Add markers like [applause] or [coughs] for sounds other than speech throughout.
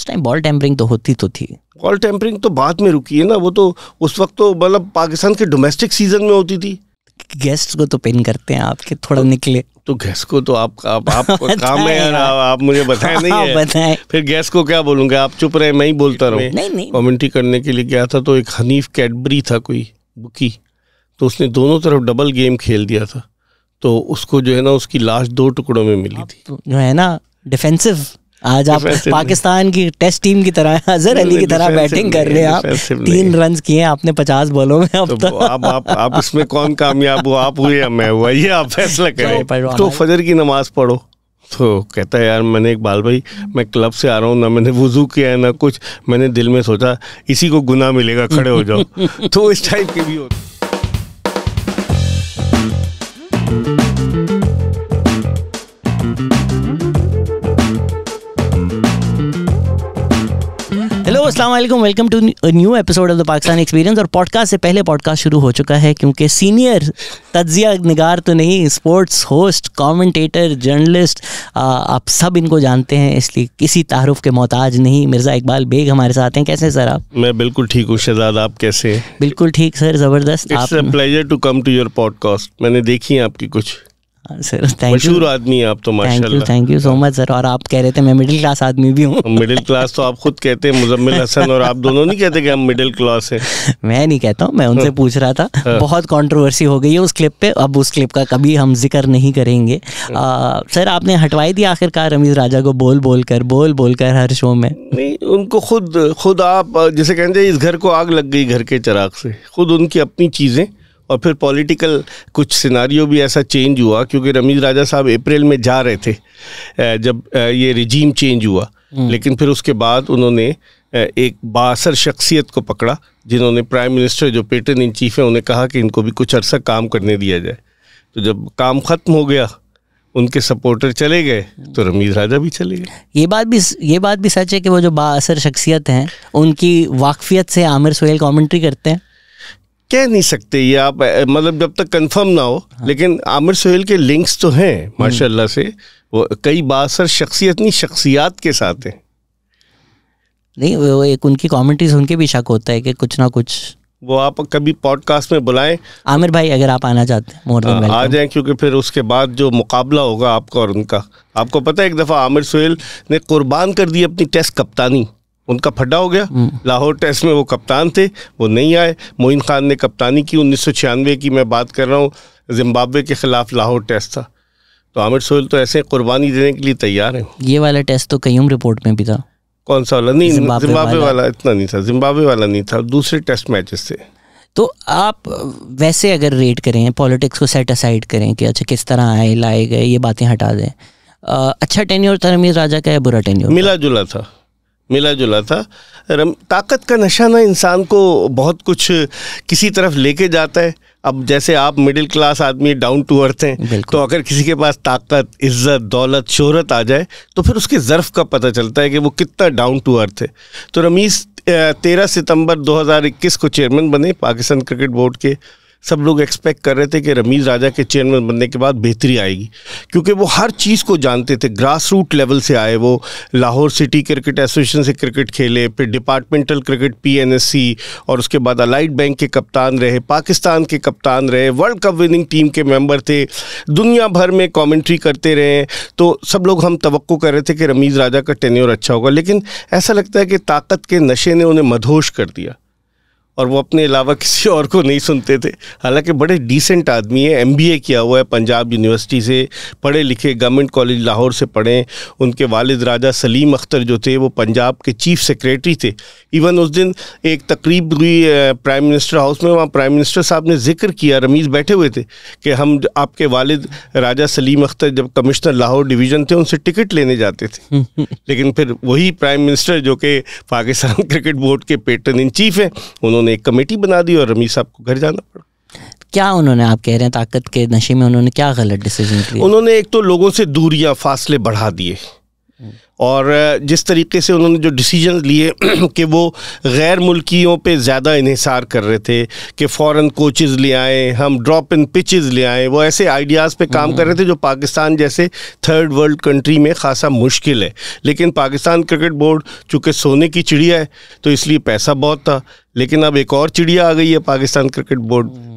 उस time ball tampering तो होती तो थी बॉल टेम्परिंग तो बाद में रुकी है ना वो तो उस वक्त तो मतलब पाकिस्तान के डोमेस्टिक सीजन में होती थी गेस्ट को तो पिन करते हैं आपके थोड़ा तो, निकले तो गेस्ट को तो आप आप, आप [laughs] काम है यार आप, आप मुझे बताए [laughs] नहीं है बताएं फिर गेस्ट को क्या बोलूंगा आप चुप रहे मैं ही बोलता रहूँ नहीं नहीं कमेंट्री करने के लिए गया था तो एक हनीफ कैडबरी था कोई बुकी तो उसने दोनों तरफ डबल गेम खेल दिया था तो उसको जो है ना उसकी लाश दो टुकड़ों में मिली थी तो जो है ना डिफेंसिव आज आप पाकिस्तान की टेस्ट टीम की तरह अजहर अली की तरह बैटिंग कर रहे हैं आप तीन रन किए आपने पचास बॉलों में अब तो, तो। आप आप आप इसमें कौन कामयाब हुआ आप हुए या मैं हुआ ये आप फैसला [laughs] करें तो फजर की नमाज पढ़ो तो कहता है यार मैंने एक बाल भाई मैं क्लब से आ रहा हूँ ना मैंने वजू किया है ना कुछ मैंने दिल में सोचा इसी को गुना मिलेगा खड़े हो जाओ [laughs] तो इस टाइप के भी होते अस्सलाम वालेकुम welcome to new episode of the Pakistan experience और पॉडकास्ट से पहले पॉडकास्ट शुरू हो चुका है क्योंकि सीनियर तजिया निगार तो नहीं स्पोर्ट्स होस्ट कमेंटेटर जर्नलिस्ट आप सब इनको जानते हैं इसलिए किसी तारुफ के मोहताज नहीं मिर्ज़ा इकबाल बेग हमारे साथ हैं कैसे सर आप मैं बिल्कुल ठीक हूँ शहजाद आप कैसे बिल्कुल ठीक सर ज़बरदस्त to come to your podcast मैंने देखी है आपकी कुछ सर थैंक यू आदमी आप तो माशाल्लाह thank you so much sir और आप कह रहे थे मैं मिडिल क्लास आदमी भी हूँ मिडिल क्लास तो आप खुद कहते हैं मुजम्मिल हसन और आप दोनों नहीं कहते कि हम मिडिल क्लास हैं [laughs] मैं नहीं कहता हूँ मैं उनसे हाँ। पूछ रहा था हाँ। बहुत कंट्रोवर्सी हो गई है उस क्लिप पे अब उस क्लिप का कभी हम जिक्र नहीं करेंगे सर हाँ। आपने हटवाई दिया आखिरकार रमीज राजा को बोल बोल कर बोल बोल कर हर शो में नहीं उनको खुद खुद आप जैसे कहते हैं इस घर को आग लग गई घर के चराग से खुद उनकी अपनी चीज़ें और फिर पॉलिटिकल कुछ सिनारियों भी ऐसा चेंज हुआ क्योंकि रमीज राजा साहब अप्रैल में जा रहे थे जब ये रिजीम चेंज हुआ हम्म। लेकिन फिर उसके बाद उन्होंने एक बासर शख्सियत को पकड़ा जिन्होंने प्राइम मिनिस्टर जो पेटर्न इन चीफ है उन्हें कहा कि इनको भी कुछ अरसा काम करने दिया जाए तो जब काम ख़त्म हो गया उनके सपोर्टर चले गए तो रमीज राजा भी चले गए ये बात भी ये बात भी सच है कि वो जो बासर शख्सियत हैं उनकी वाकफियत से आमिर सोहेल कमेंट्री करते हैं कह नहीं सकते ये आप मतलब जब तक कंफर्म ना हो हाँ। लेकिन आमिर सोहेल के लिंक्स तो हैं हम्म। माशाल्लाह से वो कई बासर शख्सियत नहीं शख्सियात के साथ हैं नहीं वो एक उनकी कॉमेंट्री सुन के भी शक होता है कि कुछ ना कुछ वो आप कभी पॉडकास्ट में बुलाएं आमिर भाई अगर आप आना चाहते हैं मोर हाँ, आ जाएं क्योंकि फिर उसके बाद जो मुकाबला होगा आपका और उनका आपको पता है एक दफ़ा आमिर सोहेल ने कुर्बान कर दी अपनी टेस्ट कप्तानी उनका फड्डा हो गया लाहौर टेस्ट में वो कप्तान थे वो नहीं आए मोइन खान ने कप्तानी की उन्नीस की मैं बात कर रहा हूँ जिम्बाब्वे के ख़िलाफ़ लाहौर टेस्ट था तो आमिर सोहेल तो ऐसे कुर्बानी देने के लिए तैयार हैं ये वाला टेस्ट तो कईम रिपोर्ट में भी था कौन सा वाला नहीं जिम्बाब्वे वाला।, वाला इतना नहीं था जिम्बाब्वे वाला नहीं था दूसरे टेस्ट मैचेस थे तो आप वैसे अगर रेट करें पॉलिटिक्स को सेट असाइड करें कि अच्छा किस तरह आए लाए गए ये बातें हटा दें अच्छा टेन्योर था रमीज राजा का या बुरा टेन्योर मिला जुला था मिला जुला था रम ताकत का नशा ना इंसान को बहुत कुछ किसी तरफ लेके जाता है अब जैसे आप मिडिल क्लास आदमी डाउन टू अर्थ हैं तो अगर किसी के पास ताकत इज्जत दौलत शोहरत आ जाए तो फिर उसके ज़र्फ़ का पता चलता है कि वो कितना डाउन टू अर्थ है तो रमीज़ तेरह सितंबर 2021 को चेयरमैन बने पाकिस्तान क्रिकेट बोर्ड के सब लोग एक्सपेक्ट कर रहे थे कि रमीज़ राजा के चेयरमैन बनने के बाद बेहतरी आएगी क्योंकि वो हर चीज़ को जानते थे ग्रास रूट लेवल से आए वो लाहौर सिटी क्रिकेट एसोसिएशन से क्रिकेट खेले फिर डिपार्टमेंटल क्रिकेट पीएनएससी और उसके बाद अलाइट बैंक के कप्तान रहे पाकिस्तान के कप्तान रहे वर्ल्ड कप विनिंग टीम के मेम्बर थे दुनिया भर में कॉमेंट्री करते रहे तो सब लोग हम तो कर रहे थे कि रमीज़ राजा का टेन्योर अच्छा होगा लेकिन ऐसा लगता है कि ताकत के नशे ने उन्हें मधोश कर दिया और वो अपने अलावा [laughs] किसी और को नहीं सुनते थे हालांकि बड़े डिसेंट आदमी है एम किया हुआ है पंजाब यूनिवर्सिटी से पढ़े लिखे गवर्नमेंट कॉलेज लाहौर से पढ़े उनके वालिद राजा सलीम अख्तर जो थे वो पंजाब के चीफ सेक्रेटरी थे इवन उस दिन एक तकरीब हुई प्राइम मिनिस्टर हाउस में वहाँ प्राइम मिनिस्टर साहब ने जिक्र किया रमीज़ बैठे हुए थे कि हम आपके वालिद राजा सलीम अख्तर जब कमिश्नर लाहौर डिवीज़न थे उनसे टिकट लेने जाते थे लेकिन फिर वही प्राइम मिनिस्टर जो कि पाकिस्तान क्रिकेट बोर्ड के पेटर्न इन चीफ हैं उन्होंने उन्होंने एक कमेटी बना दी और रमी साहब को घर जाना पड़ा क्या उन्होंने आप कह रहे हैं ताकत के नशे में उन्होंने क्या गलत डिसीजन लिए उन्होंने एक तो लोगों से दूरियां फासले बढ़ा दिए और जिस तरीके से उन्होंने जो डिसीजन लिए [clears throat] कि वो गैर मुल्कियों पे ज़्यादा इहिसार कर रहे थे कि फ़ॉरन कोचेज़ ले आएँ हम ड्रॉप इन पिचेज़ ले आएँ वो ऐसे आइडियाज़ पे काम कर रहे थे जो पाकिस्तान जैसे थर्ड वर्ल्ड कंट्री में खासा मुश्किल है लेकिन पाकिस्तान क्रिकेट बोर्ड चूँकि सोने की चिड़िया है तो इसलिए पैसा बहुत था लेकिन अब एक और चिड़िया आ गई है पाकिस्तान क्रिकेट बोर्ड हम्म।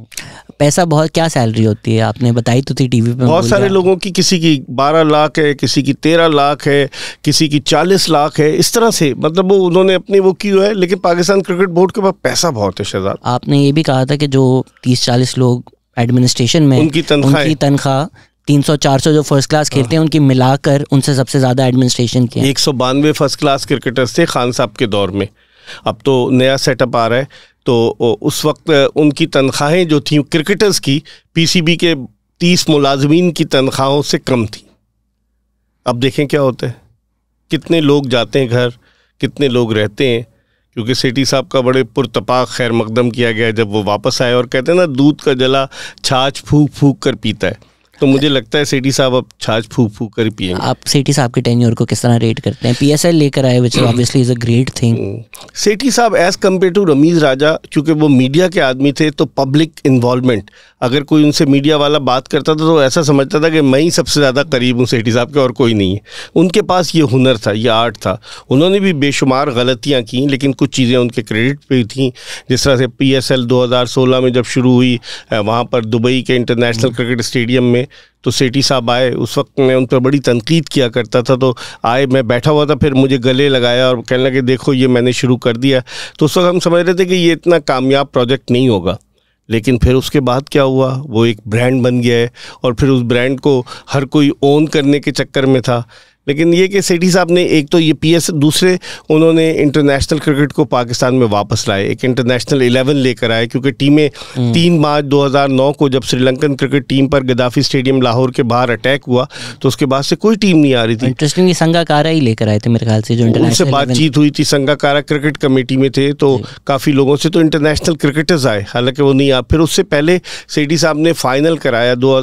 पैसा बहुत क्या सैलरी होती है आपने बताई तो थी टीवी पे बहुत सारे लोगों की किसी की बारह लाख है किसी की तेरह लाख है किसी की चालीस लाख है इस तरह से मतलब वो उन्होंने अपनी वो की है लेकिन पाकिस्तान क्रिकेट बोर्ड के पास पैसा बहुत है शहजाद आपने ये भी कहा था कि जो तीस चालीस लोग एडमिनिस्ट्रेशन में उनकी तनख्वाह उनकी तनख्वाह तीन सौ चार सौ जो फर्स्ट क्लास हाँ। खेलते हैं उनकी मिलाकर उनसे सबसे ज़्यादा एडमिनिस्ट्रेशन किया एक सौ बानवे फर्स्ट क्लास क्रिकेटर्स थे खान साहब के दौर में अब तो नया सेटअप आ रहा है तो उस वक्त उनकी तनख्वाहें जो थी क्रिकेटर्स की पीसीबी के तीस मुलाजमीन की तनख्वाहों से कम थी अब देखें क्या होता है कितने लोग जाते हैं घर कितने लोग रहते हैं क्योंकि सेठी साहब का बड़े पुरतपाक खैर मकदम किया गया जब वो वापस आए और कहते हैं ना दूध का जला छाछ फूक फूक कर पीता है तो मुझे लगता है सेठी साहब अब छाछ फूक फूक कर पिए आप सेठी साहब के टेन्योर को किस तरह रेट करते हैं पीएसएल लेकर आए which obviously is a great thing Sethi साहब as compared to Ramiz Raja क्योंकि वो मीडिया के आदमी थे तो पब्लिक इन्वॉल्वमेंट अगर कोई उनसे मीडिया वाला बात करता था तो ऐसा समझता था कि मैं ही सबसे ज़्यादा करीब हूँ सेठी साहब के और कोई नहीं है उनके पास ये हुनर था ये आर्ट था उन्होंने भी बेशुमार गलतियाँ की लेकिन कुछ चीज़ें उनके क्रेडिट पर थी जिस तरह से पी एस एल दो हज़ार सोलह में जब शुरू हुई वहाँ पर दुबई के इंटरनेशनल क्रिकेट स्टेडियम में तो सेठी साहब आए उस वक्त मैं उन पर बड़ी तनकीद किया करता था तो आए मैं बैठा हुआ था फिर मुझे गले लगाया और कहने लगे देखो ये मैंने शुरू कर दिया तो उस वक्त हम समझ रहे थे कि ये इतना कामयाब प्रोजेक्ट नहीं होगा लेकिन फिर उसके बाद क्या हुआ वो एक ब्रांड बन गया है और फिर उस ब्रांड को हर कोई ओन करने के चक्कर में था लेकिन ये कि सेठी साहब ने एक तो ये एस दूसरे उन्होंने इंटरनेशनल क्रिकेट को पाकिस्तान में वापस लाए एक इंटरनेशनल इलेवन लेकर आए क्योंकि टीमें हम्म। तीन मार्च 2009 को जब श्रीलंकन क्रिकेट टीम पर गद्दाफी स्टेडियम लाहौर के बाहर अटैक हुआ तो उसके बाद से कोई टीम नहीं आ रही थी इंटरेस्टिंग संगाकारा ही लेकर आए थे मेरे ख्याल से जो उनसे बातचीत हुई थी संगाकारा क्रिकेट कमेटी में थे तो काफ़ी लोगों से तो इंटरनेशनल क्रिकेटर्स आए हालांकि वो नहीं आ फिर उससे पहले सेठी साहब ने फाइनल कराया दो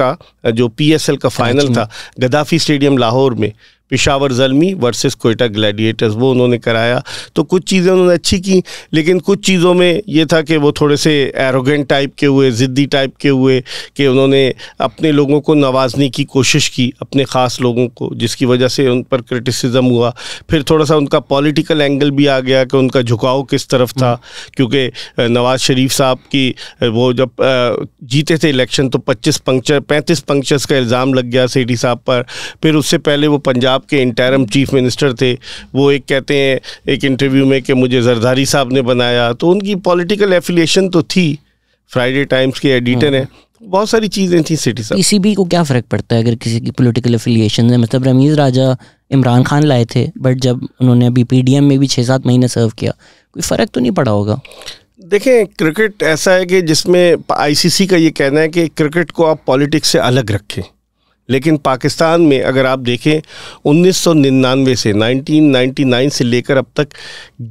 का जो पी का फाइनल था Gaddafi stadium Lahore enorme Peshawar Zalmi versus Quetta gladiators वो उन्होंने कराया तो कुछ चीज़ें उन्होंने अच्छी की लेकिन कुछ चीज़ों में ये था कि वो थोड़े से एरोगेंट टाइप के हुए ज़िद्दी टाइप के हुए कि उन्होंने अपने लोगों को नवाजने की कोशिश की अपने ख़ास लोगों को जिसकी वजह से उन पर क्रिटिसिज्म हुआ फिर थोड़ा सा उनका पॉलिटिकल एंगल भी आ गया कि उनका झुकाव किस तरफ था हम्म। क्योंकि नवाज शरीफ साहब की वो जब जीते थे इलेक्शन तो पच्चीस पंक्चर पैंतीस पंक्चर्स का इल्ज़ाम लग गया सेठी साहब पर फिर उससे पहले वो पंजाब पंजाब के इंटरम चीफ मिनिस्टर थे वो एक कहते हैं एक इंटरव्यू में कि मुझे जरदारी साहब ने बनाया तो उनकी पॉलिटिकल एफिलिएशन तो थी फ्राइडे टाइम्स के एडिटर हैं हम्म। बहुत सारी चीज़ें थी सिटी साहब भी को क्या फ़र्क पड़ता है अगर किसी की पोलिटिकल एफिलिएशन है मतलब रमीज़ राजा इमरान खान लाए थे बट जब उन्होंने अभी पी में भी छः सात महीने सर्व किया कोई फ़र्क तो नहीं पड़ा होगा देखें क्रिकेट ऐसा है कि जिसमें आईसीसी का ये कहना है कि क्रिकेट को आप पॉलिटिक्स से अलग रखें लेकिन पाकिस्तान में अगर आप देखें 1999 से 1999 से लेकर अब तक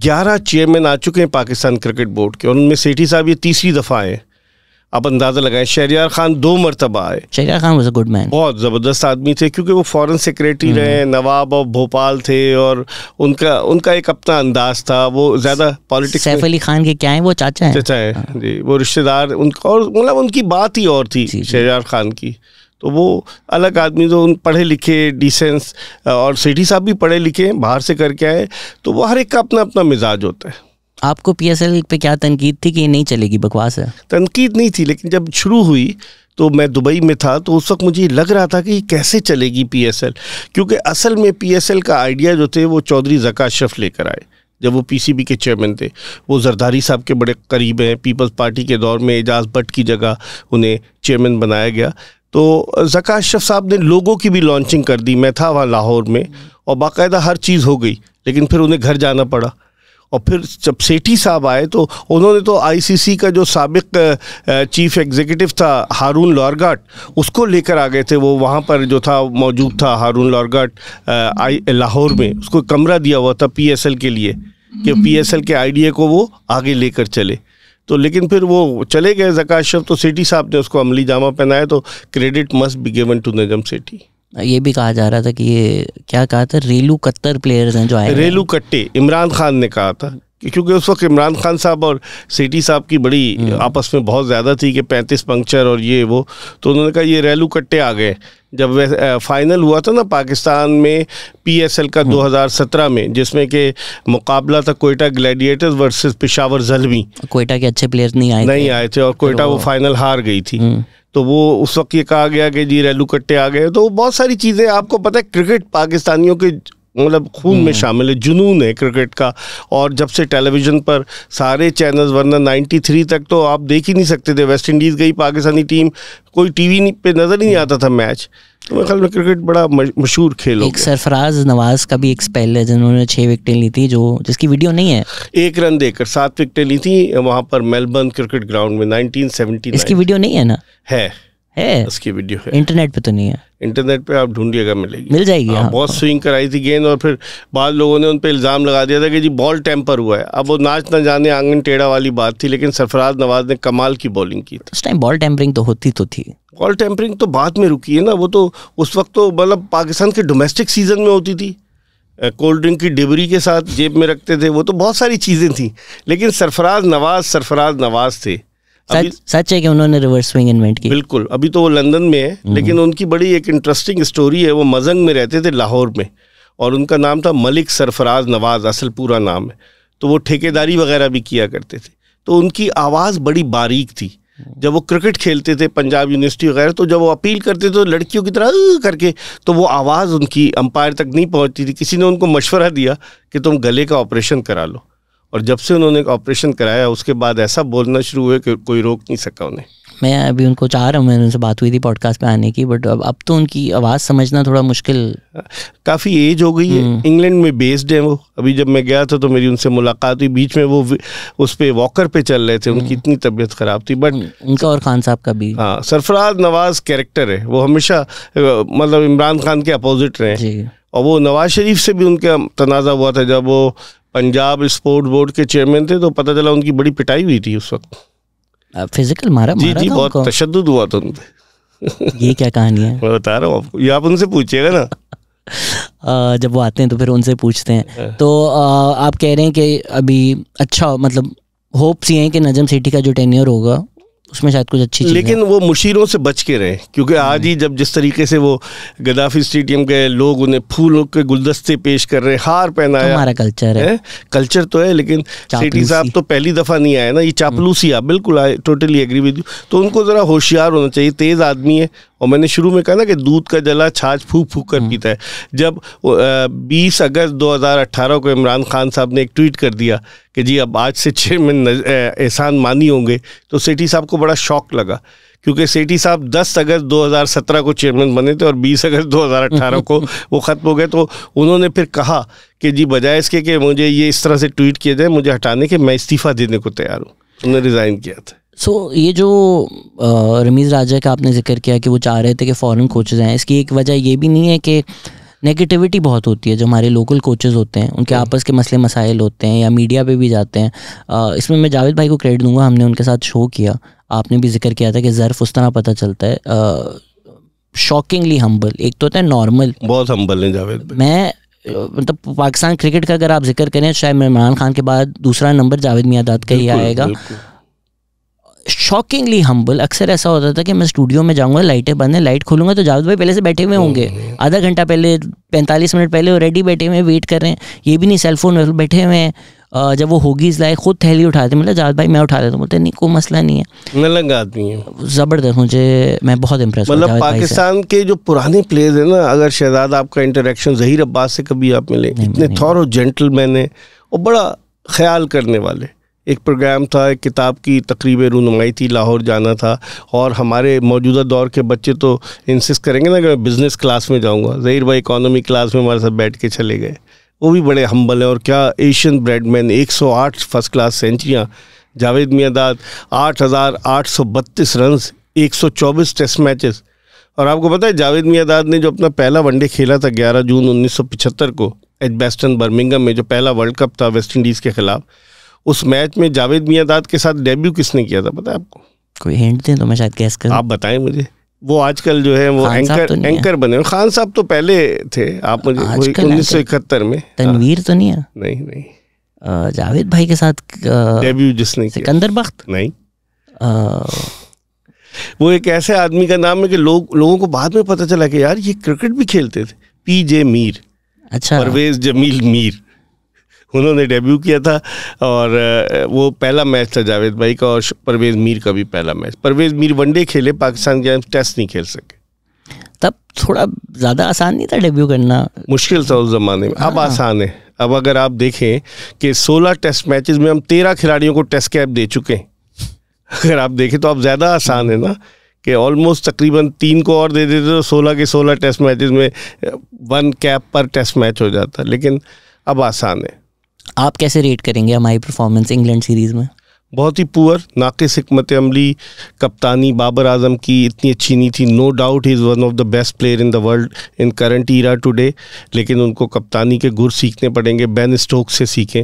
11 चेयरमैन आ चुके हैं पाकिस्तान क्रिकेट बोर्ड के और उनमें सेठी साहब ये तीसरी दफ़ा आए आप अंदाज़ा लगाएं शहरियार खान दो मरतबा आए Shahryar Khan was a good man बहुत ज़बरदस्त आदमी थे क्योंकि वो फॉरेन सेक्रेटरी हम्म। रहे नवाब और भोपाल थे और उनका उनका एक अपना अंदाज था वो ज़्यादा पॉलिटिक्स सैफ अली खान के क्या हैं वो चाचा हैं चाचा हैं हाँ। जी वो रिश्तेदार उनका और मतलब उनकी बात ही और थी शहरियार खान की तो वो अलग आदमी जो उन पढ़े लिखे डिसेंस और सेठी साहब भी पढ़े लिखे बाहर से करके आए तो वो हर एक का अपना अपना मिजाज होता है आपको पी एस एल पे क्या तनकीद थी कि ये नहीं चलेगी बकवास है तनकीद नहीं थी लेकिन जब शुरू हुई तो मैं दुबई में था तो उस वक्त मुझे लग रहा था कि कैसे चलेगी पी एस एल क्योंकि असल में पी एस एल का आइडिया जो थे वो चौधरी जका अशरफ लेकर आए जब वो पी सी बी के चेयरमैन थे वो जरदारी साहब के बड़े करीब हैं पीपल्स पार्टी के दौर में एजाज भट्ट की जगह उन्हें चेयरमैन बनाया गया तो जका अशरफ साहब ने लोगों की भी लॉन्चिंग कर दी मैं था वहाँ लाहौर में और बाकायदा हर चीज़ हो गई लेकिन फिर उन्हें घर जाना पड़ा और फिर जब सेठी साहब आए तो उन्होंने तो आईसीसी का जो सबक चीफ एग्जीक्यूटिव था हारून लॉरगाट उसको लेकर आ गए थे वो वहाँ पर जो था मौजूद था हारून लॉरगाट आई लाहौर में उसको कमरा दिया हुआ था पीएसएल के लिए कि पीएसएल के आईडीए को वो आगे लेकर चले तो लेकिन फिर वो चले गए जका अशरफ तो सेठी साहब ने उसको अमली जामा पहनाया तो credit must be given to Najam Sethi ये भी कहा जा रहा था कि ये क्या कहा था रेलू कत्तर प्लेयर्स हैं जो आए रेलू कट्टे इमरान खान ने कहा था क्योंकि उस वक्त इमरान खान साहब और सीटी साहब की बड़ी हम्म। आपस में बहुत ज़्यादा थी कि पैंतीस पंक्चर और ये वो तो उन्होंने कहा ये रेलू कट्टे आ गए जब वह फाइनल हुआ था ना पाकिस्तान में पीएसएल का 2017 हम्म। में जिसमें कि मुकाबला था कोयटा ग्लैडिएटर्स वर्सेस पिशावर जलवी कोयटा के अच्छे प्लेयर नहीं आए नहीं आए थे और कोयटा तो वो फाइनल हार गई थी हम्म। तो वो उस वक्त ये कहा गया कि जी रेलू कट्टे आ गए तो बहुत सारी चीज़ें आपको पता है क्रिकेट पाकिस्तानियों के मतलब खून में हम्म। शामिल है जुनून है क्रिकेट का और जब से टेलीविज़न पर सारे चैनल्स वरना 93 तक तो आप देख ही नहीं सकते थे वेस्ट इंडीज़ गई पाकिस्तानी टीम कोई टीवी पे नज़र ही नहीं आता था मैच तो मेरे ख्याल में क्रिकेट बड़ा मशहूर खेल एक सरफराज नवाज का भी एक स्पेल है जिन्होंने छः विकटें ली थी जो जिसकी वीडियो नहीं है एक रन देकर सात विकटें ली थी वहाँ पर मेलबर्न क्रिकेट ग्राउंड में 1979 इसकी वीडियो नहीं है ना है है उसकी वीडियो है इंटरनेट पे तो नहीं है इंटरनेट पे आप ढूंढिएगा मिलेगी मिल जाएगी हाँ, बहुत स्विंग कराई थी गेंद और फिर बाद लोगों ने उन पर इल्ज़ाम लगा दिया था कि जी बॉल टेम्पर हुआ है अब वो नाच ना जाने आंगन टेढ़ा वाली बात थी लेकिन सरफराज नवाज ने कमाल की बॉलिंग की उस टाइम बॉल टेम्परिंग तो होती तो थी बॉल टेम्परिंग तो बाद में रुकी है ना वो तो उस वक्त तो मतलब पाकिस्तान के डोमेस्टिक सीजन में होती थी कोल्ड ड्रिंक की डिबरी के साथ जेब में रखते थे वो तो बहुत सारी चीज़ें थी लेकिन सरफराज नवाज सरफराज नवाज थे सच है कि उन्होंने रिवर्स स्विंग इन्वेंट की बिल्कुल अभी तो वो लंदन में है हम्म। लेकिन उनकी बड़ी एक इंटरेस्टिंग स्टोरी है वो मजंग में रहते थे लाहौर में और उनका नाम था मलिक सरफराज नवाज असल पूरा नाम है तो वो ठेकेदारी वगैरह भी किया करते थे तो उनकी आवाज़ बड़ी बारीक थी जब वो क्रिकेट खेलते थे पंजाब यूनिवर्सिटी वगैरह तो जब वो अपील करते थे तो लड़कियों की तरह करके तो वो आवाज़ उनकी अंपायर तक नहीं पहुंचती थी किसी ने उनको मशवरा दिया कि तुम गले का ऑपरेशन करा लो और जब से उन्होंने ऑपरेशन कराया उसके बाद ऐसा बोलना शुरू हुआ कि कोई रोक नहीं सका उन्हें मैं अभी उनको चाह रहा हूँ मैंने उनसे बात हुई थी पॉडकास्ट पे आने की बट अब अब तो उनकी आवाज़ समझना थोड़ा मुश्किल काफ़ी एज हो गई है इंग्लैंड हम्म। में बेस्ड हैं वो अभी जब मैं गया था तो मेरी उनसे मुलाकात हुई बीच में वो उस पर वॉकर पे चल रहे थे उनकी हम्म। इतनी तबीयत ख़राब थी बट हम्म। उनका और खान साहब का भी हाँ सरफराज नवाज कैरेक्टर है वो हमेशा मतलब इमरान खान के अपोजिट रहे हैं और वो नवाज शरीफ से भी उनका तनाज़ा हुआ था जब वो पंजाब स्पोर्ट बोर्ड के चेयरमैन थे तो पता चला उनकी बड़ी पिटाई हुई थी उस वक्त फिजिकल मारा जी मारा जी बहुत तशद हुआ था उन ये क्या कहानी है [laughs] मैं बता रहा हूँ आपको ये आप उनसे पूछिएगा ना [laughs] जब वो आते हैं तो फिर उनसे पूछते हैं तो आप कह रहे हैं कि अभी अच्छा मतलब होप्स ये हैं कि नजम सेठी का जो टेन्योर होगा उसमें शायद कुछ अच्छी लेकिन वो मुशीरों से बच के रहे क्योंकि आज ही हम्म। जब जिस तरीके से वो गदाफी स्टेडियम गए लोग उन्हें फूलों के गुलदस्ते पेश कर रहे हार पहनाया हमारा कल्चर है, है? कल्चर तो है लेकिन सेठी साहब तो पहली दफ़ा नहीं आए ना ये चापलूसी आप हम्म। बिल्कुल आए टोटली एग्री विद यू तो उनको ज़रा होशियार होना चाहिए तेज़ आदमी है और मैंने शुरू में कहा ना कि दूध का जला छाछ फूक फूक कर हम्म। पीता है जब बीस अगस्त 2018 को इमरान खान साहब ने एक ट्वीट कर दिया कि जी अब आज से छः में एहसान मानी होंगे तो सेठी साहब को बड़ा शौक लगा क्योंकि सेठी साहब 10 अगस्त 2017 को चेयरमैन बने थे और 20 अगस्त 2018 को [laughs] वो ख़त्म हो गए तो उन्होंने फिर कहा कि जी बजाय इसके कि मुझे ये इस तरह से ट्वीट किया जाए मुझे हटाने के मैं इस्तीफ़ा देने को तैयार हूँ उन्होंने रिज़ाइन किया था सो so, ये जो रमीज़ राजा का आपने जिक्र किया कि वो चाह रहे थे कि फ़ॉरन कोचेज़ हैं इसकी एक वजह ये भी नहीं है कि नेगेटिविटी बहुत होती है जो हमारे लोकल कोचेज़ होते हैं उनके हाँ। आपस के मसले मसाइल होते हैं या मीडिया पे भी जाते हैं इसमें मैं जावेद भाई को क्रेडिट दूंगा हमने उनके साथ शो किया आपने भी जिक्र किया था कि ज़र्फ़ उस तरह पता चलता है शॉकिंगली हम्बल एक तो होता है नॉर्मल बहुत हम्बल है जावेद मैं मतलब पाकिस्तान क्रिकेट का अगर आप जिक्र करें शायद इमरान खान के बाद दूसरा नंबर जावेद मियादाद का ही आएगा शॉकिंगली हम्बल अक्सर ऐसा होता था कि मैं स्टूडियो में जाऊंगा लाइटें बंद है लाइट खोलूंगा तो जावेद भाई पहले से बैठे हुए होंगे आधा घंटा पहले पैंतालीस मिनट पहले रेडी बैठे हुए वेट कर रहे हैं ये भी नहीं सेलफोन बैठे हुए हैं जब वो इस लाइक खुद थैली उठाते मतलब जावेद भाई मैं उठा देता हूँ बोलते नहीं कोई मसला नहीं है नलंग आदमी है ज़बरदस्त मुझे मैं बहुत इम्प्रेस मतलब पाकिस्तान के जो पुराने प्लेयर है ना अगर शहजाद आपका इंटरेक्शन जहीर अब्बास से कभी आप मिले इतने थॉर और जेंटलमैन है और बड़ा ख्याल करने वाले एक प्रोग्राम था एक किताब की तकरीब रनुमाई थी लाहौर जाना था और हमारे मौजूदा दौर के बच्चे तो इंसिस करेंगे ना कि मैं बिज़नेस क्लास में जाऊँगा जहिर भाई इकानमी क्लास में हमारे साथ बैठ के चले गए वो भी बड़े हम्बल हैं और क्या एशियन ब्रेडमैन 108 फर्स्ट क्लास सेंचुरियाँ जावेद मियादाद आठ हज़ार आठ सौ बत्तीस रन एक सौ चौबीस टेस्ट मैचेस और आपको पता है जावेद मियादाद ने जो अपना पहला वनडे खेला था ग्यारह जून उन्नीस सौ पिछहत्तर को बेस्टन बर्मिंगम में जो पहला वर्ल्ड कप था वेस्ट इंडीज़ के ख़िलाफ़ उस मैच में जावेद मियादाद के साथ डेब्यू किसने किया था पता है आपको कोई हिंट दें तो मैं शायद गैस कर आप बताएं मुझे वो आजकल जो है वो एंकर तो एंकर बने खान साहब तो पहले थे आप मुझे उन्नीस सौ इकहत्तर में तनवीर तो नहीं है हाँ। नहीं नहीं जावेद भाई के साथ डेब्यू जिसने सिकंदर बख्त नहीं वो एक ऐसे आदमी का नाम है कि लोग लोगों को बाद में पता चला कि यार ये क्रिकेट भी खेलते थे पी जे मीर अच्छा परवेज जमील मीर उन्होंने डेब्यू किया था और वो पहला मैच था जावेद भाई का और परवेज़ मीर का भी पहला मैच परवेज़ मीर वनडे खेले पाकिस्तान के टेस्ट नहीं खेल सके तब थोड़ा ज़्यादा आसान नहीं था डेब्यू करना मुश्किल था उस ज़माने में अब हाँ। आसान है अब अगर आप देखें कि 16 टेस्ट मैचेस में हम 13 खिलाड़ियों को टेस्ट कैप दे चुके हैं अगर आप देखें तो अब ज़्यादा आसान है ना कि ऑलमोस्ट तकरीबन तीन को और दे देते तो सोलह के सोलह टेस्ट मैचेस में वन कैप पर टेस्ट मैच हो जाता लेकिन अब आसान है आप कैसे रेट करेंगे हमारी परफॉर्मेंस इंग्लैंड सीरीज़ में बहुत ही पुअर नाकिस हमत अमली कप्तानी बाबर आजम की इतनी अच्छी नहीं थी no doubt is one of the best player in the world in current era today लेकिन उनको कप्तानी के गुर सीखने पड़ेंगे बेन स्टोक से सीखें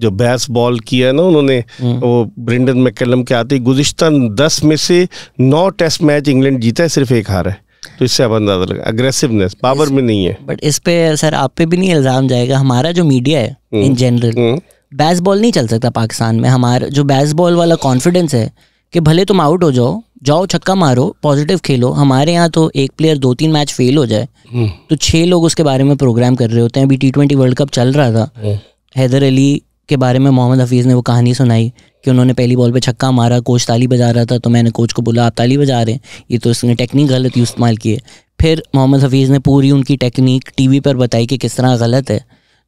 जो बैस बॉल किया ना उन्होंने हम्म। वो ब्रिंडन मैकेलम के आते गुजशत दस में से नौ टेस्ट मैच इंग्लैंड जीता है सिर्फ एक हार है तो इससे आप अंदाजा लगा अग्रेसिवनेस पावर में नहीं है बट इस पे सर आप पे भी नहीं इल्ज़ाम जाएगा हमारा जो मीडिया है इन जनरल बैसबॉल नहीं चल सकता पाकिस्तान में हमारा जो बॉल वाला कॉन्फिडेंस है कि भले तुम आउट हो जाओ जाओ छक्का मारो पॉजिटिव खेलो हमारे यहाँ तो एक प्लेयर दो तीन मैच फेल हो जाए हम्म। तो छह लोग उसके बारे में प्रोग्राम कर रहे होते हैं अभी टी ट्वेंटी वर्ल्ड कप चल रहा था हम्म। हैदर अली के बारे में मोहम्मद हफीज़ ने वो कहानी सुनाई कि उन्होंने पहली बॉल पे छक्का मारा कोच ताली बजा रहा था तो मैंने कोच को बोला आप ताली बजा रहे हैं ये तो इसने टेक्निक गलत इस्तेमाल की है फिर मोहम्मद हफीज़ ने पूरी उनकी टेक्निक टीवी पर बताई कि किस तरह गलत है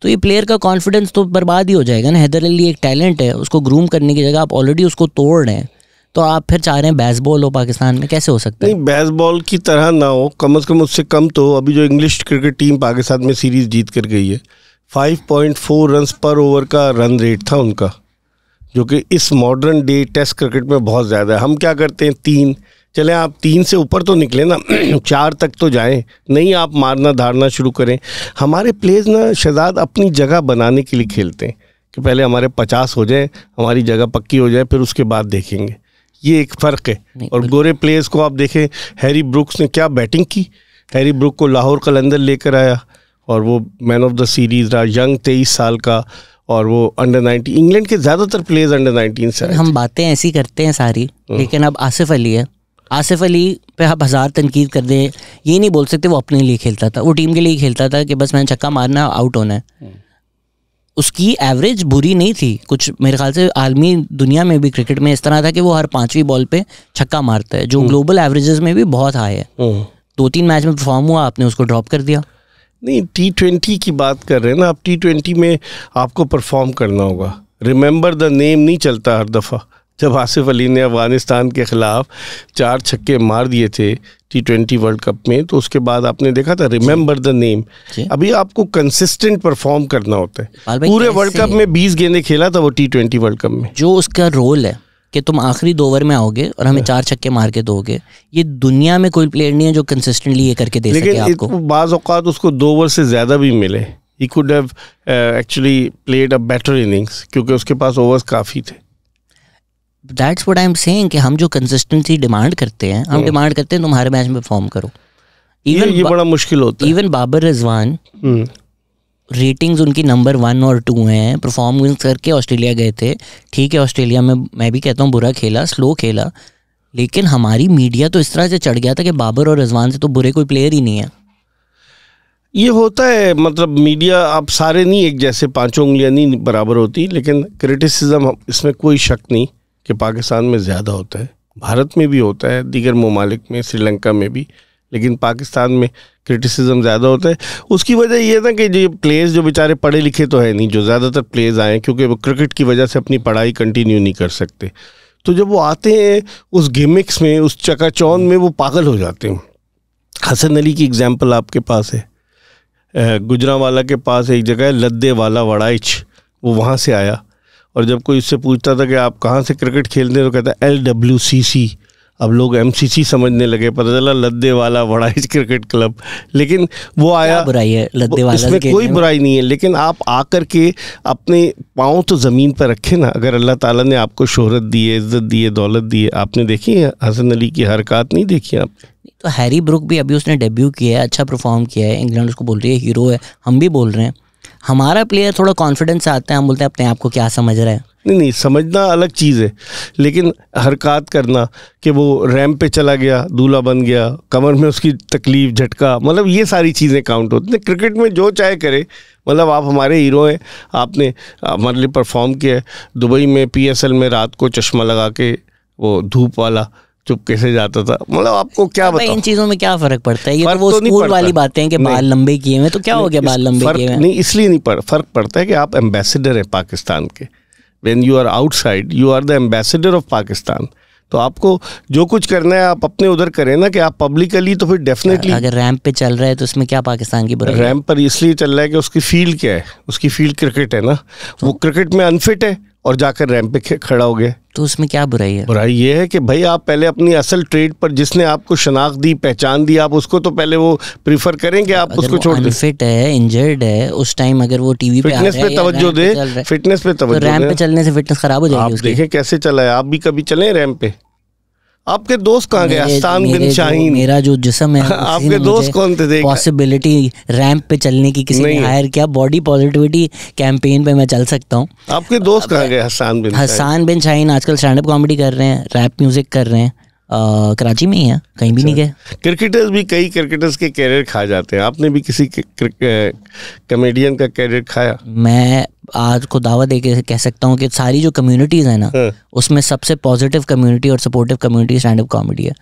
तो ये प्लेयर का कॉन्फिडेंस तो बर्बाद ही हो जाएगा ना हैदर अली एक टैलेंट है उसको ग्रूम करने की जगह आप ऑलरेडी उसको तोड़ रहे हैं तो आप फिर चाह रहे हैं बॉल हो पाकिस्तान में कैसे हो सकता है नहीं बॉल की तरह ना हो कम अज़ कम उससे कम तो अभी जो इंग्लिश क्रिकेट टीम पाकिस्तान में सीरीज़ जीत कर गई है 5.4 रन पर ओवर का रन रेट था उनका जो कि इस मॉडर्न डे टेस्ट क्रिकेट में बहुत ज़्यादा है हम क्या करते हैं तीन चले आप तीन से ऊपर तो निकले ना [clears throat] चार तक तो जाएं नहीं आप मारना धारना शुरू करें हमारे प्लेयर्स ना शहजाद अपनी जगह बनाने के लिए खेलते हैं कि पहले हमारे पचास हो जाए हमारी जगह पक्की हो जाए फिर उसके बाद देखेंगे ये एक फ़र्क है और गोरे प्लेयर्स को आप देखें हैरी ब्रुक्स ने क्या बैटिंग की हैरी ब्रुक को लाहौर कलंदर लेकर आया और वो मैन ऑफ द सीरीज़ रहा यंग तेईस साल का और वो अंडर नाइनटीन इंग्लैंड के ज़्यादातर प्लेयर्स अंडर नाइनटीन से हम बातें ऐसी करते हैं सारी हम्म। लेकिन अब आसिफ अली है आसिफ अली पे आप हज़ार तनकीद कर दें ये नहीं बोल सकते वो अपने लिए खेलता था वो टीम के लिए खेलता था कि बस मैंने छक्का मारना आउट होना है हम्म। उसकी एवरेज बुरी नहीं थी कुछ मेरे ख्याल से आलमी दुनिया में भी क्रिकेट में इस तरह था कि वो हर पाँचवीं बॉल पे छक्का मारता है जो ग्लोबल हम्म। एवरेजेस में भी बहुत हाई है दो तीन मैच में परफॉर्म हुआ आपने उसको ड्रॉप कर दिया नहीं टी ट्वेंटी की बात कर रहे हैं ना आप टी ट्वेंटी में आपको परफॉर्म करना होगा रिमेंबर द नेम नहीं चलता हर दफ़ा जब आसिफ अली ने अफ़गानिस्तान के ख़िलाफ़ चार छक्के मार दिए थे टी ट्वेंटी वर्ल्ड कप में तो उसके बाद आपने देखा था रिमेंबर द नेम अभी आपको कंसिस्टेंट परफॉर्म करना होता है पूरे वर्ल्ड कप में बीस गेंदे खेला था वो टी ट्वेंटी वर्ल्ड कप में जो उसका रोल है कि तुम आखिरी दो ओवर में आओगे और हमें चार छक्के मार के दोगे ये दुनिया में कोई प्लेयर नहीं है जो कंसिस्टेंटली ये करके दे लेकिन सके आपको बाज़ औकात उसको दो ओवर से ज़्यादा भी मिले ही could have actually played a better innings क्योंकि उसके पास ओवर्स काफ़ी थे that's what I am saying कि हम जो कंसिस्टेंसी डिमांड करते हैं हम डिमांड hmm. करते हैं तुम्हारे मैच में परफॉर्म करो इवन ये, ये बड़ा मुश्किल होता है इवन बाबर रिजवान रेटिंग्स उनकी नंबर वन और टू हैं परफॉर्मेंस करके ऑस्ट्रेलिया गए थे ठीक है ऑस्ट्रेलिया में मैं भी कहता हूँ बुरा खेला स्लो खेला लेकिन हमारी मीडिया तो इस तरह से चढ़ गया था कि बाबर और रजवान से तो बुरे कोई प्लेयर ही नहीं है ये होता है मतलब मीडिया आप सारे नहीं एक जैसे पांचों उंगलियां नहीं बराबर होती लेकिन क्रिटिसिज्म इसमें कोई शक नहीं कि पाकिस्तान में ज़्यादा होता है भारत में भी होता है दीगर ममालिक में श्रीलंका में भी लेकिन पाकिस्तान में क्रिटिसिज्म ज़्यादा होता है उसकी वजह ये था कि जो प्लेयर्स जो बेचारे पढ़े लिखे तो है नहीं जो ज़्यादातर प्लेयर्स आए क्योंकि वो क्रिकेट की वजह से अपनी पढ़ाई कंटिन्यू नहीं कर सकते तो जब वो आते हैं उस गेमिक्स में उस चकाचौन में वो पागल हो जाते हैं हसन अली की एग्ज़ाम्पल आपके पास है गुजरा वाला के पास एक जगह है लद्दे वाला वड़ाइच वो वहाँ से आया और जब कोई उससे पूछता था कि आप कहाँ से क्रिकेट खेलते हैं तो कहता एल डब्ल्यू सी सी अब लोग एम समझने लगे पता चला लद्दे वाला बड़ा क्रिकेट क्लब लेकिन वो आया बुराई है लद्दे वाला इसमें कोई बुराई नहीं है लेकिन आप आकर के अपने पाँव तो ज़मीन पर रखे ना अगर अल्लाह ताला ने आपको शोहरत दी है इज्जत दी है दौलत दी है आपने देखी है हसन अली की हरकत नहीं देखी आप तो हैरी ब्रुक भी अभी उसने डेब्यू किया है अच्छा परफॉर्म किया है इंग्लैंड उसको बोल रही है हीरो है हम भी बोल रहे हैं हमारा प्लेयर थोड़ा कॉन्फिडेंस आता है हम बोलते हैं अपने आप को क्या समझ रहे हैं नहीं नहीं समझना अलग चीज़ है लेकिन हरकत करना कि वो रैम पे चला गया दूल्हा बन गया कमर में उसकी तकलीफ झटका मतलब ये सारी चीज़ें काउंट होती हैं क्रिकेट में जो चाहे करे मतलब आप हमारे हीरो हैं आपने हमारे लिए परफॉर्म किया है दुबई में पीएसएल में रात को चश्मा लगा के वो धूप वाला चुपके से जाता था मतलब आपको क्या बताओ इन चीजों में क्या फर्क पड़ता है ये तो वो तो स्कूल वाली बातें कि बाल लंबे किए हुए तो क्या हो गया बाल लंबे किए हुए नहीं इसलिए नहीं पड़ फर्क पड़ता है कि आप एम्बेसडर हैं पाकिस्तान के when you are outside you are the ambassador of Pakistan तो आपको जो कुछ करना है आप अपने उधर करें ना कि आप पब्लिकली तो फिर डेफिनेटली अगर रैंप पे चल रहा है तो उसमें क्या पाकिस्तान की बुराई रैंप पर इसलिए चल रहा है कि उसकी फील्ड क्या है उसकी फील्ड क्रिकेट है ना वो क्रिकेट हाँ। में अनफिट है और जाकर रैम पे खड़ा हो गया तो उसमें क्या बुराई है बुराई ये है कि भाई आप पहले अपनी असल ट्रेड पर जिसने आपको शनाख दी पहचान दी आप उसको तो पहले वो प्रीफर करें कि आप उसको छोड़ दें फिट है इंजर्ड है उस टाइम अगर वो टीवी फिटनेस पे तवज्जो दे फिटनेस पे तो तवज्जो रैम पे चलने से फिटनेस खराब हो जाएगी आप देखें कैसे चला है आप भी कभी चले रैम पे आपके दोस्त कहाँ गए बिन शाहीन मेरा जो जिसम है [laughs] आपके दोस्त कौन थे पॉसिबिलिटी रैंप पे चलने की किसी ने हायर किया बॉडी पॉजिटिविटी कैंपेन पे मैं चल सकता हूँ आपके दोस्त कहाँ गए हसान बिन हसान बिन शाहीन आजकल स्टैंड अप कॉमेडी कर रहे हैं रैप म्यूजिक कर रहे हैं कराची में ही है कहीं भी नहीं अच्छा। गए क्रिकेटर्स भी कई क्रिकेटर्स के कैरियर खा जाते हैं आपने भी किसी कमेडियन का कैरियर खाया मैं आज को दावा दे के कह सकता हूँ कि सारी जो कम्युनिटीज़ है ना हाँ। उसमें सबसे पॉजिटिव कम्युनिटी और supportive community stand up comedy है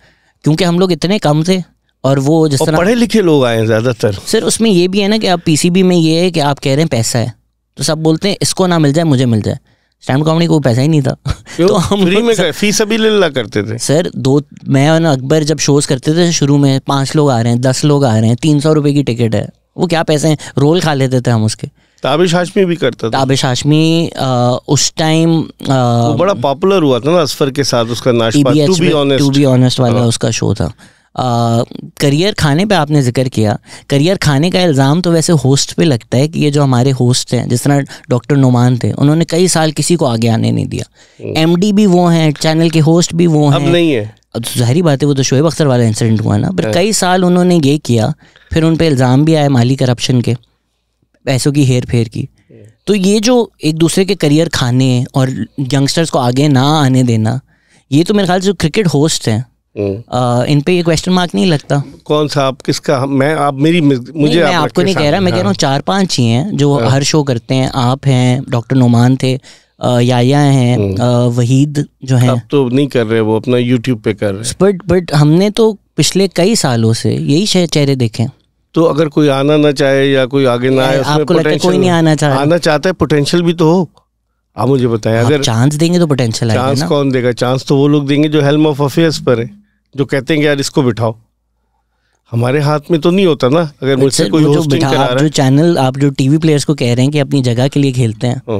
क्योंकि हम लोग इतने कम थे और वो जिस तरह पढ़े लिखे लोग आए हैं ज़्यादातर सर उसमें ये भी है ना कि आप पीसीबी में ये है कि आप कह रहे हैं पैसा है तो सब बोलते हैं इसको ना मिल जाए मुझे मिल जाए स्टैंड कॉमेडी को पैसा ही नहीं था तो हम फ्री में फीस अभी लिल्ला करते थे सर दो मैं और अकबर जब शोज करते थे शुरू में पांच लोग आ रहे हैं दस लोग आ रहे हैं तीन सौ रुपए की टिकट है वो क्या पैसे हैं रोल खा लेते थे हम उसके ताबिश हाशमी भी करता था ताबिश हाशमी उस टाइम बड़ा पॉपुलर हुआ था ना असफर के साथ उसका नाश्ता टू बी ऑनेस्ट वाला उसका शो था करियर खाने पे आपने जिक्र किया करियर खाने का इल्ज़ाम तो वैसे होस्ट पे लगता है कि ये जो हमारे होस्ट हैं जिस तरह डॉक्टर नुमान थे उन्होंने कई साल किसी को आगे आने नहीं दिया एम हम्म। भी वो हैं चैनल के होस्ट भी वो हैं नहीं है अब तो जहरी बात है वो तो शोएब अख्तर वाला इंसिडेंट हुआ ना पर हाँ। कई साल उन्होंने ये किया फिर उन पर इल्ज़ाम भी आया माली करप्शन के पैसों की हेर फेर की हम्म। तो ये जो एक दूसरे के करियर खाने और यंगस्टर्स को आगे ना आने देना ये तो मेरे ख्याल से जो क्रिकेट होस्ट हैं हम्म। इन पे ये क्वेश्चन मार्क नहीं लगता कौन सा आप किसका मैं आप मेरी मुझे नहीं, आप आपको नहीं कह रहा मैं कह रहा हूँ चार पांच ही हैं जो हाँ। हर शो करते हैं आप हैं डॉक्टर नुमान थे याया हैं वहीद हम्म। जो हैं आप तो नहीं कर रहे वो अपना यूट्यूब पे कर रहे बट बट हमने तो पिछले कई सालों से यही चेहरे देखे तो अगर कोई आना ना चाहे या कोई आगे ना आए आपको कोई नहीं आना चाहे आना चाहता है पोटेंशियल भी तो हो आप मुझे बताएं अगर चांस देंगे तो पोटेंशियल चांस कौन देगा चांस तो वो लोग देंगे जो हेल्म ऑफ अफेयर्स पर है जो कहते हैं यार इसको बिठाओ हमारे हाथ में तो नहीं होता ना अगर मुझसे कोई होस्टिंग करा आप रहा जो चैनल आप जो टीवी प्लेयर्स को कह रहे हैं कि अपनी जगह के लिए खेलते हैं हाँ।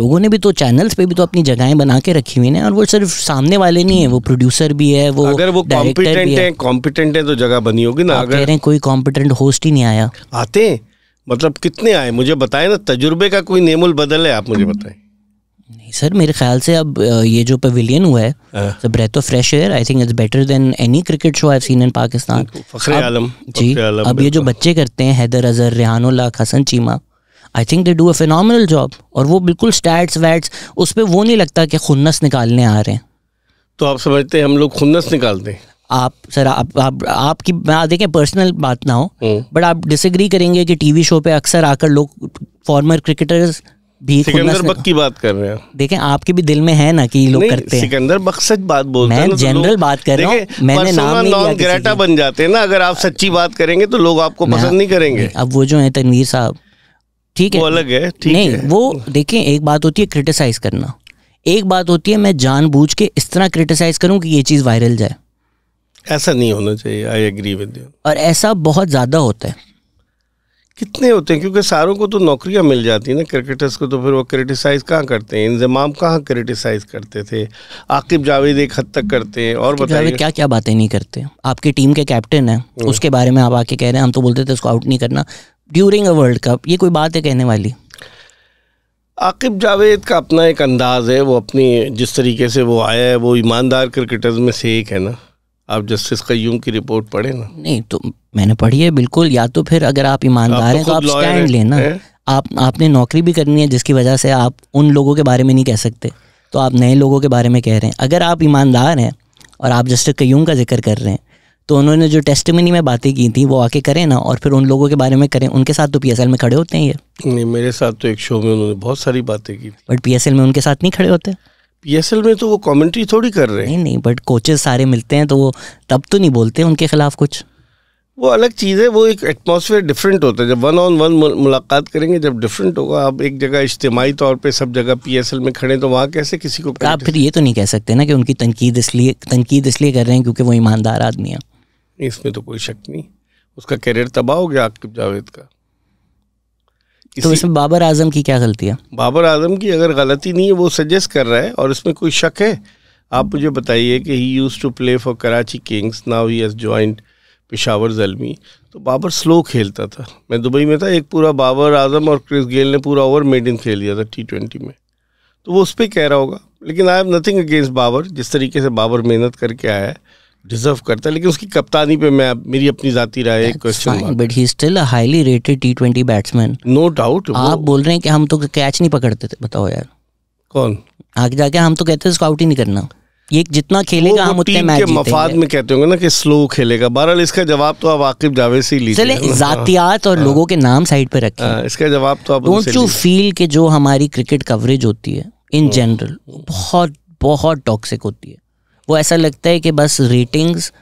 लोगों ने भी तो चैनल्स पे भी तो अपनी जगहें बना के रखी हुई हैं और वो सिर्फ सामने वाले नहीं है वो प्रोड्यूसर भी है वो अगर वो कॉम्पिटेंट है कॉम्पिटेंट है तो जगह बनी होगी ना अगर कह रहे हैं कोई कॉम्पिटेंट होस्ट ही नहीं आया आते मतलब कितने आए मुझे बताएं ना तजुर्बे का कोई नेमुल बदल है आप मुझे बताएं नहीं सर मेरे ख्याल से अब ये जो पवेलियन हुआ है the breath of fresh air I think it's better than any cricket show I seen in Pakistan Fakhre Alam ji अब ये जो बच्चे करते हैं Haider Azhar Rehanullah Hassan Cheema I think they do a fine job और वो बिल्कुल स्टैट्स वैट्स उस पर वो नहीं लगता कि खुन्नस निकालने आ रहे हैं तो आप समझते हैं हम लोग खुन्नस निकालते हैं आप सर आप आप आपकी मैं देखें पर्सनल बात ना हो बट हम्म। आप डिसग्री करेंगे कि टीवी शो पे अक्सर आकर लोग फॉर्मर क्रिकेटर्स भी सिकंदर बक की बात कर रहे हैं देखें आपके भी दिल में है ना कि लोग करते हैं सिकंदर बक सच बात बोलते हैं जनरल तो बात कर रहे हैं मैंने नाम नॉन ग्रेटा बन जाते हैं ना अगर आप सच्ची बात करेंगे तो लोग आपको पसंद नहीं करेंगे अब वो जो है तनवीर साहब ठीक है वो अलग है ठीक नहीं वो देखें एक बात होती है क्रिटिसाइज करना एक बात होती है मैं जानबूझ के इस तरह क्रिटिसाइज करूं कि ये चीज़ वायरल जाए ऐसा नहीं होना चाहिए आई एग्री विद यू और ऐसा बहुत ज़्यादा होता है कितने होते हैं क्योंकि सारों को तो नौकरियां मिल जाती ना क्रिकेटर्स को तो फिर वो क्रिटिसाइज़ कहाँ करते हैं इंजमाम कहाँ क्रिटिसाइज़ करते थे आकिब जावेद एक हद तक करते हैं और बताइए क्या क्या बातें नहीं करते आपकी टीम के कैप्टन हैं हम्म। उसके बारे में आप आके कह रहे हैं हम तो बोलते थे उसको आउट नहीं करना ड्यूरिंग अ वर्ल्ड कप ये कोई बात है कहने वाली आकिब जावेद का अपना एक अंदाज़ है वो अपनी जिस तरीके से वो आया है वो ईमानदार क्रिकेटर्स में से एक है ना आप जस्टिस कयूम की रिपोर्ट पढ़े ना नहीं तो मैंने पढ़ी है बिल्कुल या तो फिर अगर आप ईमानदार तो हैं तो आप स्टैंड लेना आप आपने नौकरी भी करनी है जिसकी वजह से आप उन लोगों के बारे में नहीं कह सकते तो आप नए लोगों के बारे में कह रहे हैं अगर आप ईमानदार हैं और आप जस्टिस कयूम का जिक्र कर रहे हैं तो उन्होंने जो टेस्टमनी में बातें की थी वो आके करें ना और फिर उन लोगों के बारे में करें उनके साथ तो पीएसएल में खड़े होते हैं ये नहीं मेरे साथ तो एक शो में उन्होंने बहुत सारी बातें की बट पीएसएल में उनके साथ नहीं खड़े होते पीएसएल में तो वो कमेंट्री थोड़ी कर रहे हैं नहीं नहीं बट कोचेस सारे मिलते हैं तो वो तब तो नहीं बोलते उनके खिलाफ कुछ वो अलग चीज़ है वो एक एटमोसफेयर डिफरेंट होता है जब वन ऑन वन मुलाकात करेंगे जब डिफरेंट होगा आप एक जगह इज्तमाही तौर पर सब जगह पी एस एल में खड़े तो वहाँ कैसे किसी को आप फिर ये तो नहीं कह सकते ना कि उनकी तनकीद इसलिए तनकीद इसलिए कर रहे हैं क्योंकि वो ईमानदार आदमी हैं इसमें तो कोई शक नहीं उसका करियर तबाह हो गया आकिब जावेद का तो इसमें बाबर आजम की क्या गलती है बाबर आजम की अगर गलती नहीं है वो सजेस्ट कर रहा है और इसमें कोई शक है आप मुझे बताइए कि he used to play for Karachi kings now he has joined Peshawar Zalmi तो बाबर स्लो खेलता था मैं दुबई में था एक पूरा बाबर आजम और क्रिस गेल ने पूरा ओवर मेड इन खेल लिया था टी ट्वेंटी में तो वो उस पर कह रहा होगा लेकिन I have nothing against Babar जिस तरीके से बाबर मेहनत करके आया है डिजर्व करता है लेकिन उसकी कप्तानी पे मैं मेरी अपनी जाती राय question but he still a highly rated T twenty batsman no doubt आप बोल रहे हैं कि हम तो कैच नहीं पकड़ते थे बताओ यार कौन आगे जाके हम तो कहते हैं स्काउट ही नहीं करना ये जितना खेलेगा हम उतने मैच के मफाद में कहते होंगे ना कि स्लो खेलेगा बहरहाल इसका जवाब तो आप वाकिब जावेद से लीजिए चले हाँ। जातियात और हाँ। लोगों के नाम साइड पे रखें हाँ, इसका जवाब तो आप डोंट यू फील कि जो हमारी क्रिकेट कवरेज होती है इन जनरल बहुत बहुत टॉक्सिक होती है वो ऐसा लगता है कि बस रेटिंग्स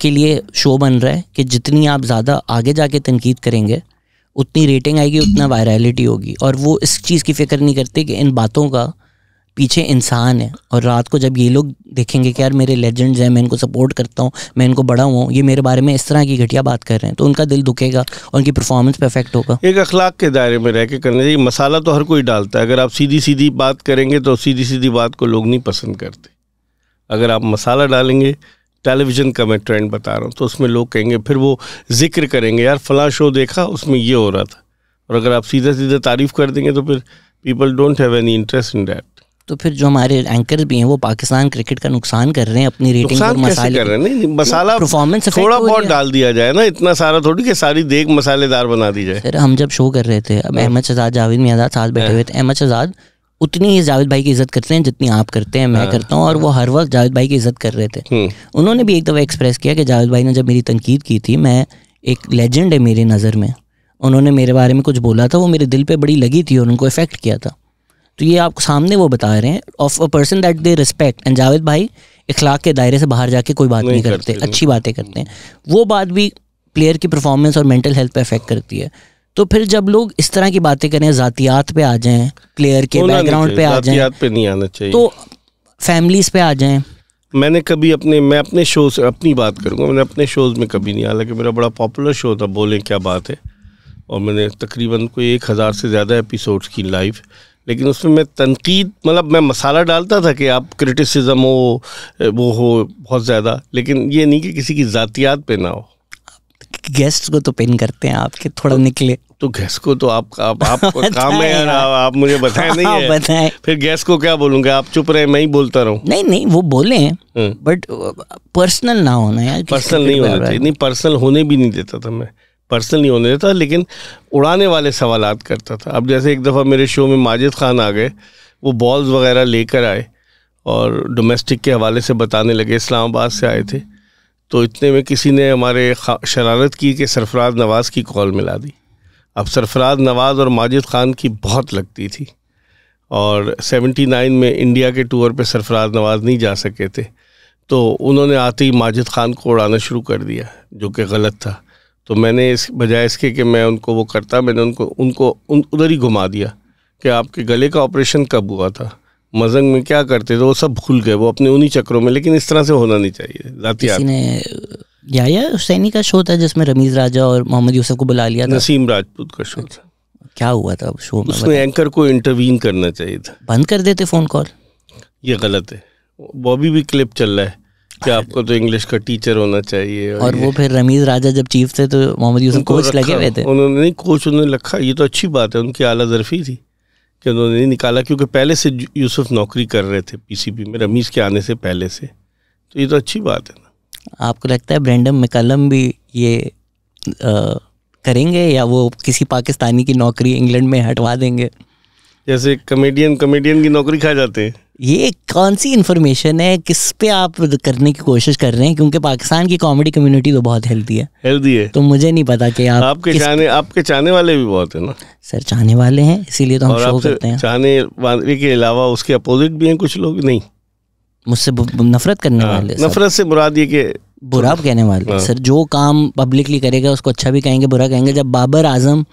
के लिए शो बन रहा है कि जितनी आप ज़्यादा आगे जाके तनकीद करेंगे उतनी रेटिंग आएगी उतना वायरलिटी होगी और वो इस चीज़ की फिक्र नहीं करते कि इन बातों का पीछे इंसान है और रात को जब ये लोग देखेंगे कि यार मेरे लेजेंड्स हैं मैं इनको सपोर्ट करता हूँ मैं इनको बड़ा हुआ हूँ ये मेरे बारे में इस तरह की घटिया बात कर रहे हैं तो उनका दिल दुखेगा और उनकी परफॉर्मेंस पर अफेक्ट होगा एक अखलाक के दायरे में रह के करना चाहिए मसाला तो हर कोई डालता है अगर आप सीधी सीधी बात करेंगे तो सीधी सीधी बात को लोग नहीं पसंद करते अगर आप मसाला डालेंगे टेलीविज़न का मैं ट्रेंड बता रहा हूँ तो उसमें लोग कहेंगे फिर वो जिक्र करेंगे यार फला शो देखा उसमें ये हो रहा था और अगर आप सीधा सीधा तारीफ़ कर देंगे तो फिर people don't have any interest in that तो फिर जो हमारे एंकर भी हैं वो पाकिस्तान क्रिकेट का नुकसान कर रहे हैं अपनी रेटिंग और मसाले कर रहे हैं नहीं मसाला परफॉर्मेंस थोड़ा बहुत डाल दिया जाए ना इतना सारा थोड़ी कि सारी देख मसालेदार बना दी जाए सर हम जब शो कर रहे थे अब हाँ। अहमद शजाद जावेद मियाजाद साथ बैठे हाँ। हुए थे अहमद शजाद उतनी ही जावेद भाई की इज्जत करते हैं जितनी आप करते हैं मैं हाँ। करता हूँ और वो हर वक्त जावेद भाई की इज्जत कर रहे थे हम्म। उन्होंने भी एक दफ़ा एक्सप्रेस किया कि जावेद भाई ने जब मेरी तनकीद की थी मैं एक लेजेंड है मेरी नज़र में उन्होंने मेरे बारे में कुछ बोला था वो मेरे दिल पे बड़ी लगी थी और उनको इफेक्ट किया था तो ये आपको सामने वो बता रहे हैं of a person that they respect and Javed भाई इखलाक के दायरे से बाहर जाके कोई बात नहीं, नहीं करते, करते अच्छी बातें करते हैं वो बात भी प्लेयर की परफॉर्मेंस और मेंटल हेल्थ पे अफेक्ट करती है तो फिर जब लोग इस तरह की बातें करें जातियात पे आ जाएं प्लेयर के बैकग्राउंड पे आ जाएं पे नहीं आना चाहिए तो फैमिलीज पे आ जाएं मैंने कभी अपने मैं अपने शो से अपनी बात करूँगा मैंने अपने शोज़ में कभी नहीं हालांकि मेरा बड़ा पॉपुलर शो था बोले क्या बात है और मैंने तकरीबन कोई एक हज़ार से ज़्यादा एपिसोड्स की लाइव लेकिन उसमें मैं तनकीद मतलब मैं मसाला डालता था कि आप क्रिटिसिज्म हो वो हो बहुत ज़्यादा लेकिन ये नहीं कि किसी की ज़ातियात पे ना हो गेस्ट को तो पिन करते हैं आपके थोड़ा निकले तो गैस को तो आप, आप आप [laughs] काम है यार आप मुझे बताएं नहीं हाँ, है बताएं फिर गैस को क्या बोलूंगा आप चुप रहे मैं ही बोलता रहूँ नहीं नहीं वो बोले बट पर्सनल हम्म। uh, ना होना यार पर्सनल नहीं होना चाहिए नहीं पर्सनल होने भी नहीं देता था मैं पर्सनल नहीं होने देता लेकिन उड़ाने वाले सवाल करता था अब जैसे एक दफ़ा मेरे शो में माजिद खान आ गए वो बॉल्स वगैरह लेकर आए और डोमेस्टिक के हवाले से बताने लगे इस्लामाबाद से आए थे तो इतने में किसी ने हमारे शरारत की कि सरफराज नवाज़ की कॉल मिला दी अब सरफराज नवाज़ और माजिद खान की बहुत लगती थी और 79 में इंडिया के टूर पे सरफराज नवाज़ नहीं जा सके थे तो उन्होंने आते ही माजिद खान को उड़ाना शुरू कर दिया जो कि गलत था तो मैंने इस बजाय इसके कि मैं उनको वो करता मैंने उनको उनको उन उधर ही घुमा दिया कि आपके गले का ऑपरेशन कब हुआ था मजंग में क्या करते थे वो सब भूल गए वो अपने उन्हीं चक्रों में लेकिन इस तरह से होना नहीं चाहिए हुसैनी का शो था जिसमें रमीज राजा और मोहम्मद यूसुफ को बुला लिया था नसीम राजपूत का शो था क्या हुआ था शो में उसने एंकर को इंटरवीन करना चाहिए था बंद कर देते फ़ोन कॉल ये गलत है बॉबी भी क्लिप चल रहा है कि आपको तो इंग्लिश का टीचर होना चाहिए और, और वो फिर रमीज राजा जब चीफ थे तो मोहम्मद यूसुफ कोच लगे हुए थे उन्होंने नहीं कोच उन्होंने रखा ये तो अच्छी बात है उनकी आला जरफी थी कि उन्होंने नहीं निकाला क्योंकि पहले से यूसुफ नौकरी कर रहे थे पीसीबी में रमीज के आने से पहले से तो ये तो अच्छी बात है ना आपको लगता है ब्रेंडम मिकलम भी ये करेंगे या वो किसी पाकिस्तानी की नौकरी इंग्लैंड में हटवा देंगे जैसे कमेडियन कमेडियन की नौकरी खा जाते हैं ये कौन सी इन्फॉर्मेशन है किस पे आप करने की कोशिश कर रहे हैं क्योंकि पाकिस्तान की कॉमेडी कम्युनिटी तो बहुत हेल्दी है हेल्दी है तो मुझे नहीं पता कि आप आपके चाहने आपके चाहने वाले भी बहुत है ना सर चाहने वाले हैं इसीलिए तो हम शो करते हैं चाहने वाले के अलावा उसके अपोजिट भी हैं कुछ लोग नहीं मुझसे नफरत करने आ, हाँ, वाले नफरत से मुराद ये कि बुरा कहने वाले हाँ। सर जो काम पब्लिकली करेगा उसको अच्छा भी कहेंगे बुरा कहेंगे जब बाबर आजम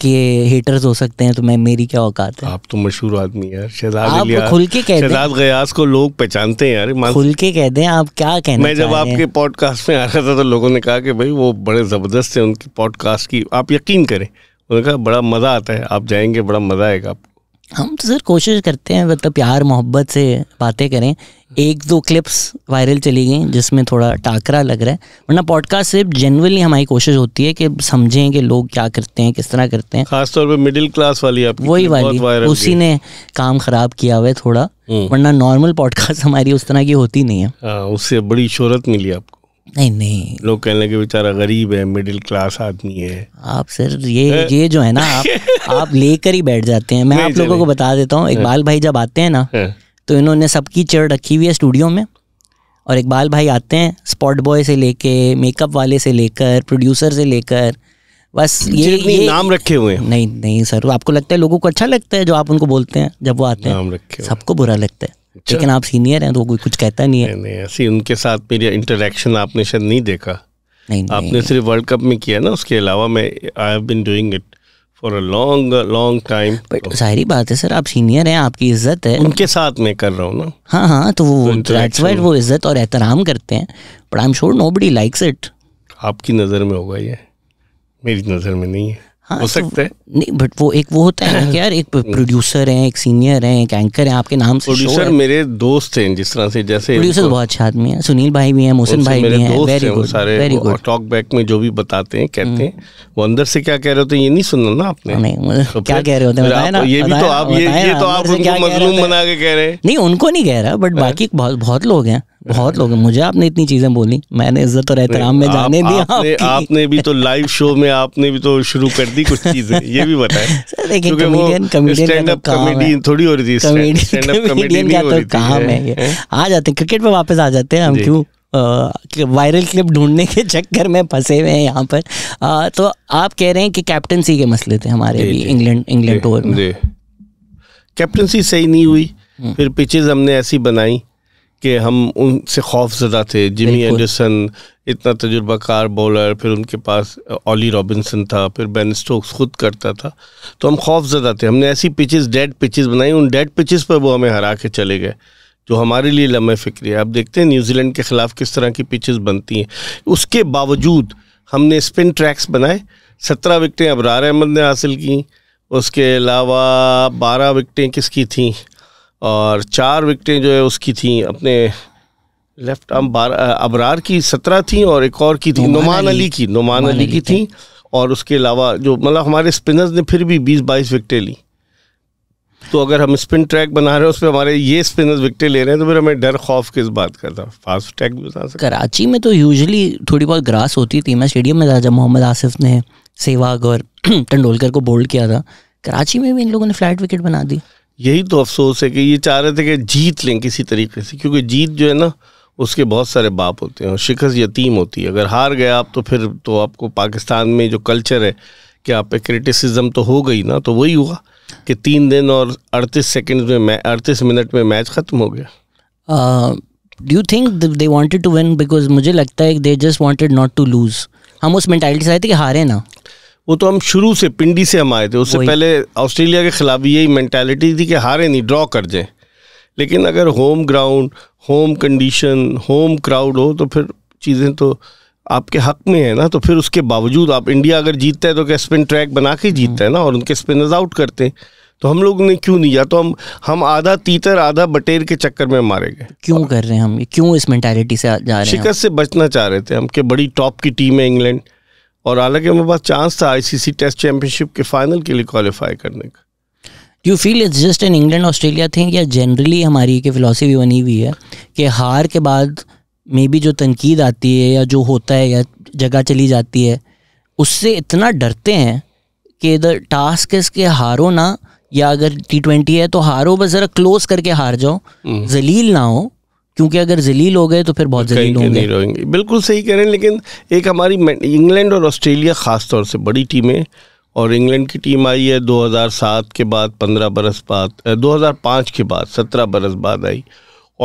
के हेटर्स हो सकते हैं तो मैं मेरी क्या औकात है आप तो मशहूर आदमी यार शहजाद आप खुल के कह शहजाद गयास को लोग पहचानते हैं यार खुल के कह दें आप क्या कहना मैं जब आपके पॉडकास्ट में आ रहा था तो लोगों ने कहा कि भाई वो बड़े ज़बरदस्त है उनकी पॉडकास्ट की आप यकीन करें उन्होंने कहा बड़ा मज़ा आता है आप जाएंगे बड़ा मज़ा आएगा आपको हम तो सर कोशिश करते हैं मतलब प्यार मोहब्बत से बातें करें एक दो क्लिप्स वायरल चली गई जिसमें थोड़ा टाकरा लग रहा है वरना पॉडकास्ट सिर्फ जनरली हमारी कोशिश होती है कि समझें कि लोग क्या करते हैं किस तरह करते हैं खासतौर पे मिडिल क्लास वाली आपकी वही वाली उसी ने काम खराब किया हुआ है थोड़ा हम्म। वरना नॉर्मल पॉडकास्ट हमारी उस तरह की होती नहीं है आ, हाँ, उससे बड़ी शोहरत मिली आपको नहीं नहीं लोग कहने के बेचारा गरीब है मिडिल क्लास आदमी है आप सर ये ये जो है ना आप [laughs] आप लेकर ही बैठ जाते हैं मैं आप लोगों को बता देता हूँ हाँ। इकबाल भाई जब आते हैं ना हाँ। तो इन्होंने सबकी चेयर रखी हुई है स्टूडियो में और इकबाल भाई आते हैं स्पॉट बॉय से लेके मेकअप वाले से लेकर प्रोड्यूसर से लेकर बस ये, ये नाम रखे हुए हैं नहीं नहीं सर आपको लगता है लोगों को अच्छा लगता है जो आप उनको बोलते हैं जब वो आते हैं सबको बुरा लगता है लेकिन आप सीनियर हैं तो कोई कुछ कहता नहीं है नहीं ऐसी उनके साथ मेरी इंटरेक्शन आपने शायद नहीं देखा नहीं, आपने नहीं, सिर्फ वर्ल्ड कप में किया ना उसके अलावा मैं I have been doing it for a long long time but सारी बात है सर आप सीनियर हैं आपकी इज्जत है उनके साथ मैं कर रहा हूँ ना हाँ हाँ तो वो दैट्स वाइट वो इज्जत और एहतराम करते हैं but I am sure nobody likes it आपकी नज़र में होगा ये मेरी नज़र में नहीं है हाँ, हो तो सकते हैं नहीं बट वो एक वो होता है ना यार एक प्रोड्यूसर [clears throat] है एक सीनियर है एक एंकर है आपके नाम से प्रोड्यूसर मेरे दोस्त हैं जिस तरह से जैसे प्रोड्यूसर बहुत अच्छा आदमी है सुनील भाई भी हैं मोहसिन भाई भी हैं वेरी गुड सारे वेरी गुड टॉक बैक में जो भी बताते हैं कहते हम्म। हैं वो अंदर से क्या कह रहे होते हैं ये नहीं सुनना ना आपने तो क्या कह रहे होते हैं ये भी तो आप ये तो आप उनको मजलूम बना के कह रहे हैं नहीं उनको नहीं कह रहा बट हाँ। बाकी बहुत लोग हैं बहुत लोग मुझे आपने इतनी चीजें बोली मैंने इज्जत और एहतराम में जाने आप, दिया आपने, आपने भी तो लाइव शो में आपने भी तो शुरू कर दी कुछ चीजें ये भी बताए [laughs] तो तो आ जाते क्रिकेट पे वापस आ जाते हैं हम क्यों वायरल क्लिप ढूंढने के चक्कर में फंसे हुए हैं यहाँ पर आ, तो आप कह रहे हैं कि कैप्टनसी के मसले थे हमारे भी इंग्लैंड इंग्लैंड टूर में कैप्टनसी सही नहीं हुई हम्म। फिर पिचेस हमने ऐसी बनाई कि हम उनसे ज़दा थे जिमी एंडरसन इतना तजुर्बाकार बॉलर फिर उनके पास ओली रॉबिनसन था फिर बेन स्टोक्स खुद करता था तो हम खौफजदा थे हमने ऐसी पिचेस डेड पिचेस बनाई उन डेड पिचेस पर वो हमें हरा के चले गए जो हमारे लिए लम्हे फिक्री है आप देखते हैं न्यूजीलैंड के ख़िलाफ़ किस तरह की पिचेस बनती हैं उसके बावजूद हमने स्पिन ट्रैक्स बनाए सत्रह विकटें अबरार अहमद ने हासिल की उसके अलावा बारह विकटें किसकी थी और चार विकटें जो है उसकी थी अपने लेफ्ट आर्म बार अबरार की सत्रह थी और एक और की थी नुमान अली की नुमान अली की थी और उसके अलावा जो मतलब हमारे स्पिनर्स ने फिर भी बीस बाईस विकटें ली तो अगर हम स्पिन ट्रैक बना रहे हैं उस पर हमारे ये स्पिनर्स विकटें ले रहे हैं तो फिर हमें डर खौफ किस बात का था फास्ट ट्रैक भी बता सकते कराची में तो यूजली थोड़ी बहुत ग्रास होती थी मैं स्टेडियम में था जब मोहम्मद आसिफ ने सहवाग और टंडोलकर [clears throat] को बोल्ड किया था कराची में भी इन लोगों ने फ्लैट विकेट बना दी यही तो अफसोस है कि ये चाह रहे थे कि जीत लें किसी तरीके से क्योंकि जीत जो है ना उसके बहुत सारे बाप होते हैं और शिकस्त यतीम होती है अगर हार गए आप तो फिर तो आपको पाकिस्तान में जो कल्चर है कि आप पे क्रिटिसिज्म तो हो गई ना तो वही हुआ कि तीन दिन और अड़तीस सेकेंड में अड़तीस मिनट में मैच ख़त्म हो गया do you think they wanted to win because मुझे लगता है they just wanted not to lose हम उस मैंटेलिटी से आए थे कि हारे ना वो तो हम शुरू से पिंडी से हम आए थे उससे पहले ऑस्ट्रेलिया के खिलाफ यही मैंटेलिटी थी कि हारे नहीं ड्रॉ कर जाए लेकिन अगर home ground home condition home crowd हो तो फिर चीज़ें तो आपके हक में है ना तो फिर उसके बावजूद आप इंडिया अगर जीतता है तो क्या स्पिन ट्रैक बना के जीतता है ना और उनके स्पिनर्स आउट करते हैं तो हम लोग ने क्यों नहीं जाता तो हम हम आधा तीतर आधा बटेर के चक्कर में मारे गए क्यों कर रहे हैं हम क्यों इस मैंटेलिटी से जा रहे हैं शिकस्त से बचना चाह रहे थे हम कि बड़ी टॉप की टीम है इंग्लैंड और हालांकि मेरे पास चांस था आईसीसी टेस्ट चैंपियनशिप के फाइनल के लिए क्वालिफाई करने का you feel it's just in England Australia thing या जनरली हमारी की फ़िलासफ़ी बनी हुई है कि हार के बाद मे बी जो तनकीद आती है या जो होता है या जगह चली जाती है उससे इतना डरते हैं कि द टास्क इस के हारो ना या अगर टी ट्वेंटी है तो हारो बस ज़रा क्लोज करके हार जाओ हम्म। जलील ना हो क्योंकि अगर जलील हो गए तो फिर बहुत जलील होंगे बिल्कुल सही कह रहे हैं लेकिन एक हमारी इंग्लैंड और ऑस्ट्रेलिया ख़ास तौर से बड़ी टीमें और इंग्लैंड की टीम आई है 2007 के बाद 15 बरस बाद 2005 के बाद 17 बरस बाद आई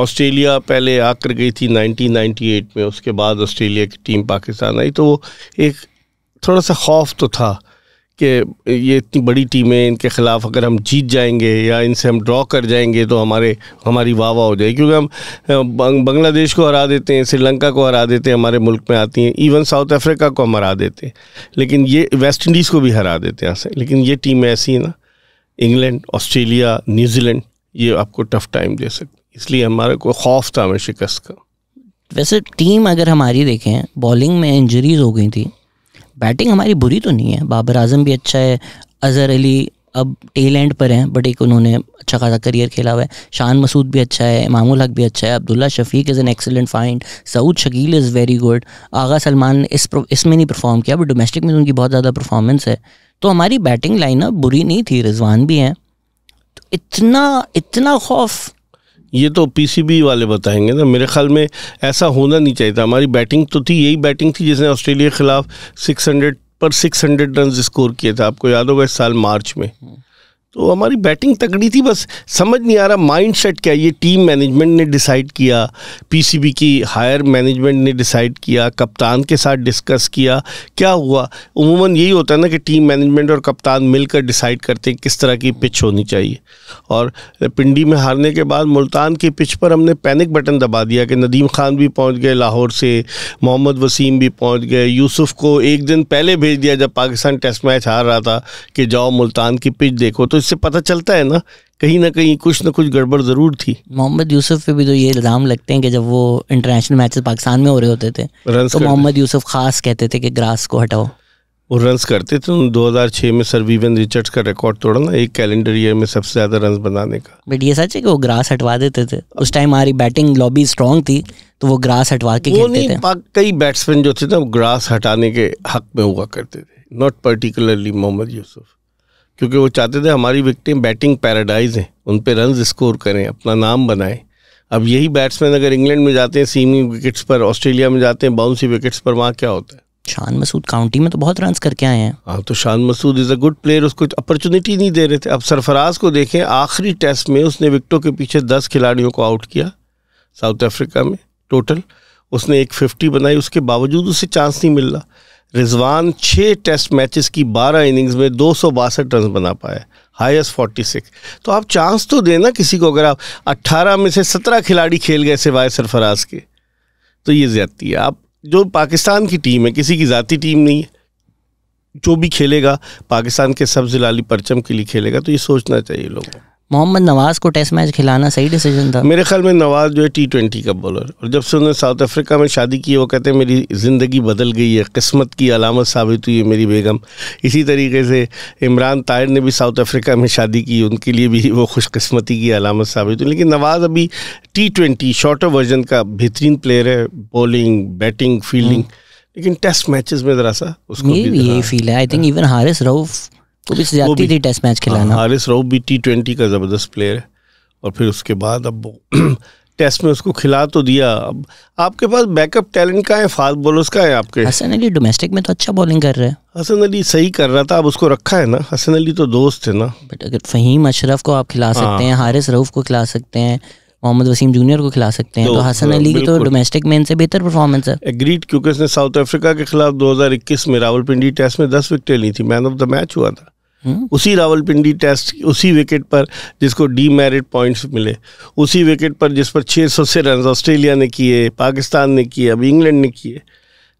ऑस्ट्रेलिया पहले आकर गई थी 1998 में उसके बाद ऑस्ट्रेलिया की टीम पाकिस्तान आई तो वो एक थोड़ा सा खौफ तो था कि ये इतनी बड़ी टीमें इनके ख़िलाफ़ अगर हम जीत जाएंगे या इनसे हम ड्रॉ कर जाएंगे तो हमारे हमारी वाह वाह हो जाएगी क्योंकि हम बांग्लादेश को हरा देते हैं श्रीलंका को हरा देते हैं हमारे मुल्क में आती हैं इवन साउथ अफ्रीका को हम हरा देते हैं लेकिन ये वेस्ट इंडीज़ को भी हरा देते हैं यहाँ से लेकिन ये टीमें ऐसी हैं ना इंग्लैंड ऑस्ट्रेलिया न्यूजीलैंड ये आपको टफ़ टाइम दे सकते इसलिए हमारे को खौफ था हमें शिकस्त का वैसे टीम अगर हमारी देखें बॉलिंग में इंजरीज हो गई थी बैटिंग हमारी बुरी तो नहीं है बाबर आजम भी अच्छा है अज़हर अली अब टेल एंड पर हैं बट एक उन्होंने अच्छा खासा करियर खेला हुआ है शान मसूद भी अच्छा है मामूल हक भी अच्छा है Abdullah Shafique is an excellent find Saud Shakeel is very good Agha Salman इस इसमें नहीं परफॉर्म किया बट डोमेस्टिक में उनकी बहुत ज़्यादा परफॉर्मेंस है तो हमारी बैटिंग लाइनअप बुरी नहीं थी रिजवान भी हैं तो इतना इतना खौफ ये तो पीसीबी वाले बताएंगे ना मेरे ख्याल में ऐसा होना नहीं चाहिए था हमारी बैटिंग तो थी यही बैटिंग थी जिसने ऑस्ट्रेलिया के खिलाफ सिक्स पर हंड्रेड रन स्कोर किए थे आपको याद होगा इस साल मार्च में तो हमारी बैटिंग तगड़ी थी बस समझ नहीं आ रहा माइंड सेट क्या ये टीम मैनेजमेंट ने डिसाइड किया पीसीबी की हायर मैनेजमेंट ने डिसाइड किया कप्तान के साथ डिस्कस किया क्या हुआ उमूमन यही होता है ना कि टीम मैनेजमेंट और कप्तान मिलकर डिसाइड करते हैं किस तरह की पिच होनी चाहिए और पिंडी में हारने के बाद मुल्तान की पिच पर हमने पैनिक बटन दबा दिया कि नदीम खान भी पहुँच गए लाहौर से मोहम्मद वसीम भी पहुँच गए यूसुफ को एक दिन पहले भेज दिया जब पाकिस्तान टेस्ट मैच हार रहा था कि जाओ मुल्तान की पिच देखो तो उससे पता चलता है ना कहीं ना कहीं कुछ ना कुछ गड़बड़ ज़रूर थी मोहम्मद यूसुफ पे भी तो ये इल्ज़ाम लगते हैं कि जब वो इंटरनेशनल मैचेस पाकिस्तान में हो रहे होते थे तो मोहम्मद यूसुफ खास कहते थे कि ग्रास को हटाओ वो रन करते थे दो हजार छह में सर विवन रिचर्ड्स का रिकॉर्ड तोड़ा ना एक कैलेंडर ईयर में सबसे ज़्यादा रन बनाने का बट ये सच है कि वो ग्रास हटवा देते थे उस टाइम हमारी बैटिंग लॉबी स्ट्रांग थी तो वो ग्रास हटवा के वो नहीं थे कई बैट्समैन जो थे ना वो ग्रास हटाने के हक में हुआ करते थे नॉट पर्टिकुलरली मोहम्मद यूसुफ क्योंकि वो चाहते थे हमारी विकटें बैटिंग पैराडाइज हैं उन पर रन स्कोर करें अपना नाम बनाएं अब यही बैट्समैन अगर इंग्लैंड में जाते हैं सीमी विकेट्स पर ऑस्ट्रेलिया में जाते हैं बाउंसी विकेट्स पर वहाँ क्या होता है शान मसूद काउंटी में तो बहुत रन करके आए हैं हाँ तो Shan Masood is a good player उसको अपॉर्चुनिटी नहीं दे रहे थे अब सरफराज को देखें आखिरी टेस्ट में उसने विकटों के पीछे दस खिलाड़ियों को आउट किया साउथ अफ्रीका में टोटल उसने एक फिफ्टी बनाई उसके बावजूद उसे चांस नहीं मिल रहा रिजवान छः टेस्ट मैचेस की बारह इनिंग्स में दो सौ बासठ रन बना पाए हाईएस्ट सिक्स तो आप चांस तो देना किसी को अगर आप अट्ठारह में से सत्रह खिलाड़ी खेल गए सिवाय सरफराज के तो ये ज्यादती है आप जो पाकिस्तान की टीम है किसी की ज़ाती टीम नहीं है जो भी खेलेगा पाकिस्तान के सब्ज लाली परचम के लिए खेलेगा तो ये सोचना चाहिए लोगों को मोहम्मद नवाज को टेस्ट मैच खिलाना सही डिसीजन था मेरे ख्याल में नवाज जो है टी ट्वेंटी का बॉलर और जब से उन्होंने साउथ अफ्रीका में शादी की वो कहते हैं मेरी ज़िंदगी बदल गई है किस्मत की अलामत साबित हुई है मेरी बेगम इसी तरीके से इमरान ताहिर ने भी साउथ अफ्रीका में शादी की उनके लिए भी वो खुशकस्मती की अलामत साबित हुई लेकिन नवाज अभी टी ट्वेंटी शॉर्टर वर्जन का बेहतरीन प्लेयर है बॉलिंग बैटिंग फील्डिंग लेकिन टेस्ट मैचेस में ज़रा सा उसको भी यही फील हाँ। है I think even Haris Rauf वो भी सजाती थी टेस्ट मैच खिलाना हाँ, हारिस राउफ भी टी ट्वेंटी का ज़बरदस्त प्लेयर है और फिर उसके बाद अब टेस्ट [clears throat] में उसको खिला तो दिया अब आपके पास बैकअप टैलेंट का है फास्ट बॉलर्स का है आपके हसन अली डोमेस्टिक में तो अच्छा बॉलिंग कर रहा है हसन अली सही कर रहा था अब उसको रखा है ना हसन अली तो दोस्त है ना बट अगर फ़हीम अशरफ को आप खिला सकते हाँ। हैं हारिस रऊफ़ को खिला सकते हैं मोहम्मद वसीम जूनियर को खिला सकते हैं तो, तो हसन अली की तो डोमेस्टिक में इनसे बेहतर परफॉर्मेंस है एग्रीड क्योंकि उसने साउथ अफ्रीका के खिलाफ 2021 में रावलपिंडी टेस्ट में 10 विकेटें ली थी मैन ऑफ द मैच हुआ था हम्म। उसी रावलपिंडी टेस्ट उसी विकेट पर जिसको डी मेरिट पॉइंट्स मिले उसी विकेट पर जिस पर 600 से रन ऑस्ट्रेलिया ने किए पाकिस्तान ने किए अब इंग्लैंड ने किए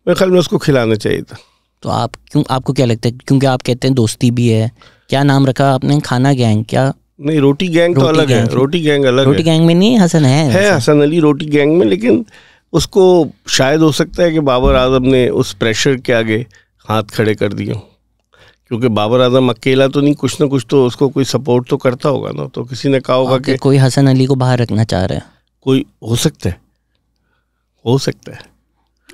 मेरे ख्याल में उसको खिलाना चाहिए था तो आप क्यों आपको क्या लगता है क्योंकि आप कहते हैं दोस्ती भी है क्या नाम रखा आपने खाना गैंग क्या नहीं रोटी गैंग तो रोटी तो अलग गैंग है रोटी गैंग अलग रोटी गैंग में नहीं हसन है है हसन अली रोटी गैंग में लेकिन उसको शायद हो सकता है कि बाबर आजम ने उस प्रेशर के आगे हाथ खड़े कर दिए क्योंकि बाबर आजम अकेला तो नहीं कुछ ना कुछ तो उसको कोई सपोर्ट तो करता होगा ना तो किसी ने कहा होगा कि कोई हसन अली को बाहर रखना चाह रहा है कोई हो सकता है हो सकता है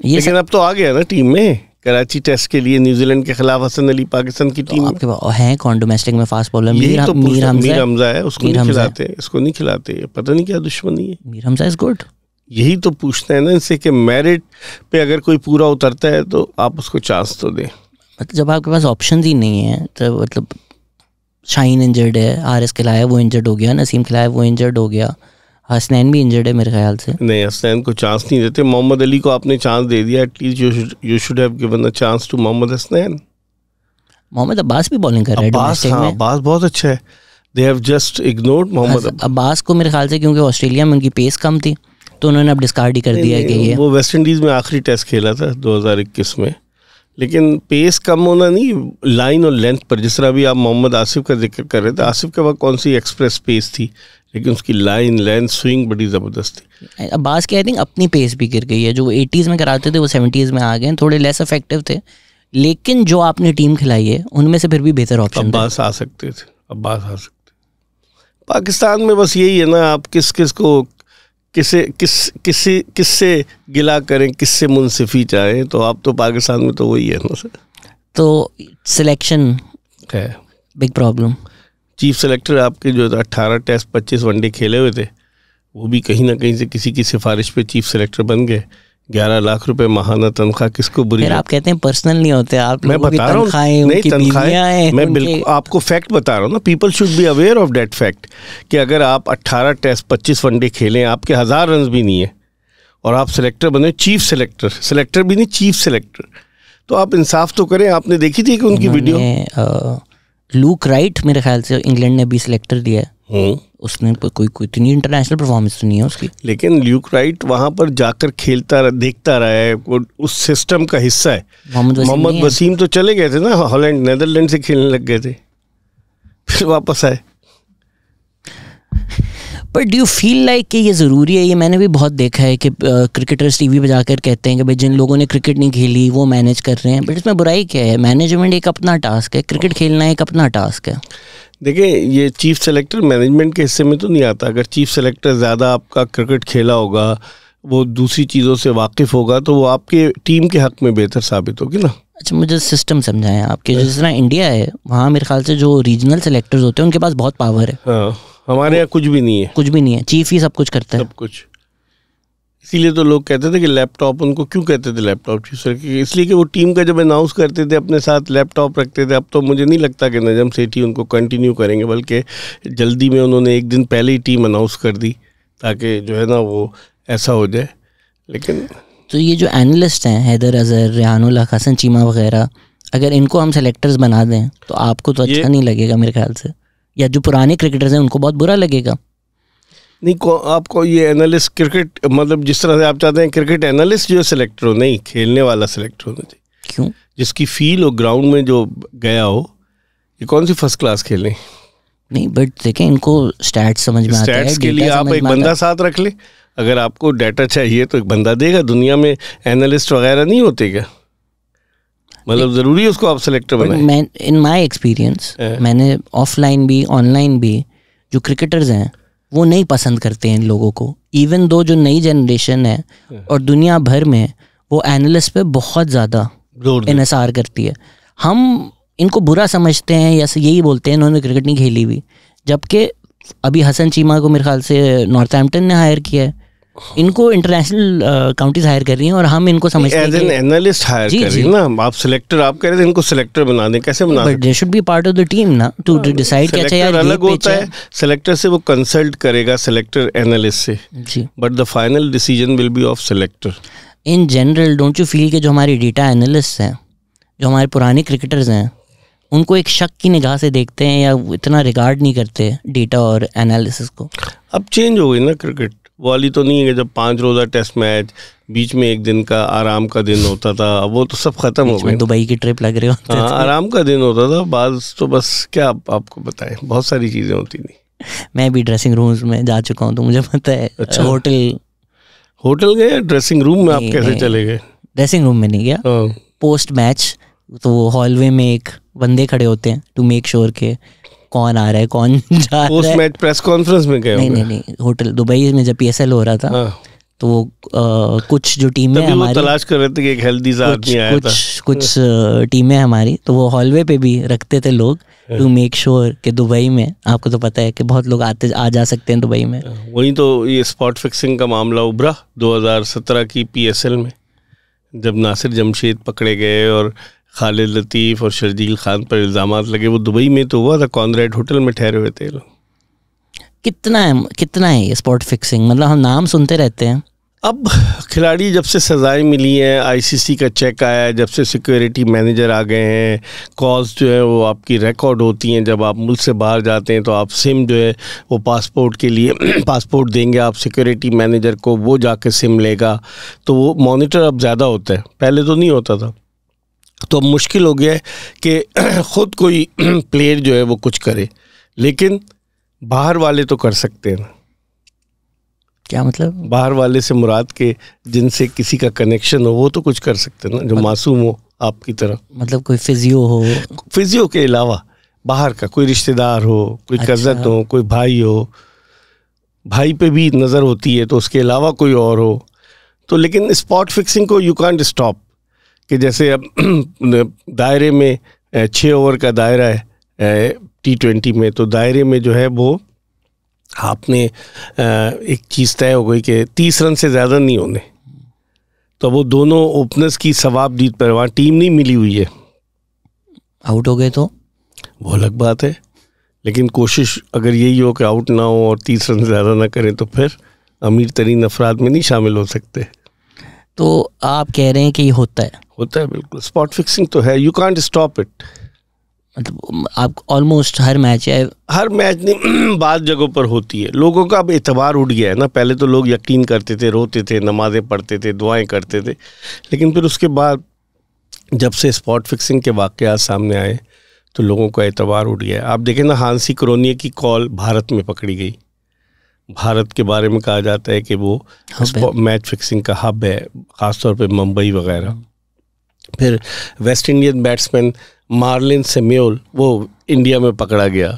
ये लेकिन अब तो आ गया ना टीम में कराची टेस्ट के लिए न्यूजीलैंड के खिलाफ हसन अली पाकिस्तान की तो टीम आपके हैं कौन डोमेस्टिक में फास्ट बॉलर मीर तो मीर मीर हमजा है उसको नहीं खिलाते इसको नहीं खिलाते पता नहीं क्या दुश्मनी है मीर हमजा इज गुड यही तो पूछना है ना इनसे कि मेरिट पे अगर कोई पूरा उतरता है तो आप उसको चांस तो दें मतलब जब आपके पास ऑप्शन ही नहीं है तो मतलब शाइन इंजर्ड है आर एस खिलाया वो इंजर्ड हो गया नसीम खिलाया वो इंजर्ड हो गया हसनैन भी इंजर्ड है मेरे ख्याल से नहीं हसनैन को चांस नहीं देते मोहम्मद अली को आपने चांस दे दिया at least you should have given a chance to Mohammad Hasnain Mohammad Abbas भी बॉलिंग कर रहे है अब्बास हाँ अब्बास बहुत अच्छा है they have just ignored Mohammad Abbas को मेरे ख्याल से क्योंकि ऑस्ट्रेलिया में उनकी पेस कम थी तो उन्होंने अब डिस्कार्ड ही कर दिया कि ये वो वेस्ट इंडीज़ में आखिरी टेस्ट खेला था 2021 में लेकिन पेस कम होना नहीं लाइन और लेंथ पर जिस तरह अभी आप मोहम्मद आसिफ का जिक्र कर रहे थे आसिफ के वक्त कौन सी एक्सप्रेस पेस थी लेकिन उसकी लाइन लेंथ स्विंग बड़ी ज़बरदस्त थी अब्बास के आई थिंक अपनी पेस भी गिर गई है जो एटीज़ में कराते थे वो सेवेंटीज़ में आ गए थोड़े लेस इफेक्टिव थे लेकिन जो आपने टीम खिलाई है उनमें से फिर भी बेहतर ऑप्शन अब्बास आ सकते थे अब्बास आ सकते पाकिस्तान में बस यही है ना आप किस किस को किसे किस किसी किससे गिला करें किससे मुनसिफी चाहें तो आप तो पाकिस्तान में तो वही है ना सर तो सिलेक्शन है बिग प्रॉब्लम चीफ सेलेक्टर आपके जो अट्ठारह टेस्ट पच्चीस वनडे खेले हुए थे वो भी कहीं ना कहीं से किसी की सिफारिश पे चीफ सेलेक्टर बन गए ग्यारह लाख रुपए महाना तनख्वाह किसको बुरी फिर आप कहते हैं पर्सनल नहीं होते आप मैं बता रहा हूँ नहीं तनख्वाहें मैं बिल्कुल आपको फैक्ट बता रहा हूँ ना people should be aware of that fact कि अगर आप अट्ठारह टेस्ट पच्चीस वनडे खेलें आपके हज़ार रन भी नहीं है और आप सेलेक्टर बने चीफ सेलेक्टर सेलेक्टर भी नहीं चीफ सेलेक्टर तो आप इंसाफ तो करें आपने देखी थी कि उनकी वीडियो लूक राइट मेरे ख्याल से इंग्लैंड ने भी सेलेक्टर दिया है हम्म। उसने कोई कोई इतनी इंटरनेशनल परफॉर्मेंस तो नहीं है उसकी लेकिन ल्यूक राइट वहाँ पर जाकर खेलता रहा देखता रहा है वो उस सिस्टम का हिस्सा है मोहम्मद वसीम तो चले गए थे ना हॉलैंड नेदरलैंड से खेलने लग गए थे फिर वापस आए बट डू फील लाइक कि ये ज़रूरी है ये मैंने भी बहुत देखा है कि क्रिकेटर्स टीवी पे जाकर कहते हैं कि भाई जिन लोगों ने क्रिकेट नहीं खेली वो मैनेज कर रहे हैं बट इसमें बुराई क्या है मैनेजमेंट एक अपना टास्क है क्रिकेट खेलना एक अपना टास्क है देखिए ये चीफ सेलेक्टर मैनेजमेंट के हिस्से में तो नहीं आता अगर चीफ सेलेक्टर ज़्यादा आपका क्रिकेट खेला होगा वो दूसरी चीज़ों से वाकिफ़ होगा तो वो आपके टीम के हक में बेहतर साबित होगी ना अच्छा मुझे सिस्टम समझाएं आपके जिस तरह इंडिया है वहाँ मेरे ख्याल से जो रीजनल सेलेक्टर्स होते हैं उनके पास बहुत पावर है हाँ, हमारे यहाँ कुछ भी नहीं है कुछ भी नहीं है चीफ ही सब कुछ करता है सब कुछ इसीलिए तो लोग कहते थे कि लैपटॉप उनको क्यों कहते थे लैपटॉप चूसर के इसलिए कि वो टीम का जब अनाउंस करते थे अपने साथ लैपटॉप रखते थे अब तो मुझे नहीं लगता कि नजम सेठी उनको कंटिन्यू करेंगे बल्कि जल्दी में उन्होंने एक दिन पहले ही टीम अनाउंस कर दी ताकि जो है ना वो ऐसा हो जाए लेकिन तो ये जो एनालिस्ट हैं हैदर अजहर रेहान हसन चीमा वगैरह अगर इनको हम सेलेक्टर्स बना दें तो आपको तो अच्छा नहीं लगेगा मेरे ख्याल से या जो पुराने क्रिकेटर्स हैं उनको बहुत बुरा लगेगा नहीं को, आपको ये एनालिस्ट क्रिकेट मतलब जिस तरह से आप चाहते हैं क्रिकेट एनालिस्ट जो सिलेक्टर हो नहीं खेलने वाला सिलेक्ट होना चाहिए क्यों जिसकी फील हो ग्राउंड में जो गया हो ये कौन सी फर्स्ट क्लास खेलें नहीं बट देखें इनको स्टैट समझ में आता है के लिए आप एक बंदा साथ रख ले अगर आपको डाटा चाहिए तो एक बंदा देगा दुनिया में एनालिस्ट वगैरह नहीं होते क्या मतलब ज़रूरी उसको आप सिलेक्टर बनाए मैं इन माय एक्सपीरियंस मैंने ऑफलाइन भी ऑनलाइन भी जो क्रिकेटर्स हैं वो नहीं पसंद करते हैं इन लोगों को इवन दो जो नई जनरेशन है और दुनिया भर में वो एनालिस्ट पे बहुत ज़्यादा इनसार करती है हम इनको बुरा समझते हैं या यही बोलते हैं इन्होंने क्रिकेट नहीं खेली हुई जबकि अभी हसन चीमा को मेरे ख्याल से एम्पटन ने हायर किया है इनको इंटरनेशनल काउंटीज हायर कर रही हैं और हम इनको समझते हैं एज एन एनालिस्ट हायर कर रही हैं ना आप सिलेक्टर आप कह रहे थे इनको सिलेक्टर बना दें कैसे बना but they should be part of the team ना टू डिसाइड क्या चाहिए अलग होता है सिलेक्टर से वो कंसल्ट करेगा सिलेक्टर एनालिस्ट से जी but the final decision will be of selector in general don't you feel कि जो हमारे डेटा एनालिस्ट हैं जो हमारे पुराने क्रिकेटर्स हैं उनको एक शक की निगाह से देखते हैं या इतना रिगार्ड नहीं करते डेटा और एनालिसिस को अब चेंज हो गई ना क्रिकेट वाली तो नहीं है जब पांच रोज़ा टेस्ट मैच बीच में एक दिन का आराम का दिन होता था वो तो सब खत्म हो गया दुबई की ट्रिप लग रही होती हाँ आराम का दिन होता था बाद तो बस क्या आप, आपको बताएं बहुत सारी चीज़ें होती थी मैं भी ड्रेसिंग रूम में जा चुका हूँ तो मुझे पता है अच्छा होटल होटल गए ड्रेसिंग रूम में आप कैसे चले गए ड्रेसिंग रूम में नहीं गया पोस्ट हाँ। मैच तो हॉलवे में एक बंदे खड़े होते हैं टू मेक श्योर के कौन आ रहा है कौन [laughs] जा रहा है मैच प्रेस कॉन्फ्रेंस में गए नहीं नहीं नहीं होटल दुबई में जब पीएसएल हो रहा था हाँ। तो वो कुछ जो टीमें हमारी तलाश कर रहे थे कि एक हेल्दी सा कुछ आया कुछ, था। कुछ टीमें हमारी तो वो हॉलवे पे भी रखते थे लोग टू मेक श्योर कि दुबई में आपको तो पता है कि बहुत लोग आते आ जा सकते हैं दुबई में हाँ, वही तो ये स्पॉट फिक्सिंग का मामला उभरा 2017 की पीएसएल में जब नासिर जमशेद पकड़े गए और खालिद लतीफ़ और शर्जील खान पर इल्ज़ाम लगे वो दुबई में तो हुआ था कॉन्ड होटल में ठहरे हुए थे लोग कितना है कितना है ये स्पॉट फिक्सिंग मतलब हम नाम सुनते रहते हैं अब खिलाड़ी जब से सज़ाएं मिली हैं आईसीसी का चेक आया है जब से सिक्योरिटी मैनेजर आ गए हैं कॉल्स जो है वो आपकी रिकॉर्ड होती हैं जब आप मुल्क से बाहर जाते हैं तो आप सिम जो है वो पासपोर्ट के लिए पासपोर्ट [clears throat] देंगे आप सिक्योरिटी मैनेजर को वो जाके सिम लेगा तो वो मॉनिटर अब ज़्यादा होता है पहले तो नहीं होता था तो अब मुश्किल हो गया है कि [clears throat] ख़ुद कोई प्लेयर [clears throat] जो है वो कुछ करे लेकिन बाहर वाले तो कर सकते हैं ना क्या मतलब बाहर वाले से मुराद के जिनसे किसी का कनेक्शन हो वो तो कुछ कर सकते हैं ना जो मतलब, मासूम हो आपकी तरह मतलब कोई फिजियो हो फिजियो के अलावा बाहर का कोई रिश्तेदार हो कोई अच्छा। कज़त हो कोई भाई हो भाई पे भी नज़र होती है तो उसके अलावा कोई और हो तो लेकिन स्पॉट फिक्सिंग को यू कॉन्ट स्टॉप कि जैसे अब [clears throat] दायरे में छः ओवर का दायरा है टी ट्वेंटी में तो दायरे में जो है वो आपने एक चीज़ तय हो गई कि तीस रन से ज़्यादा नहीं होने तो वो दोनों ओपनर्स की सवाब जीत पर वहाँ टीम नहीं मिली हुई है आउट हो गए तो वो अलग बात है लेकिन कोशिश अगर यही हो कि आउट ना हो और तीस रन से ज़्यादा ना करें तो फिर अमीर तरीन अफराद में नहीं शामिल हो सकते तो आप कह रहे हैं कि ये होता है होता है बिल्कुल स्पॉट फिक्सिंग तो है यू कॉन्ट स्टॉप इट मतलब आप ऑलमोस्ट हर मैच है हर मैच नहीं [clears throat] बाद जगहों पर होती है लोगों का अब एतबार उठ गया है ना पहले तो लोग यकीन करते थे रोते थे नमाज़ें पढ़ते थे दुआएं करते थे लेकिन फिर उसके बाद जब से स्पॉट फिक्सिंग के वाक़ सामने आए तो लोगों का एतबार उठ गया आप देखें ना हांसी क्रोनिया की कॉल भारत में पकड़ी गई भारत के बारे में कहा जाता है कि वो मैच फिक्सिंग का हब है ख़ासतौर पर मुंबई वगैरह फिर West Indian batsman Marlon Samuels वो इंडिया में पकड़ा गया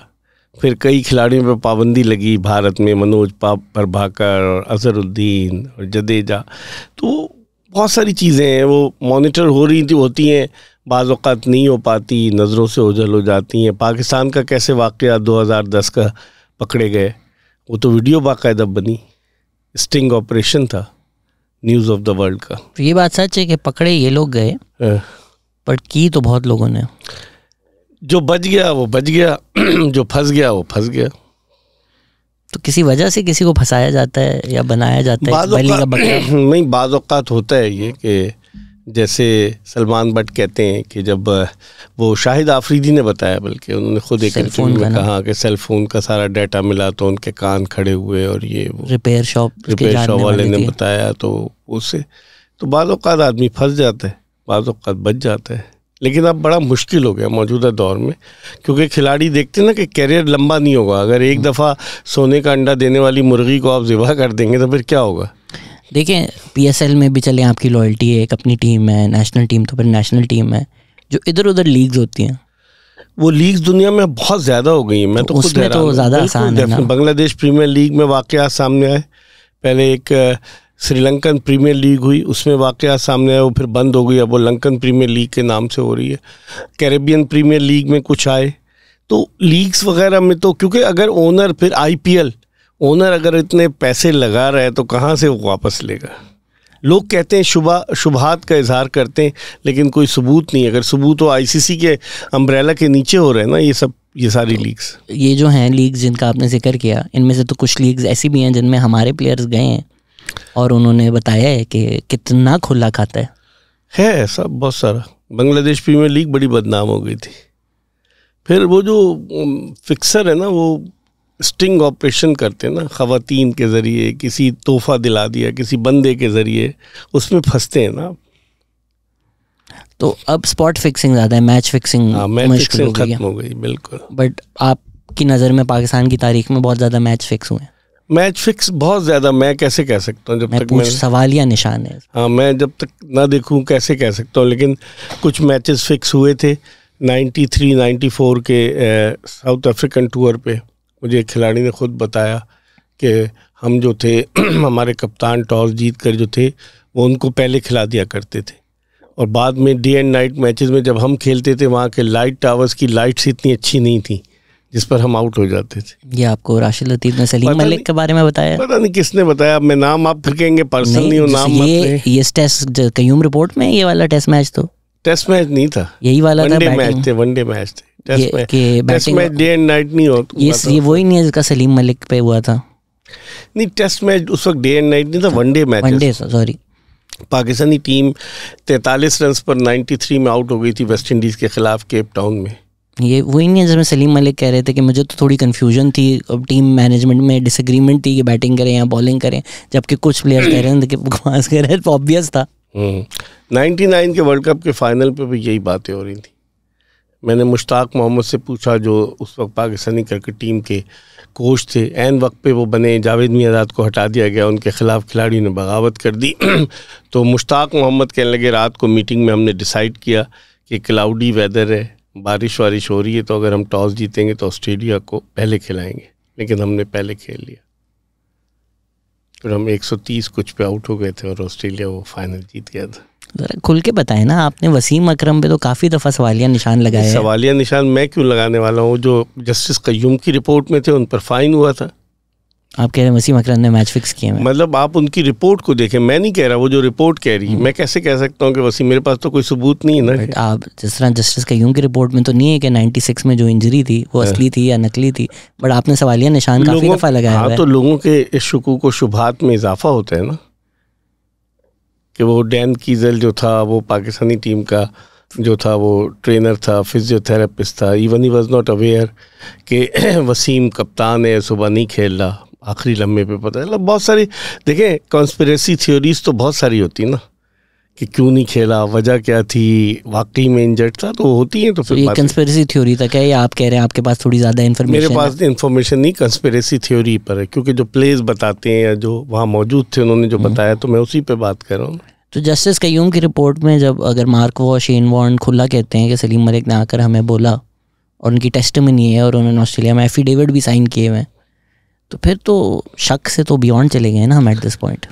फिर कई खिलाड़ियों पर पाबंदी लगी भारत में मनोज पाप प्रभाकर और अजहरुद्दीन और जदेजा तो बहुत सारी चीज़ें हैं वो मॉनिटर हो रही थी होती हैं बाज़ात नहीं हो पाती नज़रों से ओझल हो जाती हैं पाकिस्तान का कैसे वाक़ 2010 का पकड़े गए वो तो वीडियो बाकायदा बनी स्टिंग ऑपरेशन था न्यूज ऑफ द वर्ल्ड का तो ये बात सच है कि पकड़े ये लोग गए हाँ। पर की तो बहुत लोगों ने जो बच गया वो बच गया जो फंस गया वो फंस गया तो किसी वजह से किसी को फंसाया जाता है या बनाया जाता है का [clears throat] नहीं बाज़ात होता है ये कि जैसे सलमान भट्ट कहते हैं कि जब वो शाहिद आफरीदी ने बताया बल्कि उन्होंने खुद एक फोन में कहा कि सेल फ़ोन का सारा डाटा मिला तो उनके कान खड़े हुए और ये रिपेयर शॉप रिपेयर शॉप वाले ने बताया तो उससे तो बाद आदमी फंस जाता है बाद बच जाता है लेकिन अब बड़ा मुश्किल हो गया मौजूदा दौर में क्योंकि खिलाड़ी देखते हैं ना कि कैरियर लंबा नहीं होगा अगर एक हम्म। दफ़ा सोने का अंडा देने वाली मुर्गी को आप ज़िबा कर देंगे तो फिर क्या होगा देखिए पी में भी चले आपकी लॉयल्टी है एक अपनी टीम है नेशनल टीम तो फिर नेशनल टीम है जो इधर उधर लीग्स होती हैं वो लीग्स दुनिया में बहुत ज़्यादा हो गई है मैं तो, तो उसमें तो ज़्यादा आसान है बांग्लादेश प्रीमियर लीग में वाक़ सामने आए पहले एक श्रीलंकन प्रीमियर लीग हुई उसमें वाक़ सामने आए वो फिर बंद हो गई अब वो लंकन प्रीमियर लीग के नाम से हो रही है कैरेबियन प्रीमियर लीग में कुछ आए तो लीग्स वगैरह में तो क्योंकि अगर ओनर फिर आईपीएल ओनर अगर इतने पैसे लगा रहा है तो कहाँ से वो वापस लेगा लोग कहते हैं शुभा शुभात का इजहार करते हैं लेकिन कोई सबूत नहीं अगर सबूत हो आईसीसी के अम्ब्रेला के नीचे हो रहे हैं ना ये सब ये सारी लीग्स ये जो हैं लीग्स जिनका आपने जिक्र किया इनमें से तो कुछ लीग्स ऐसी भी हैं जिनमें हमारे प्लेयर्स गए हैं और उन्होंने बताया है कि कितना खुला खाता है है सब बहुत सारा बांग्लादेश प्रीमियर लीग बड़ी बदनाम हो गई थी फिर वो जो फिक्सर है ना वो स्टिंग ऑपरेशन करते हैं ना ख़वातीन के ज़रिए किसी तोहफ़ा दिला दिया किसी बंदे के ज़रिए उसमें फंसते हैं ना तो अब स्पॉट फिक्सिंग ज़्यादा है मैच फिक्सिंग मैच फिक्सिंग खत्म हो गई बिल्कुल बट आपकी नज़र में पाकिस्तान की तारीख में बहुत ज़्यादा मैच फिक्स हुए हैं मैच फिक्स बहुत ज़्यादा मैं कैसे कह सकता हूँ जब मैं तक मैं सवाल या निशान है हाँ मैं जब तक ना देखूँ कैसे कह सकता हूँ लेकिन कुछ मैचेस फिक्स हुए थे 93, 94 के साउथ अफ्रीकन टूर पे मुझे एक खिलाड़ी ने खुद बताया कि हम जो थे [clears throat] हमारे कप्तान टॉस जीत कर जो थे वो उनको पहले खिला दिया करते थे और बाद में डे एंड नाइट मैचेस में जब हम खेलते थे वहाँ के लाइट टावर्स की लाइट्स इतनी अच्छी नहीं थी जिस पर हम आउट हो जाते थे ये आपको राशिद लतीफ़ ने सलीम मलिक के बारे में बताया पता नहीं किसने बताया मैं नाम आप फिर कहेंगे नहीं हूँ नाम ये ये टेस्ट कयूम रिपोर्ट में ये वाला टेस्ट मैच तो टेस्ट मैच नहीं था यही वाला वनडे मैच थे वनडे मैच थे टेस्ट में डे एंड नाइट नहीं होता ये मतलब- ये वही नहीं है जिसका सलीम मलिक पे हुआ था नहीं टेस्ट मैच उस वक्त डे एंड नाइट नहीं था one day match one day sorry Pakistani team 43 run पर 93 में आउट हो गई थी वेस्ट इंडीज़ के ख़िलाफ़ केप टाउन में ये वही नहीं है जिसमें सलीम मलिक कह रहे थे कि मुझे तो थोड़ी कन्फ्यूजन थी अब टीम मैनेजमेंट में डिसएग्रीमेंट थी कि बैटिंग करें या बॉलिंग करें जबकि कुछ प्लेयर कह रहे थे कि बकवास कह रहे तो ऑब्वियस था नाइन्टी हम्म। नाइन के वर्ल्ड कप के फाइनल पे भी यही बातें हो रही थी मैंने मुश्ताक मोहम्मद से पूछा जो उस वक्त पाकिस्तानी क्रिकेट टीम के कोच थे एन वक्त पे वो बने जावेद मियादाद को हटा दिया गया उनके ख़िलाफ़ खिलाड़ियों ने बगावत कर दी [clears throat] तो मुश्ताक मोहम्मद कहने लगे रात को मीटिंग में हमने डिसाइड किया कि क्लाउडी वेदर है बारिश वारिश हो रही है तो अगर हम टॉस जीतेंगे तो ऑस्ट्रेलिया को पहले खिलाएंगे लेकिन हमने पहले खेल लिया फिर हम 130 कुछ पे आउट हो गए थे और ऑस्ट्रेलिया वो फाइनल जीत गया था जरा खुल के बताए ना आपने वसीम अकरम पे तो काफ़ी दफ़ा सवालिया निशान लगाए सवालिया निशान मैं क्यों लगाने वाला हूँ जो जस्टिस कयूम की रिपोर्ट में थे उन पर फाइन हुआ था आप कह रहे हैं वसीम अकरम ने मैच फिक्स किए हैं मतलब आप उनकी रिपोर्ट को देखें मैं नहीं कह रहा वो जो रिपोर्ट कह रही है हम्म। मैं कैसे कह सकता हूँ कि वसीम मेरे पास तो कोई सबूत नहीं है ना आप जिस तरह जस्टिस कयूम की रिपोर्ट में तो नहीं है कि 96 में जो इंजरी थी वो हाँ। असली थी या नकली थी बट आपने सवालिया निशान काफ़ी दफ़ा लगाया हाँ, तो लोगों के इस शकू को शुभात में इजाफा होता है ना कि वो डैन कीजल जो था वो पाकिस्तानी टीम का जो था वो ट्रेनर था फिजियोथेरेपिस्ट था even he was not aware कि [clears throat] वसीम कप्तान है सुबह नहीं खेल रहा आखिरी लम्बे पे पता चला मतलब बहुत सारी देखें कॉन्स्परेसी थ्योरीज तो बहुत सारी होती ना कि क्यों नहीं खेला वजह क्या थी वाकई में इंजर्ड था तो होती है तो, तो फिर ये कंस्पेरेसी थ्योरी तक है ये आप कह रहे हैं आपके पास थोड़ी ज़्यादा इन्फॉर्मेशन मेरे पास इन्फॉर्मेशन नहीं कंस्पिरेसी थ्योरी पर है क्योंकि जो प्लेस बताते हैं या जो वहाँ मौजूद थे उन्होंने जो हम्म। बताया तो मैं उसी पर बात कर रहा हूँ तो जस्टिस कयूम की रिपोर्ट में जब अगर मार्क और शेन वॉन्ड खुला कहते हैं कि सलीम मलिक ने आकर हमें बोला और उनकी टेस्ट में नहीं है और उन्होंने ऑस्ट्रेलिया में एफिडेविट भी साइन किए हुए हैं तो फिर तो शक से तो बियॉन्ड चले गए ना हम एट दिस पॉइंट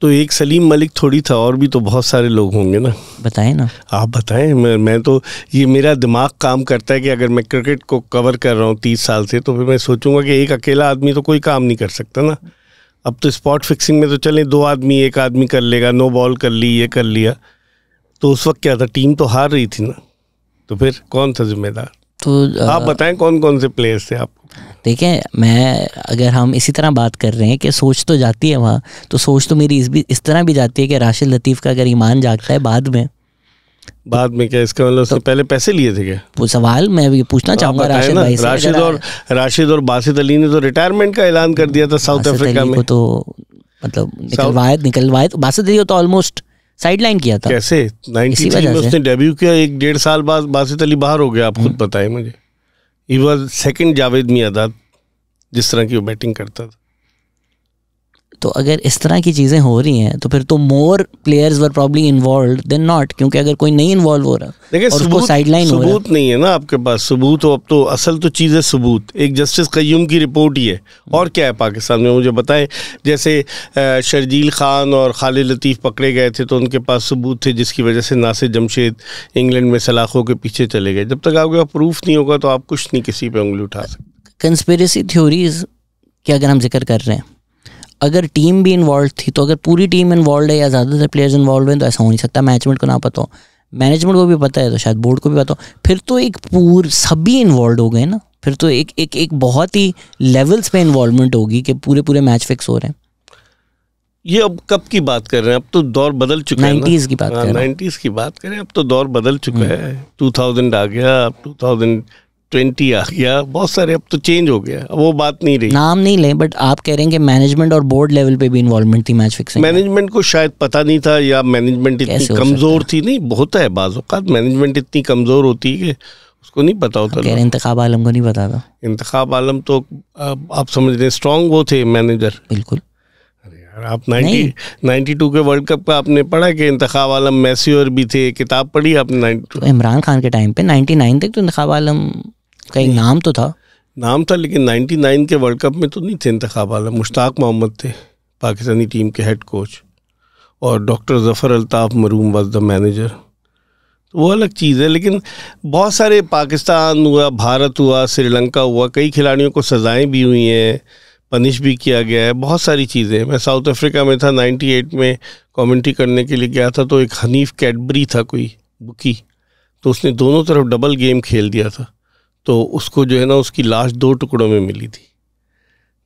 तो एक सलीम मलिक थोड़ी था और भी तो बहुत सारे लोग होंगे ना बताएं ना आप बताएं मैं मैं तो ये मेरा दिमाग काम करता है कि अगर मैं क्रिकेट को कवर कर रहा हूँ तीस साल से तो फिर मैं सोचूंगा कि एक अकेला आदमी तो कोई काम नहीं कर सकता ना अब तो स्पॉट फिक्सिंग में तो चलें दो आदमी एक आदमी कर लेगा नो बॉल कर ली ये कर लिया तो उस वक्त क्या था टीम तो हार रही थी ना तो फिर कौन था जिम्मेदार तो आप बताएं कौन कौन से प्लेयर्स थे आपको ठीक है मैं अगर हम इसी तरह बात कर रहे हैं कि सोच तो जाती है वहाँ तो सोच तो मेरी इस भी इस तरह भी जाती है कि राशिद लतीफ़ का अगर ईमान जागता है बाद में बाद में क्या इसका मतलब तो, पहले पैसे लिए थे क्या सवाल मैं भी पूछना चाहूंगा राशिद भाई राशिद और राशिद और बासित अली ने तो रिटायरमेंट का ऐलान कर दिया था हाँ, साउथ अफ्रीका में तो मतलब निकलवाए निकलवाए तो बासित अली तो ऑलमोस्ट साइडलाइन किया था कैसे 93 में उसने डेब्यू किया एक डेढ़ साल बाद बासित अली बाहर हो गया आप खुद हम्म। बताएं मुझे he was second Javed Miandad जिस तरह की वो बैटिंग करता था तो अगर इस तरह की चीज़ें हो रही हैं तो फिर तो more players were probably involved than not क्योंकि अगर कोई नहीं इन्वॉल्व हो रहा देखिए उसको साइडलाइन सबूत नहीं है ना आपके पास सबूत हो अब तो असल तो चीज़ है सबूत एक जस्टिस कयूम की रिपोर्ट ही है और क्या है पाकिस्तान में मुझे बताएं जैसे शर्जील खान और खालिद लतीफ़ पकड़े गए थे तो उनके पास सबूत थे जिसकी वजह से नासिर जमशेद इंग्लैंड में सलाखों के पीछे चले गए जब तक आपके पास प्रूफ नहीं होगा तो आप कुछ नहीं किसी पर उंगली उठा सकते कंस्पेरेसी थ्योरीज क्या अगर हम जिक्र कर रहे हैं अगर टीम भी इन्वॉल्व थी तो अगर पूरी टीम इन्वॉल्व है या ज़्यादातर प्लेयर्स इन्वॉल्व हैं तो ऐसा हो नहीं सकता मैनेजमेंट को ना पता हो मैनेजमेंट को भी पता है तो शायद बोर्ड को भी पता हो फिर तो एक पूर सभी इन्वॉल्व हो गए ना फिर तो एक एक एक बहुत ही लेवल्स पे इन्वॉल्वमेंट होगी कि पूरे पूरे मैच फिक्स हो रहे हैं ये अब कब की बात कर रहे हैं अब तो दौर बदल चुका है नाइन्टीज़ की बात हाँ, नाइन्टीज़ की बात करें अब तो दौर बदल चुका हम्म। है टू थाउजेंड आ गया अब टू थाउजेंड ट्वेंटी आ गया बहुत सारे अब तो चेंज हो गया अब वो बात नहीं रही नाम नहीं लें बट आप कह रहे हैं कि मैनेजमेंट और बोर्ड लेवल पे भी इन्वॉल्वमेंट थी मैच फिक्सिंग मैनेजमेंट को शायद पता नहीं था या मैनेजमेंट इतनी कमज़ोर थी नहीं बहुत है बाज़ मैनेजमेंट इतनी कमज़ोर होती है उसको नहीं पता होता कह इंतखा आलम को नहीं पता था इंतखाब आलम तो आप समझ रहे स्ट्रॉन्ग वो थे मैनेजर बिल्कुल आप 90 92 के वर्ल्ड कप का आपने पढ़ा कि इंतखाब आलम मैसी और भी थे किताब पढ़ी आपने तो इमरान खान के टाइम पे 99 तक तो इंतखाब आलम उसका एक नाम तो था नाम था लेकिन 99 के वर्ल्ड कप में तो नहीं थे इंतखब आला मुश्ताक मोहम्मद थे पाकिस्तानी टीम के हेड कोच और डॉक्टर ज़फ़र अल्ताफ़ मरूम वाज द मैनेजर तो वो अलग चीज़ है लेकिन बहुत सारे पाकिस्तान हुआ भारत हुआ श्रीलंका हुआ कई खिलाड़ियों को सज़ाएँ भी हुई हैं पनिश भी किया गया है बहुत सारी चीज़ें मैं साउथ अफ्रीका में था 98 में कमेंट्री करने के लिए गया था तो एक हनीफ कैडबरी था कोई बुकी तो उसने दोनों तरफ डबल गेम खेल दिया था तो उसको जो है ना उसकी लाश दो टुकड़ों में मिली थी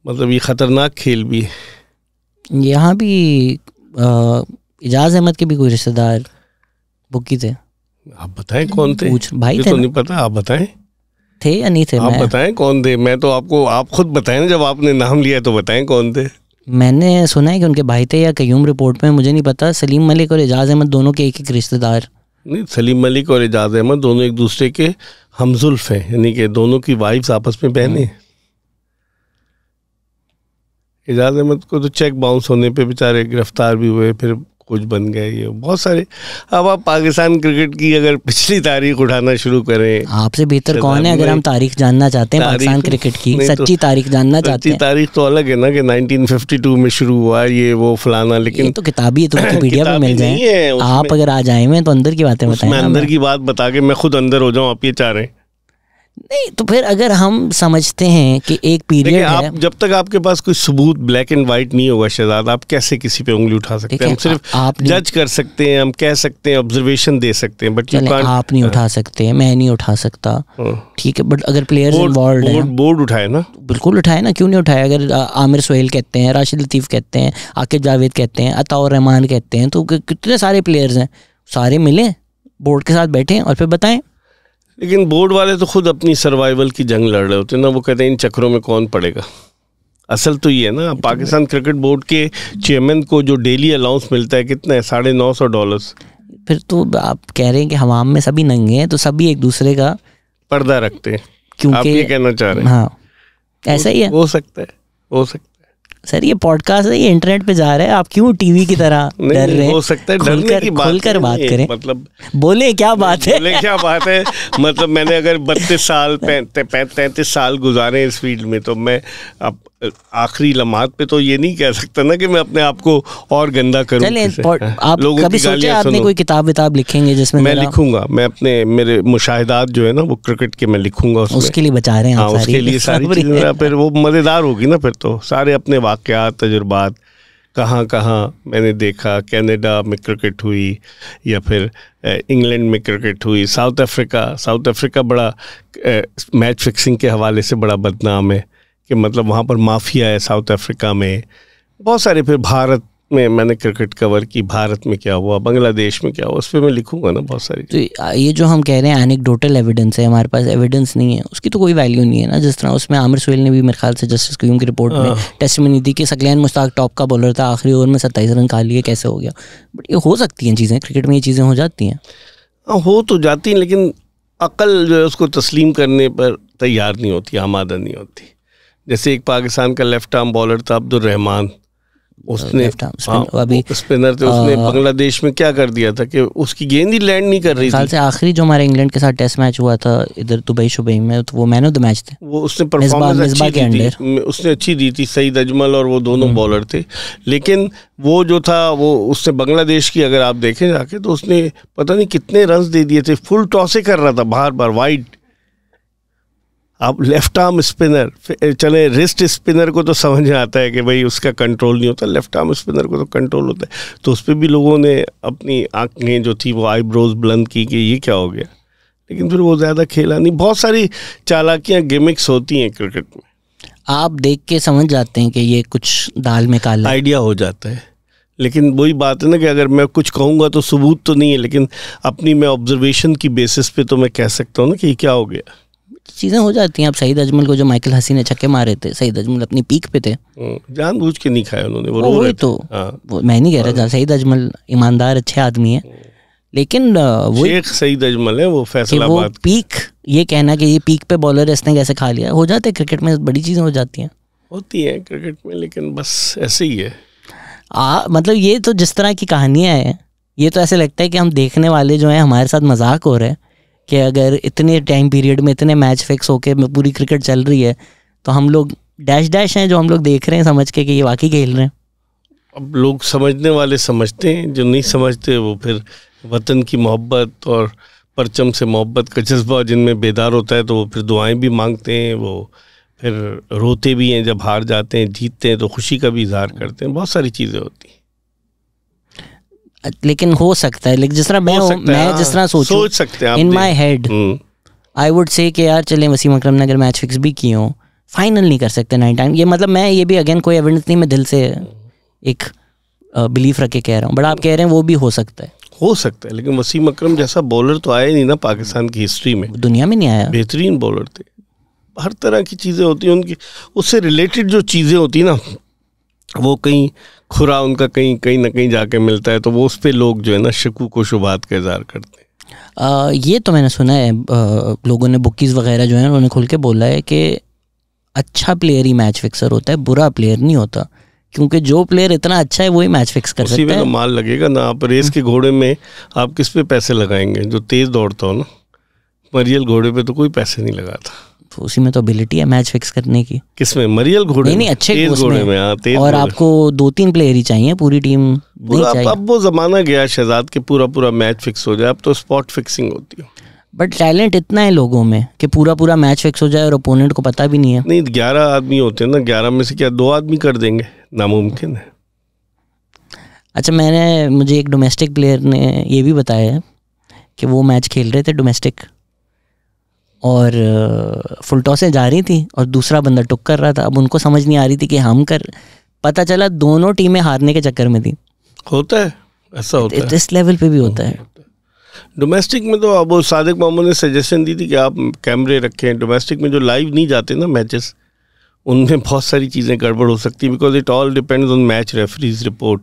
मतलब ये ख़तरनाक खेल भी है यहाँ भी एजाज अहमद के भी कोई रिश्तेदार बुकी थे आप बताएं कौन थे पूछ भाई थे तो नहीं पता आप बताएं थे या नहीं थे आप बताएं कौन थे मैं तो आपको आप खुद बताएं ना जब आपने नाम लिया तो बताएं कौन थे मैंने सुना है कि उनके भाई थे या कयूम रिपोर्ट में मुझे नहीं पता सलीम मलिक और एजाज अहमद दोनों के एक एक रिश्तेदार नहीं सलीम मलिक और एजाज अहमद दोनों एक दूसरे के हमजुल्फ हैं यानी कि दोनों की वाइफ्स आपस में बहने एजाज अहमद को तो चेक बाउंस होने पे बेचारे गिरफ्तार भी हुए फिर कोच बन गए ये बहुत सारे अब आप पाकिस्तान क्रिकेट की अगर पिछली तारीख उठाना शुरू करें आपसे बेहतर तो कौन है अगर हम तारीख जानना चाहते हैं पाकिस्तान क्रिकेट की तो सच्ची तारीख जानना चाहते हैं तारीख तो अलग है ना कि 1952 में शुरू हुआ ये वो फलाना लेकिन तो किताबी तो विकिपीडिया [coughs] पर मिल जाए आप अगर आ जाए तो अंदर की बातें बताएं अंदर की बात बता के मैं खुद अंदर हो जाऊँ आप ये चाह रहे हैं नहीं तो फिर अगर हम समझते हैं कि एक पीरियड है आप जब तक आपके पास कोई सबूत ब्लैक एंड व्हाइट नहीं होगा शहजाद आप कैसे किसी पे उंगली उठा सकते हैं हम सिर्फ आप जज कर सकते हैं हम कह सकते हैं ऑब्जर्वेशन दे सकते हैं बट यू कांट आप नहीं उठा सकते मैं नहीं उठा सकता हाँ। ठीक है बट अगर प्लेयर्स इन्वॉल्वड हैं बोर्ड उठाए ना बिल्कुल उठाए ना क्यों नहीं उठाए अगर आमिर सोहेल कहते हैं राशिद लतीफ़ कहते हैं आकिब जावेद कहते हैं अताउर रहमान कहते हैं तो कितने सारे प्लेयर्स हैं सारे मिले बोर्ड के साथ बैठे और फिर बताएं लेकिन बोर्ड वाले तो खुद अपनी सर्वाइवल की जंग लड़ रहे होते हैं ना वो कहते हैं इन चक्रों में कौन पड़ेगा असल तो ये है ना तो पाकिस्तान क्रिकेट बोर्ड के चेयरमैन को जो डेली अलाउंस मिलता है कितना है साढ़े नौ सौ डॉलर फिर तो आप कह रहे हैं कि हवाम में सभी नंगे हैं तो सभी एक दूसरे का पर्दा रखते हैं क्योंकि आप ये कहना चाह रहे हैं हाँ ऐसा ही है हो सकता है हो सकता है सर ये पॉडकास्ट है ये इंटरनेट पे जा रहा है आप क्यों टीवी की तरह [laughs] डर रहे हो सकता है खुल कर, की बात कर बात करें मतलब बोले क्या बात है बोले क्या बात है मतलब मैंने अगर बत्तीस साल [laughs] पैंतीस साल गुजारे इस फील्ड में तो मैं अब आखिरी लम्हात पे तो ये नहीं कह सकता ना कि मैं अपने आप को और गंदा करूं आप लोगों कभी सोचे आपने कोई किताब विताब लिखेंगे जिसमें मैं लिखूंगा मैं अपने मेरे मुशाहिदात जो है ना वो क्रिकेट के मैं लिखूंगा उसमें उसके लिए बचा रहे हैं हाँ, उसके लिए सारी चीज़ें फिर वो मज़ेदार होगी ना फिर तो सारे अपने वाक़ तजुर्बात कहाँ कहाँ मैंने देखा कैनेडा में क्रिकेट हुई या फिर इंग्लैंड में क्रिकेट हुई साउथ अफ्रीका साउथ अफ्रीका बड़ा मैच फिक्सिंग के हवाले से बड़ा बदनाम है कि मतलब वहाँ पर माफिया है साउथ अफ्रीका में बहुत सारे फिर भारत में मैंने क्रिकेट कवर की भारत में क्या हुआ बांग्लादेश में क्या हुआ उस पर मैं लिखूंगा ना बहुत सारी तो ये जो हम कह रहे हैं एनिकडोटल एविडेंस है हमारे पास एविडेंस नहीं है उसकी तो कोई वैल्यू नहीं है ना जिस तरह उसमें आमिर सोहेल ने भी मेरे ख्याल से जस्टिस क्यूम की रिपोर्ट में टेस्टमनी हाँ। दी कि सकलैन मुश्ताक टॉप का बॉलर था आखिरी ओवर में सत्ताईस रन खा लिए कैसे हो गया बट ये हो सकती हैं चीज़ें क्रिकेट में ये चीज़ें हो जाती हैं हाँ, हो तो जाती हैं लेकिन अकल जो है उसको तस्लीम करने पर तैयार नहीं होती आमादा नहीं होती जैसे एक पाकिस्तान का लेफ्ट आर्म बॉलर था अब्दुल रहमान उसने हाँ, अभी स्पिनर थे उसने बांग्लादेश में क्या कर दिया था कि उसकी गेंद ही लैंड नहीं कर रही थी से आखिरी जो हमारे इंग्लैंड के साथ टेस्ट मैच हुआ था इधर दुबई शुबई में तो वो मैन ऑफ द मैच थे वो उसने परफॉर्मेंस अच्छी दी थी उसने अच्छी दी थी सईद अजमल और वो दोनों बॉलर हम्म। थे लेकिन वो जो था वो उसने बांग्लादेश की अगर आप देखें जाके तो उसने पता नहीं कितने रन दे दिए थे फुल टॉसे कर रहा था बार बार वाइड आप लेफ्ट आर्म स्पिनर चले रिस्ट स्पिनर को तो समझ में आता है कि भाई उसका कंट्रोल नहीं होता लेफ्ट आर्म स्पिनर को तो कंट्रोल होता है तो उस पर भी लोगों ने अपनी आँखें जो थी वो आईब्रोज ब्लंद की कि ये क्या हो गया लेकिन फिर वो ज़्यादा खेला नहीं बहुत सारी चालाकियाँ गेमिक्स होती हैं क्रिकेट में आप देख के समझ जाते हैं कि ये कुछ दाल में काला आइडिया हो जाता है लेकिन वही बात है ना कि अगर मैं कुछ कहूँगा तो सबूत तो नहीं है लेकिन अपनी मैं ऑब्जर्वेशन की बेसिस पे तो मैं कह सकता हूँ ना कि ये क्या हो गया चीज़ें हो जाती हैं आप सईद अजमल को जो माइकल हसी ने छक्के मारे थे सईद अजमल अपनी पीक पे थे हम्म, जान बुझ के नहीं खाए उन्होंने वो, वो रो रहे तो हाँ। वो मैं नहीं कह रहा था हाँ। सईद अजमल ईमानदार अच्छे आदमी है हम्म। लेकिन वो एक सईद अजमल है वो वो पीक ये कहना कि ये पीक पे बॉलर इसने कैसे खा लिया हो जाते क्रिकेट में बड़ी चीज़ें हो जाती हैं होती हैं क्रिकेट में लेकिन बस ऐसे ही है आ, मतलब ये तो जिस तरह की कहानियाँ हैं ये तो ऐसे लगता है कि हम देखने वाले जो हैं हमारे साथ मजाक हो रहे हैं कि अगर इतने टाइम पीरियड में इतने मैच फिक्स होके पूरी क्रिकेट चल रही है तो हम लोग डैश डैश हैं जो हम लोग देख रहे हैं समझ के कि ये वाकई खेल रहे हैं अब लोग समझने वाले समझते हैं जो नहीं समझते वो फिर वतन की मोहब्बत और परचम से मोहब्बत का जज्बा जिनमें बेदार होता है तो वो फिर दुआएं भी मांगते हैं वो फिर रोते भी हैं जब हार जाते हैं जीतते हैं तो खुशी का भी इजहार करते हैं बहुत सारी चीज़ें होती हैं लेकिन हो सकता है लेकिन जिस तरह मैं मैं हाँ, जिस तरह सोचूं सोच सकते हैं in my head I would say कि यार चले वसीम अक्रम ने अगर मैच फिक्स भी किए हों फाइनल नहीं कर सकते नाइन टाइम ये मतलब मैं ये भी अगेन कोई एविडेंस नहीं मैं दिल से एक बिलीफ रख के कह रहा हूँ बट आप कह रहे हैं वो भी हो सकता है हो सकता है लेकिन वसीम अक्रम जैसा बॉलर तो आया नहीं ना पाकिस्तान की हिस्ट्री में दुनिया में नहीं आया बेहतरीन बॉलर थे हर तरह की चीज़ें होती हैं उनकी उससे रिलेटेड जो चीज़ें होती हैं ना वो कहीं खुरा उनका कहीं कहीं ना कहीं जाके मिलता है तो वो उस पर लोग जो है ना शकू को शुबात का इजहार करते हैं आ, ये तो मैंने सुना है आ, लोगों ने बुकीज़ वगैरह जो है उन्होंने खुल के बोला है कि अच्छा प्लेयर ही मैच फिक्सर होता है बुरा प्लेयर नहीं होता क्योंकि जो प्लेयर इतना अच्छा है वही मैच फिक्स कर सकता तो है माल लगेगा ना आप रेस के घोड़े में आप किस पे पैसे लगाएंगे जो तेज़ दौड़ता हो ना मरियल घोड़े पे तो कोई पैसे नहीं लगाता उसी में तो एबिलिटी है मैच फिक्स करने की किसमें मरियल घोड़े नहीं, नहीं अच्छे तेज घोड़े में, में आ, हाँ, और आपको दो तीन प्लेयर ही चाहिए पूरी टीम नहीं चाहिए अब वो जमाना गया शहजाद के पूरा पूरा मैच फिक्स हो जाए अब तो स्पॉट फिक्सिंग होती है बट टैलेंट इतना है लोगों में कि पूरा पूरा मैच फिक्स हो जाए और अपोनेंट को पता भी नहीं है नहीं ग्यारह आदमी होते हैं ना ग्यारह में से क्या दो आदमी कर देंगे नामुमकिन है अच्छा मैंने मुझे एक डोमेस्टिक प्लेयर ने ये भी बताया कि वो मैच खेल रहे थे डोमेस्टिक और फुल टॉसें जा रही थी और दूसरा बंदा टुक कर रहा था अब उनको समझ नहीं आ रही थी कि हम कर पता चला दोनों टीमें हारने के चक्कर में थी होता है ऐसा होता है इस लेवल पे भी होता हाँ, है डोमेस्टिक में तो अब सादिक मामू ने सजेशन दी थी कि आप कैमरे रखें डोमेस्टिक में जो लाइव नहीं जाते ना मैचेस उनमें बहुत सारी चीज़ें गड़बड़ हो सकती है because it all depends on match referee's report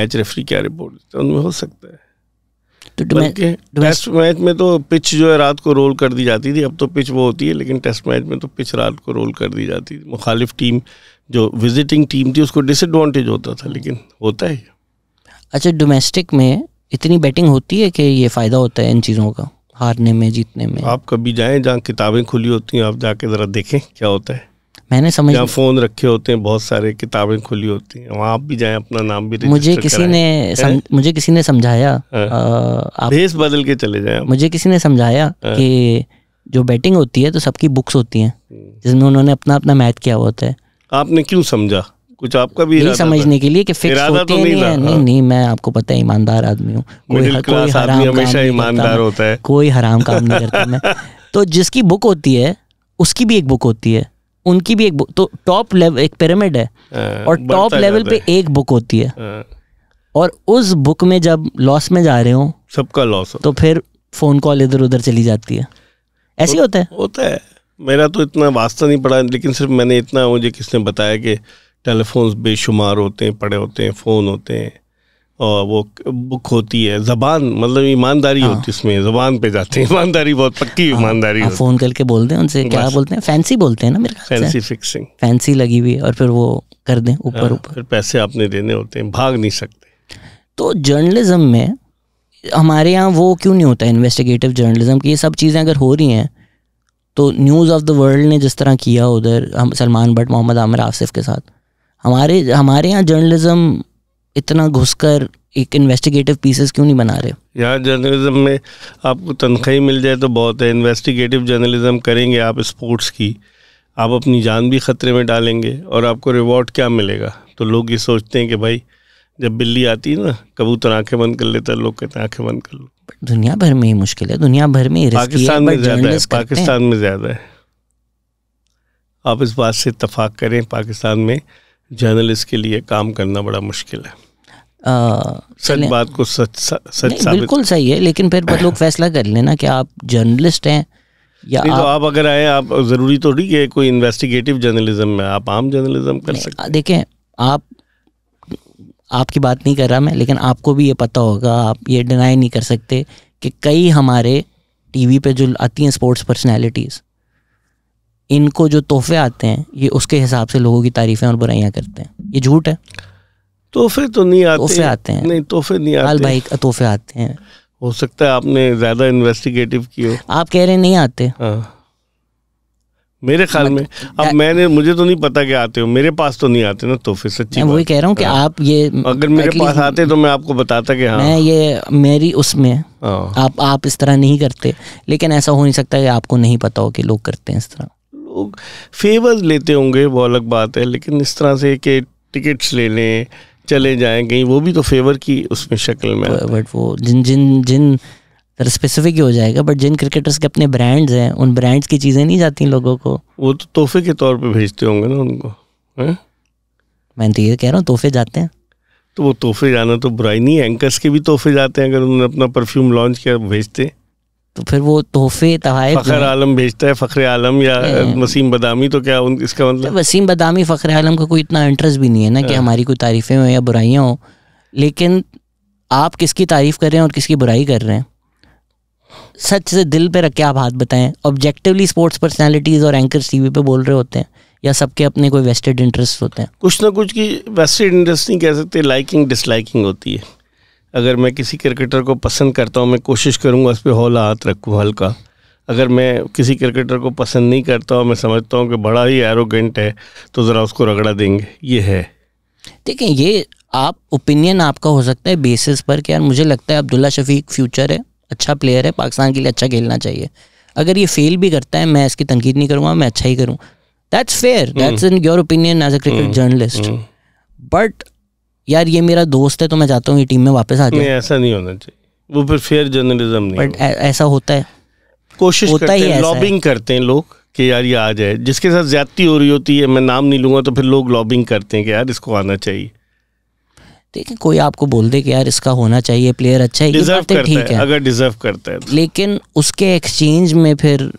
match referee क्या रिपोर्ट उनमें हो सकता है तो टेस्ट मैच में तो पिच जो है रात को रोल कर दी जाती थी अब तो पिच वो होती है लेकिन टेस्ट मैच में तो पिच रात को रोल कर दी जाती थी मुखालिफ टीम जो विजिटिंग टीम थी उसको डिसएडवांटेज होता था लेकिन होता है अच्छा डोमेस्टिक में इतनी बैटिंग होती है कि ये फ़ायदा होता है इन चीज़ों का हारने में जीतने में आप कभी जाएं जहाँ किताबें खुली होती हैं आप जाके ज़रा देखें क्या होता है मैंने समझ या फोन रखे होते हैं बहुत सारे किताबें खुली होती हैं वहाँ आप भी जाएं अपना नाम भी मुझे किसी ने सम, मुझे किसी ने समझाया हाँ। आप भेस बदल के चले जाएं मुझे किसी ने समझाया हाँ। कि जो बैटिंग होती है तो सबकी बुक्स होती हैं हम्म। जिसमें उन्होंने अपना अपना मैथ किया हुआ होता है आपने क्यों समझा कुछ आपका भी यही समझने के लिए कि फिक्स तो होते तो नहीं, नहीं, नहीं हाँ। नहीं मैं आपको पता है ईमानदार आदमी हूँ कोई कोई हराम हमेशा ईमानदार होता है कोई हराम काम नहीं करता मैं [laughs] तो जिसकी बुक होती है उसकी भी एक बुक होती है उनकी भी एक तो टॉप लेवल एक पिरामिड है हाँ, और टॉप लेवल पे एक बुक होती है हाँ। और उस बुक में जब लॉस में जा रहे हो सबका लॉस तो फिर फोन कॉल इधर उधर चली जाती है ऐसे होता है होता है मेरा तो इतना वास्ता नहीं पड़ा लेकिन सिर्फ मैंने इतना मुझे किसने बताया कि टेलीफोन्स बेशुमार होते हैं पड़े होते हैं फ़ोन होते हैं और वो बुक होती है जबान मतलब ईमानदारी हाँ। होती है इसमें जबान पे जाते हैं ईमानदारी बहुत पक्की हाँ। ईमानदारी फोन करके बोलते हैं उनसे क्या बोलते हैं फैंसी बोलते हैं ना मेरे फैंसी फिक्सिंग फैंसी लगी हुई और फिर वो कर दें ऊपर हाँ, ऊपर फिर पैसे आपने देने होते हैं भाग नहीं सकते तो जर्नलिज्म में हमारे यहाँ वो क्यों नहीं होता इन्वेस्टिगेटिव जर्नलिज्म की ये सब चीज़ें अगर हो रही हैं तो न्यूज़ ऑफ द वर्ल्ड ने जिस तरह किया उधर हम सलमान भट्ट मोहम्मद आमिर आसिफ के साथ हमारे हमारे यहाँ जर्नलिज्म इतना घुसकर एक इन्वेस्टिगेटिव पीसेस क्यों नहीं बना रहे यहाँ जर्नलिज्म में आपको तनख्वाही मिल जाए तो बहुत है इन्वेस्टिगेटिव जर्नलिज्म करेंगे आप स्पोर्ट्स की आप अपनी जान भी ख़तरे में डालेंगे और आपको रिवॉर्ड क्या मिलेगा तो लोग ये सोचते हैं कि भाई जब बिल्ली आती है ना कबूतर आंखें बंद कर लेता है लोग कहते हैं आंखें बंद कर लो दुनिया भर में ही मुश्किल है दुनिया भर में पाकिस्तान में ज़्यादा है पाकिस्तान में ज़्यादा है आप इस बात से इतफाक़ करें पाकिस्तान में जर्नलिस्ट के लिए काम करना बड़ा मुश्किल है सच बात को सच सच बिल्कुल सही है लेकिन फिर लोग [coughs] फैसला कर लेना कि आप जर्नलिस्ट हैं या तो आप, तो आप अगर आए आप ज़रूरी तो नहीं है कोई इन्वेस्टिगेटिव जर्नलिज्म में आप आम जर्नलिज्म कर सकते देखें आप आपकी बात नहीं कर रहा मैं लेकिन आपको भी ये पता होगा आप ये डिनाई नहीं कर सकते कि कई हमारे टीवी पे जो आती हैं स्पोर्ट्स पर्सनैलिटीज़ इनको जो तोहफे आते हैं ये उसके हिसाब से लोगों की तारीफ़ें और बुराइयाँ करते हैं ये झूठ है तोहफे तो नहीं आते तोहफे आते हैं नहीं तोहफे नहीं आते भाई तोहफे आते हैं हो सकता है आपने ज्यादा इन्वेस्टिगेटिव किया आप कह रहे नहीं आते हाँ। मेरे ख्याल में अब मैंने मुझे तो नहीं पता कि आते हो मेरे पास तो नहीं आते ना तोहफे सच्ची मैं वही कह रहा हूँ कि हाँ। आप ये अगर मेरे पास आते तो मैं आपको बताता कि हाँ मैं ये मेरी उसमें हाँ। आप आप इस तरह नहीं करते लेकिन ऐसा हो नहीं सकता कि आपको नहीं पता हो कि लोग करते हैं इस तरह लोग फेवर लेते होंगे वो अलग बात है लेकिन इस तरह से कि टिकट्स ले लें चले जाएं कहीं वो भी तो फेवर की उसमें शक्ल में बट वो जिन जिन जिन स्पेसिफिक ही हो जाएगा बट जिन क्रिकेटर्स के अपने ब्रांड्स हैं उन ब्रांड्स की चीज़ें नहीं जाती लोगों को वो तो तोहफे के तौर पर भेजते होंगे ना उनको है? मैं तो ये कह रहा हूँ तोहफे जाते हैं तो वो तोहफे जाना तो बुराई नहीं है एंकर्स के भी तोहफे जाते हैं अगर उन्होंने अपना परफ्यूम लॉन्च किया भेजते तो फिर वो तोहफे फ़खर आलम भेजता है फ़खर आलम या वसीम बदामी तो क्या उन, इसका मतलब तो वसीम बदामी फ़खर आलम का कोई इतना इंटरेस्ट भी नहीं है ना कि हमारी कोई तारीफ़ें हों या बुराइयाँ हों लेकिन आप किसकी तारीफ़ कर रहे हैं और किसकी बुराई कर रहे हैं सच से दिल पे रख के आप हाथ बताएं ऑब्जेक्टिवली स्पोर्ट्स पर्सनैलिटीज़ और एंकर टीवी पे बोल रहे होते हैं या सबके अपने कोई वेस्टेड इंटरेस्ट होते हैं कुछ ना कुछ की वेस्टेड इंटरेस्ट नहीं कह सकते लाइकिंग डिसलाइकिंग होती है अगर मैं किसी क्रिकेटर को पसंद करता हूँ मैं कोशिश करूँगा उस पर हौला हाथ रखूँ हल्का अगर मैं किसी क्रिकेटर को पसंद नहीं करता और मैं समझता हूँ कि बड़ा ही एरोगेंट है तो ज़रा उसको रगड़ा देंगे ये है देखें ये आप ओपिनियन आपका हो सकता है बेसिस पर कि यार मुझे लगता है अब्दुल्ला शफीक फ्यूचर है अच्छा प्लेयर है पाकिस्तान के लिए अच्छा खेलना चाहिए अगर ये फेल भी करता है मैं इसकी तनकीद नहीं करूँगा मैं अच्छा ही करूँ that's fair that's in your opinion as a cricket journalist but यार ये मेरा दोस्त है तो मैं चाहता हूँ ये टीम में वापस आ जाए ऐसा नहीं होना चाहिए वो फिर फेयर जर्नलिज्म नहीं बट ऐसा होता है कोशिश होता करते हैं लॉबिंग करते हैं लोग कि यार ये आ जाए जिसके साथ ज्यादती हो रही होती है मैं नाम नहीं लूंगा तो फिर लोग लॉबिंग करते हैं कि यार इसको आना चाहिए देखिए कोई आपको बोल दे कि यार इसका होना चाहिए प्लेयर अच्छा है डिजर्व करता ठीक है अगर डिजर्व करता है तो। लेकिन उसके एक्सचेंज में फिर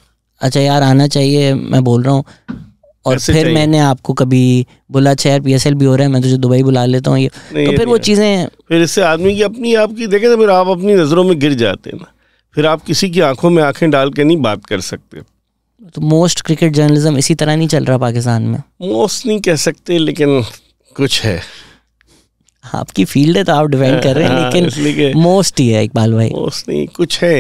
अच्छा यार आना चाहिए मैं बोल रहा हूँ और फिर मैंने आपको कभी बोला अच्छा यार पीएसएल भी हो रहा है मैं तुझे दुबई बुला लेता हूँ ये तो फिर वो चीज़ें फिर इससे आदमी की अपनी आपकी देखें ना फिर आप अपनी नज़रों में गिर जाते हैं ना फिर आप किसी की आंखों में आंखें डाल के नहीं बात कर सकते तो मोस्ट क्रिकेट जर्नलिज्म इसी तरह नहीं चल रहा पाकिस्तान में मोस्ट नहीं कह सकते लेकिन कुछ है आपकी फील्ड है तो आप डिपेंड कर रहे हैं हाँ, लेकिन मोस्ट ही है इकबाल भाई मोस्ट नहीं कुछ है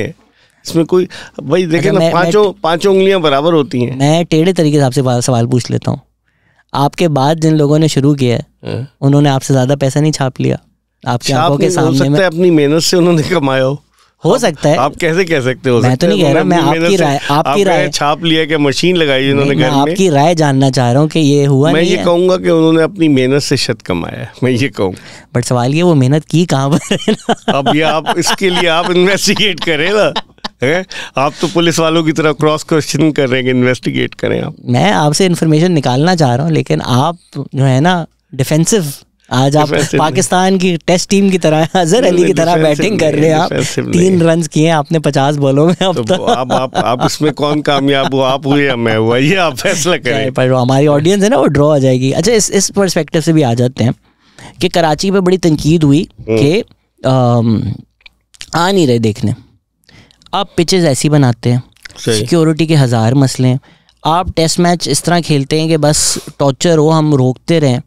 इसमें कोई भाई अच्छा, देखे ना पांचों पांचों उंगलियां बराबर होती हैं मैं टेढ़े तरीके से आपसे सवाल पूछ लेता हूँ आपके बाद जिन लोगों ने शुरू किया है हाँ। उन्होंने आपसे ज्यादा पैसा नहीं छाप लिया आपके आंखों के सामने में अपनी मेहनत से उन्होंने कमाया हो हो सकता है आप कैसे कह सकते हो मैं तो नहीं कह रहा मैं आपकी राय आपकी राय छाप लिया क्या मशीन लगाई उन्होंने घर में आपकी राय जानना चाह रहा हूँ कि ये हुआ मैं ये कहूंगा कि उन्होंने अपनी मेहनत से शत कमाया मैं ये कहूँ बट सवाल ये वो मेहनत की कहाँ पर अब ये आप इसके लिए आप इन्वेस्टिगेट करें ना है आप तो पुलिस वालों की तरह क्रॉस क्वेश्चन कर रहे हैं इन्वेस्टिगेट करें आप मैं आपसे इन्फॉर्मेशन निकालना चाह रहा हूँ लेकिन आप जो है ना डिफेंसिव आज आप पाकिस्तान की टेस्ट टीम की तरह अजहर अली की तरह बैटिंग कर रहे हैं आप तीन रन किए आपने पचास बॉलों में अब तो, तो। आप आप आप इसमें कौन कामयाब हुआ आप हुए या मैं हुआ ये आप फैसला [laughs] करें पर हमारी ऑडियंस है ना वो ड्रॉ हो जाएगी अच्छा इस इस परस्पेक्टिव से भी आ जाते हैं कि कराची पे बड़ी तनकीद हुई हम्म। कि आ नहीं रहे देखने आप पिचेस ऐसी बनाते हैं सिक्योरिटी के हज़ार मसले हैं आप टेस्ट मैच इस तरह खेलते हैं कि बस टॉर्चर हो हम रोकते रहें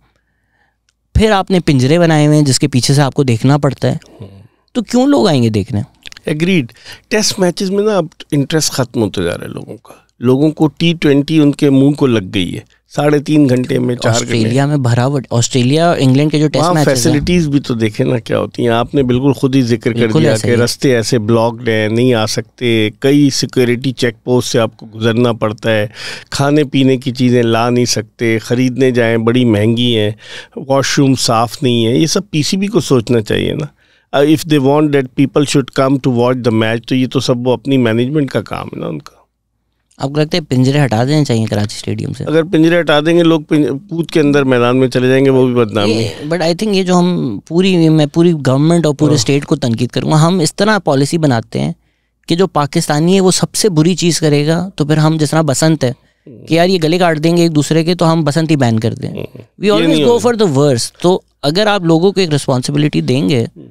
फिर आपने पिंजरे बनाए हुए हैं जिसके पीछे से आपको देखना पड़ता है तो क्यों लोग आएंगे देखने एग्रीड टेस्ट मैचेस में ना अब इंटरेस्ट ख़त्म होते जा रहा है लोगों का लोगों को टी ट्वेंटी उनके मुंह को लग गई है साढ़े तीन घंटे में चार ऑस्ट्रेलिया में भरावट ऑस्ट्रेलिया इंग्लैंड के जो टेस्ट मैचेस फैसिलिटीज भी तो देखे ना क्या होती हैं आपने बिल्कुल खुद ही जिक्र कर दिया कि रास्ते ऐसे ब्लॉक्ड हैं नहीं आ सकते कई सिक्योरिटी चेक पोस्ट से आपको गुजरना पड़ता है खाने पीने की चीज़ें ला नहीं सकते ख़रीदने जाएँ बड़ी महंगी हैं वॉशरूम साफ़ नहीं है ये सब पी को सोचना चाहिए ना if they want that people should come to watch the match तो ये तो सब वो अपनी मैनेजमेंट का काम है ना उनका आपको लगता है पिंजरे हटा देने चाहिए कराची स्टेडियम से अगर पिंजरे हटा देंगे लोग कूद के अंदर मैदान में चले जाएंगे वो भी है बट आई थिंक ये जो हम पूरी मैं पूरी गवर्नमेंट और पूरे स्टेट हाँ। को तनकीद करूँगा हम इस तरह पॉलिसी बनाते हैं कि जो पाकिस्तानी है वो सबसे बुरी चीज़ करेगा तो फिर हम जिस तरह बसंत है कि यार ये गले काट देंगे एक दूसरे के तो हम बसंत ही बैन कर दें we always go for the worse तो अगर आप लोगों को एक रिस्पॉन्सिबिलिटी देंगे हाँ।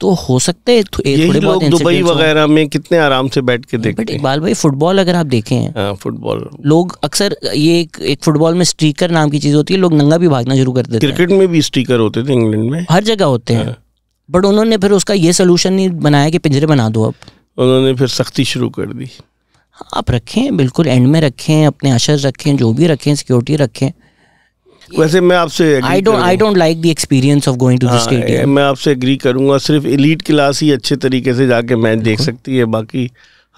तो हो सकता है थोड़े बहुत दुबई वगैरह में कितने आराम से बैठ के देखते हैं बाल भाई फुटबॉल अगर आप देखें फुटबॉल हाँ, लोग अक्सर ये एक, एक फुटबॉल में स्ट्रीकर नाम की चीज होती है लोग नंगा भी भागना शुरू करते देते क्रिकेट में भी स्ट्रीकर होते थे इंग्लैंड में हर जगह होते हैं बट हाँ। उन्होंने फिर उसका ये सोल्यूशन नहीं बनाया कि पिंजरे बना दो अब उन्होंने फिर सख्ती शुरू कर दी हाँ, आप रखें बिल्कुल एंड में रखें अपने अशर रखें जो भी रखें सिक्योरिटी रखें वैसे मैं आपसे I don't I don't like the experience of going to the stadium मैं आपसे एग्री करूंगा सिर्फ एलीट क्लास ही अच्छे तरीके से जाके मैच देख सकती है बाकी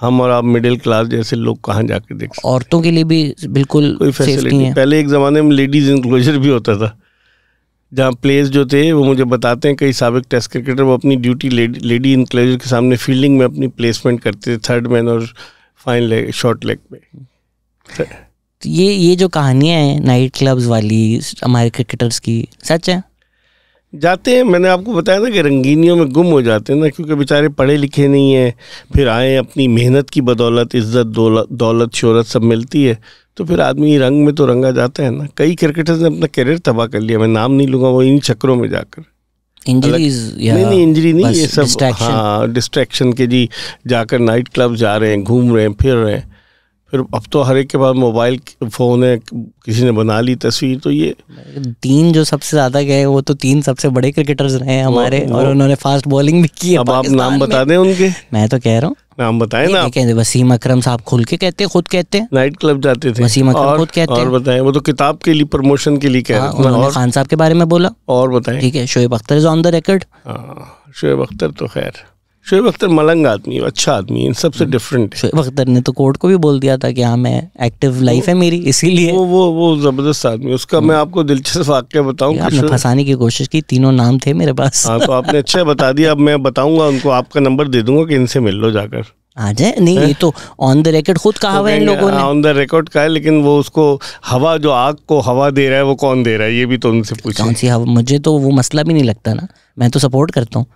हम और आप मिडिल क्लास जैसे लोग कहाँ जाके देख सकते औरतों के लिए भी बिल्कुल कोई फैसिलिटी है पहले एक ज़माने में लेडीज़ इंक्लोजर भी होता था जहाँ प्लेयर्स जो थे वो मुझे बताते हैं कई सबक टेस्ट क्रिकेटर वो अपनी ड्यूटी लेडी, लेडी इंक्लोजर के सामने फील्डिंग में अपनी प्लेसमेंट करते थे थर्ड मैन और फाइन लेग शॉर्ट लेग में ये ये जो कहानियाँ हैं नाइट क्लब्स वाली हमारे क्रिकेटर्स की सच है जाते हैं मैंने आपको बताया ना कि रंगीनियों में गुम हो जाते हैं ना क्योंकि बेचारे पढ़े लिखे नहीं हैं फिर आए अपनी मेहनत की बदौलत इज्जत दौलत दौलत शहरत सब मिलती है तो फिर आदमी रंग में तो रंगा जाता है ना कई क्रिकेटर्स ने अपना करियर तबाह कर लिया मैं नाम नहीं लूँगा वो इन्हीं चक्करों में जाकर इंजरीज नहीं नहीं इंजरी नहीं ये सब हाँ डिस्ट्रैक्शन के जी जाकर नाइट क्लब जा रहे हैं घूम रहे हैं फिर रहे हैं फिर अब तो हर एक के पास मोबाइल फ़ोन है किसी ने बना ली तस्वीर तो ये तीन जो सबसे ज़्यादा गए वो तो तीन सबसे बड़े क्रिकेटर्स रहे हैं हमारे वो, और उन्होंने फास्ट बॉलिंग भी की अब आप नाम बता दें उनके मैं तो कह रहा हूँ नाम बताए ना कहते वसीम अक्रम साहब खुल के कहते हैं खुद कहते हैं नाइट क्लब जाते थे वसीम और, खुद कहते और बताएं वो तो किताब के लिए प्रमोशन के लिए कह रहे हाँ, उन्होंने खान साहब के बारे में बोला और बताएं ठीक है Shoaib Akhtar is on the record Shoaib Akhtar तो खैर शुएब अख्तर मलंग आदमी अच्छा आदमी इन सबसे डिफरेंट हाँ। है शुएब अख्तर ने तो कोर्ट को भी बोल दिया था कि हाँ मैं एक्टिव लाइफ है मेरी इसीलिए वो वो वो जबरदस्त आदमी उसका मैं हाँ। आपको दिलचस्प वाक्य बताऊँ आपने फंसाने की कोशिश की तीनों नाम थे मेरे पास हाँ तो आपने अच्छा बता दिया अब मैं बताऊंगा उनको आपका नंबर दे दूंगा कि इनसे मिल लो जाकर आ जाए नहीं ये तो ऑन द रिकॉर्ड खुद कहा हुआ है इन लोगों ने ऑन द रिकॉर्ड कहा है लेकिन वो उसको हवा जो आग को हवा दे रहा है वो कौन दे रहा है ये भी तो उनसे पूछ कौन सी हवा मुझे तो वो मसला भी नहीं लगता ना मैं तो सपोर्ट करता हूँ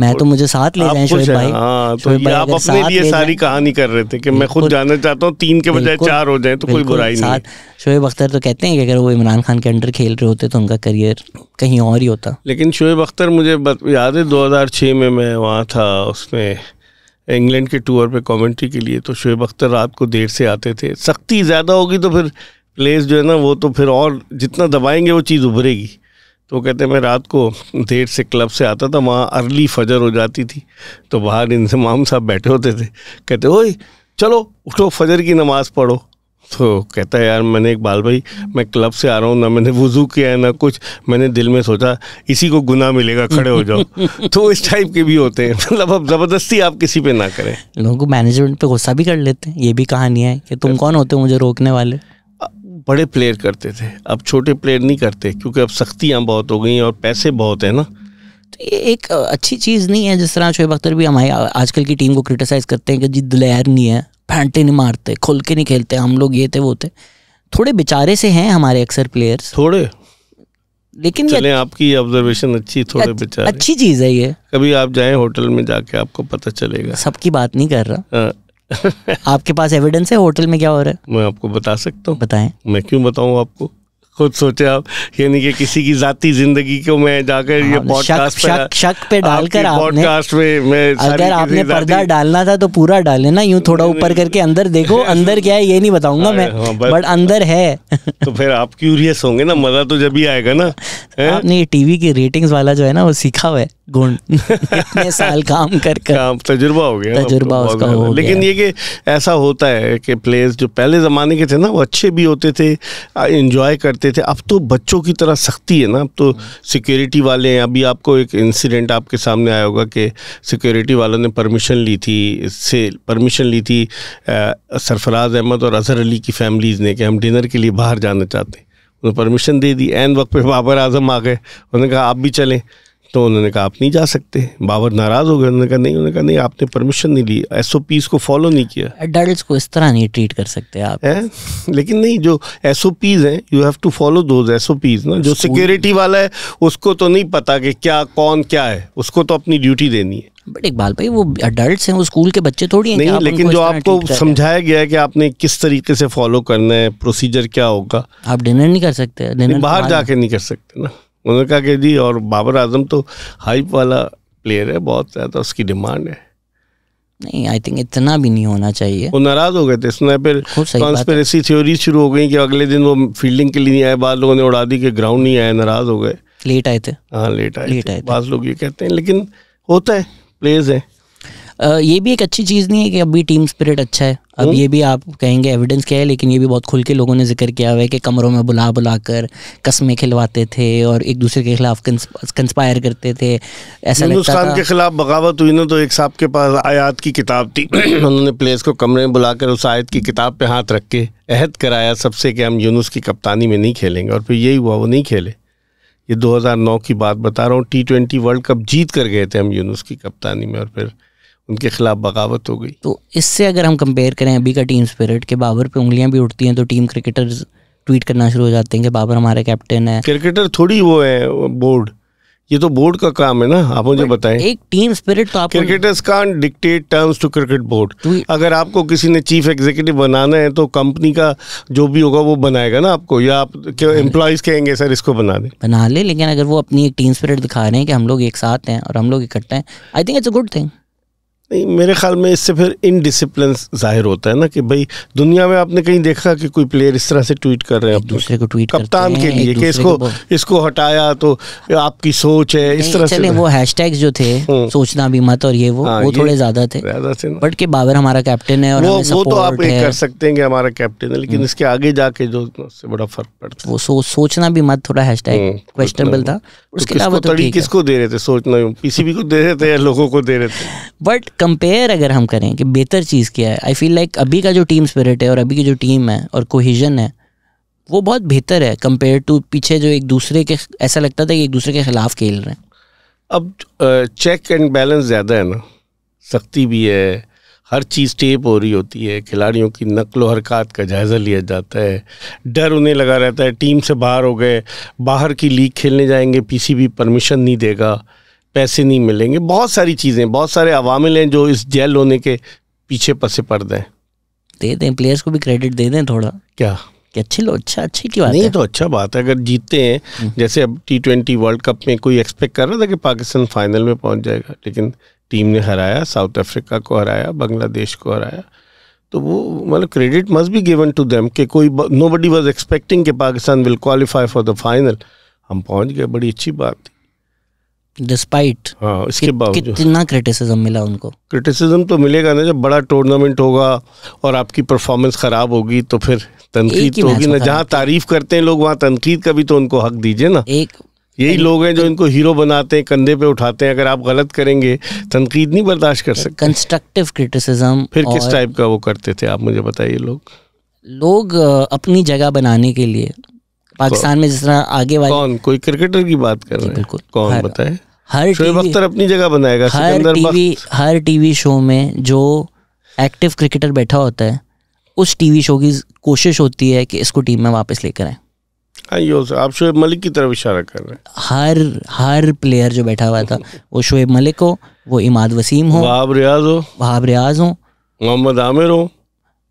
मैं तो मुझे साथ ले जाए हाँ, तो शोएब भाई तो ये आप अपने लिए सारी कहानी कर रहे थे कि मैं खुद जाना चाहता हूँ तीन के बजाय चार हो जाए तो कोई बुराई नहीं शोएब अख्तर तो कहते हैं कि अगर वो इमरान खान के अंडर खेल रहे होते तो उनका करियर कहीं और ही होता लेकिन शोएब अख्तर मुझे याद है छः में मैं वहाँ था उसमें इंग्लैंड के टूर पे कमेंट्री के लिए तो शोएब अख्तर रात को देर से आते थे सख्ती ज़्यादा होगी तो फिर प्लेस जो है ना वो तो फिर और जितना दबाएंगे वो चीज़ उभरेगी तो कहते मैं रात को देर से क्लब से आता था वहाँ अर्ली फजर हो जाती थी तो बाहर इंतमाम साहब बैठे होते थे कहते ओ चलो उठो फजर की नमाज़ पढ़ो तो कहता है यार मैंने एक बाल भाई मैं क्लब से आ रहा हूँ ना मैंने वजू किया है ना कुछ मैंने दिल में सोचा इसी को गुनाह मिलेगा खड़े हो जाओ [laughs] तो इस टाइप के भी होते हैं मतलब अब ज़बरदस्ती आप किसी पे ना करें लोगों को मैनेजमेंट पे गुस्सा भी कर लेते हैं ये भी कहानी है कि तुम कौन होते हो मुझे रोकने वाले बड़े प्लेयर करते थे अब छोटे प्लेयर नहीं करते क्योंकि अब सख्तियाँ बहुत हो गई और पैसे बहुत हैं ना तो ये एक अच्छी चीज़ नहीं है जिस तरह शोएब अख्तर भी हमारी आजकल की टीम को क्रिटिसाइज़ करते हैं कि जी दिलहर नहीं है फैंटे नहीं मारते खुल के नहीं खेलते हम लोग ये थे वो थे थोड़े बेचारे से हैं हमारे अक्सर प्लेयर्स थोड़े लेकिन चलें आपकी ऑब्जर्वेशन अच्छी थोड़े बेचारे अच्छी चीज़ है ये कभी आप जाएं होटल में जाके आपको पता चलेगा सबकी बात नहीं कर रहा हाँ। [laughs] आपके पास एविडेंस है होटल में क्या हो रहा है मैं आपको बता सकता हूँ बताएं मैं क्यों बताऊँ आपको खुद सोचे आप यानी कि किसी की जाती जिंदगी को मैं जाकर ये पॉडकास्ट हाँ, मतलब शक, शक, शक पे डालकर पॉडकास्ट में मैं अगर आपने पर्दा डालना था तो पूरा डाले ना यूं थोड़ा ऊपर करके अंदर देखो [laughs] अंदर क्या है ये नहीं बताऊंगा हाँ, मैं हाँ, बट अंदर है [laughs] तो फिर आप क्यूरियस होंगे ना मजा तो जब ही आएगा ना आपने टीवी की रेटिंग्स वाला जो है ना वो सीखा हुआ है गुण [laughs] इतने साल काम कर कर काम तजुर्बा हो गया तजुर्बा उसका हो गया। लेकिन ये कि ऐसा होता है कि प्लेयर्स जो पहले ज़माने के थे ना वो अच्छे भी होते थे इन्जॉय करते थे अब तो बच्चों की तरह सख्ती है ना अब तो सिक्योरिटी वाले हैं अभी आपको एक इंसिडेंट आपके सामने आया होगा कि सिक्योरिटी वालों ने परमिशन ली थी इससे परमिशन ली थी सरफराज अहमद और अजहर अली की फैमिलीज़ ने कि हम डिनर के लिए बाहर जाना चाहते हैं उन्होंने परमिशन दे दी एन वक्त पर बाबर आजम आ गए उन्होंने कहा आप भी चलें तो उन्होंने कहा आप नहीं जा सकते बाबर नाराज़ हो गए उन्होंने कहा नहीं उन्होंने कहा नहीं आपने परमिशन नहीं ली एस ओ पीज़ को फॉलो नहीं किया एडल्ट को इस तरह नहीं ट्रीट कर सकते आप है? लेकिन नहीं जो एस ओ पीज़ हैं you have to follow those S O Ps ना जो सिक्योरिटी वाला है उसको तो नहीं पता कि क्या कौन क्या है उसको तो अपनी ड्यूटी देनी है बट इकबाल भाई वो अडल्ट हैं वो स्कूल के बच्चे थोड़ी हैं नहीं आप लेकिन जो आपको समझाया गया है कि आपने किस तरीके से फॉलो करना है प्रोसीजर क्या होगा आप डिनर नहीं कर सकते बाहर जाके नहीं कर सकते ना उन्होंने कहा कि जी और बाबर आजम तो हाइप वाला प्लेयर है बहुत ज़्यादा उसकी डिमांड है नहीं आई थिंक इतना भी नहीं होना चाहिए वो नाराज हो गए थे इसने फिर कॉन्स्पेरेसी थ्योरी शुरू हो गई कि अगले दिन वो फील्डिंग के लिए नहीं आए बाद लोगों ने उड़ा दी कि ग्राउंड नहीं आया नाराज हो गए लेट आए थे हाँ लेट आए लेट आए बाद लोग ये कहते हैं लेकिन होता है प्लेयर्स हैं ये भी एक अच्छी चीज़ नहीं है कि अभी टीम स्पिरिट अच्छा है अब तो? ये भी आप कहेंगे एविडेंस क्या है लेकिन ये भी बहुत खुल के लोगों ने जिक्र किया हुआ है कि कमरों में बुला बुला कर कस्में खिलवाते थे और एक दूसरे के खिलाफ कंस्पायर करते थे ऐसा हिंदुस्तान के खिलाफ बगावत हुई ना तो एक साहब के पास आयात की किताब थी [clears throat] उन्होंने प्लेस को कमरे में बुलाकर उस आयत की किताब पे हाथ रख के अहद कराया सबसे कि हम यूनुस की कप्तानी में नहीं खेलेंगे और फिर यही हुआ वो नहीं खेले ये 2009 की बात बता रहा हूँ टी ट्वेंटी वर्ल्ड कप जीत कर गए थे हम यूनुस की कप्तानी में और फिर उनके खिलाफ बगावत हो गई तो इससे अगर हम कंपेयर करें अभी का टीम स्पिरिट के बाबर पे उंगलियां भी उठती हैं तो टीम क्रिकेटर्स ट्वीट करना शुरू हो जाते हैं कि बाबर हमारे कैप्टन है क्रिकेटर थोड़ी वो है बोर्ड ये तो बोर्ड का काम है ना आप मुझे बताएं एक टीम स्पिरिट तो आप cricketers can't dictate terms to cricket board अगर आपको किसी ने चीफ एग्जीक्यूटिव बनाना है तो कंपनी का जो भी होगा वो बनाएगा ना आपको या आप क्यों एम्प्लॉयज हाँ। कहेंगे सर इसको बना दें बना ले लेकिन अगर वो अपनी एक टीम स्पिरिट दिखा रहे हैं कि हम लोग एक साथ हैं और हम लोग इकट्ठे हैं I think it's a good thing नहीं मेरे ख्याल में इससे फिर इनडिसिप्लिन जाहिर होता है ना कि भाई दुनिया में आपने कहीं देखा कि कोई प्लेयर इस तरह से ट्वीट कर रहे हैं दूसरे को ट्वीट कप्तान के लिए कि इसको इसको हटाया तो आपकी सोच है इस तरह से वो हैशटैग्स जो थे हम्म। सोचना भी मत और ये वो हाँ, वो थोड़े ज्यादा थे बट के बाबर हमारा कैप्टन है और वो, वो तो आप ये कर सकते हैं कि हमारा कैप्टन है लेकिन हम्म। इसके आगे जाके जो बड़ा फर्क पड़ता है वो सोचना भी मत थोड़ा हैशटैग हम्म, क्वेश्चनेबल था तो उसके अलावा किसको तो किसको दे रहे थे सोचना पीसीबी को दे रहे थे या लोगों को दे रहे थे बट कंपेयर अगर हम करें कि बेहतर चीज़ क्या है आई फील लाइक अभी का जो टीम स्पिरिट है और अभी की जो टीम है और कोहिजन है वो बहुत बेहतर है कंपेयर टू पीछे जो एक दूसरे के ऐसा लगता था कि एक दूसरे के खिलाफ खेल रहे हैं अब चेक एंड बैलेंस ज़्यादा है ना सख्ती भी है हर चीज़ टेप हो रही होती है खिलाड़ियों की नकलो हरकत का जायज़ा लिया जाता है डर उन्हें लगा रहता है टीम से बाहर हो गए बाहर की लीग खेलने जाएंगे पीसीबी परमिशन नहीं देगा पैसे नहीं मिलेंगे बहुत सारी चीज़ें बहुत सारे अवामिल हैं जो इस जेल होने के पीछे पसे पड़ हैं दे दें प्लेयर्स को भी क्रेडिट दे दें थोड़ा क्या कि अच्छे लो अच्छा अच्छी की बात नहीं है। तो अच्छा बात है अगर जीतते हैं हम्म। जैसे अब टी ट्वेंटी वर्ल्ड कप में कोई एक्सपेक्ट कर रहा था कि पाकिस्तान फाइनल में पहुंच जाएगा लेकिन टीम ने हराया साउथ अफ्रीका को हराया बांग्लादेश को हराया तो वो मतलब credit must be given to them कि कोई नो बडी वॉज एक्सपेक्टिंग कि Pakistan will qualify for the final हम पहुंच गए बड़ी अच्छी बात थी डिस्पाइट हाँ इसके कि, बावजूद कितना क्रिटिसिज्म मिला उनको क्रिटिसिज्म तो मिलेगा ना जब बड़ा टूर्नामेंट होगा और आपकी परफॉर्मेंस ख़राब होगी तो फिर तनकीद तो होगी ना जहाँ तारीफ करते हैं लोग वहाँ तनकीद का भी तो उनको हक दीजिए ना एक यही लोग हैं जो इनको हीरो बनाते हैं कंधे पे उठाते हैं अगर आप गलत करेंगे तनकीद नहीं बर्दाश्त कर सकते कंस्ट्रक्टिव क्रिटिसिज्म फिर किस टाइप का वो करते थे आप मुझे बताइए लोग लोग अपनी जगह बनाने के लिए पाकिस्तान में जिस तरह आगे वाले कौन कोई क्रिकेटर की बात कर रहे हैं कौन बताए हर टीवी अख्तर अपनी जगह बनाएगा हर टीवी हर टीवी शो में जो एक्टिव क्रिकेटर बैठा होता है उस टीवी शो की कोशिश होती है कि इसको टीम में वापस लेकर आए हाँ, आप शोएब मलिक की तरफ इशारा कर रहे हैं हर हर प्लेयर जो बैठा हुआ था वो शोएब मलिक हो वो इमाद वसीम हो वहाब रियाज हो वहाब रियाज हो मोहम्मद आमिर हो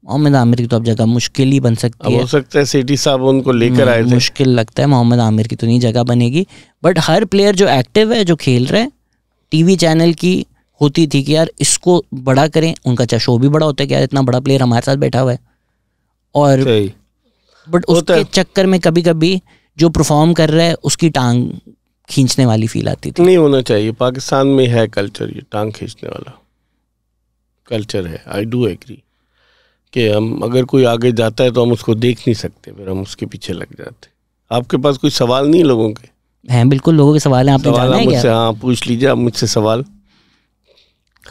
मोहम्मद आमिर की तो अब जगह मुश्किल ही बन सकती है हो सकता है सिटी साहब उनको लेकर आए थे हम्म, मुश्किल लगता है मोहम्मद आमिर की तो नहीं जगह बनेगी बट हर प्लेयर जो एक्टिव है जो खेल रहे हैं टीवी चैनल की होती थी कि यार इसको बड़ा करें उनका चाहे अच्छा शो भी बड़ा होता है कि यार इतना बड़ा प्लेयर हमारे साथ बैठा हुआ है और बट तो उसके चक्कर में कभी कभी जो परफॉर्म कर रहा है उसकी टांग खींचने वाली फील आती थी नहीं होना चाहिए पाकिस्तान में है कल्चर ये टांग खींचने वाला कल्चर है आई डू एग्री कि हम अगर कोई आगे जाता है तो हम उसको देख नहीं सकते फिर हम उसके पीछे लग जाते आपके पास कोई सवाल नहीं लोगों के हैं बिल्कुल लोगों के सवाल हैं आपने सवाल है मुझसे हाँ पूछ लीजिए आप मुझसे सवाल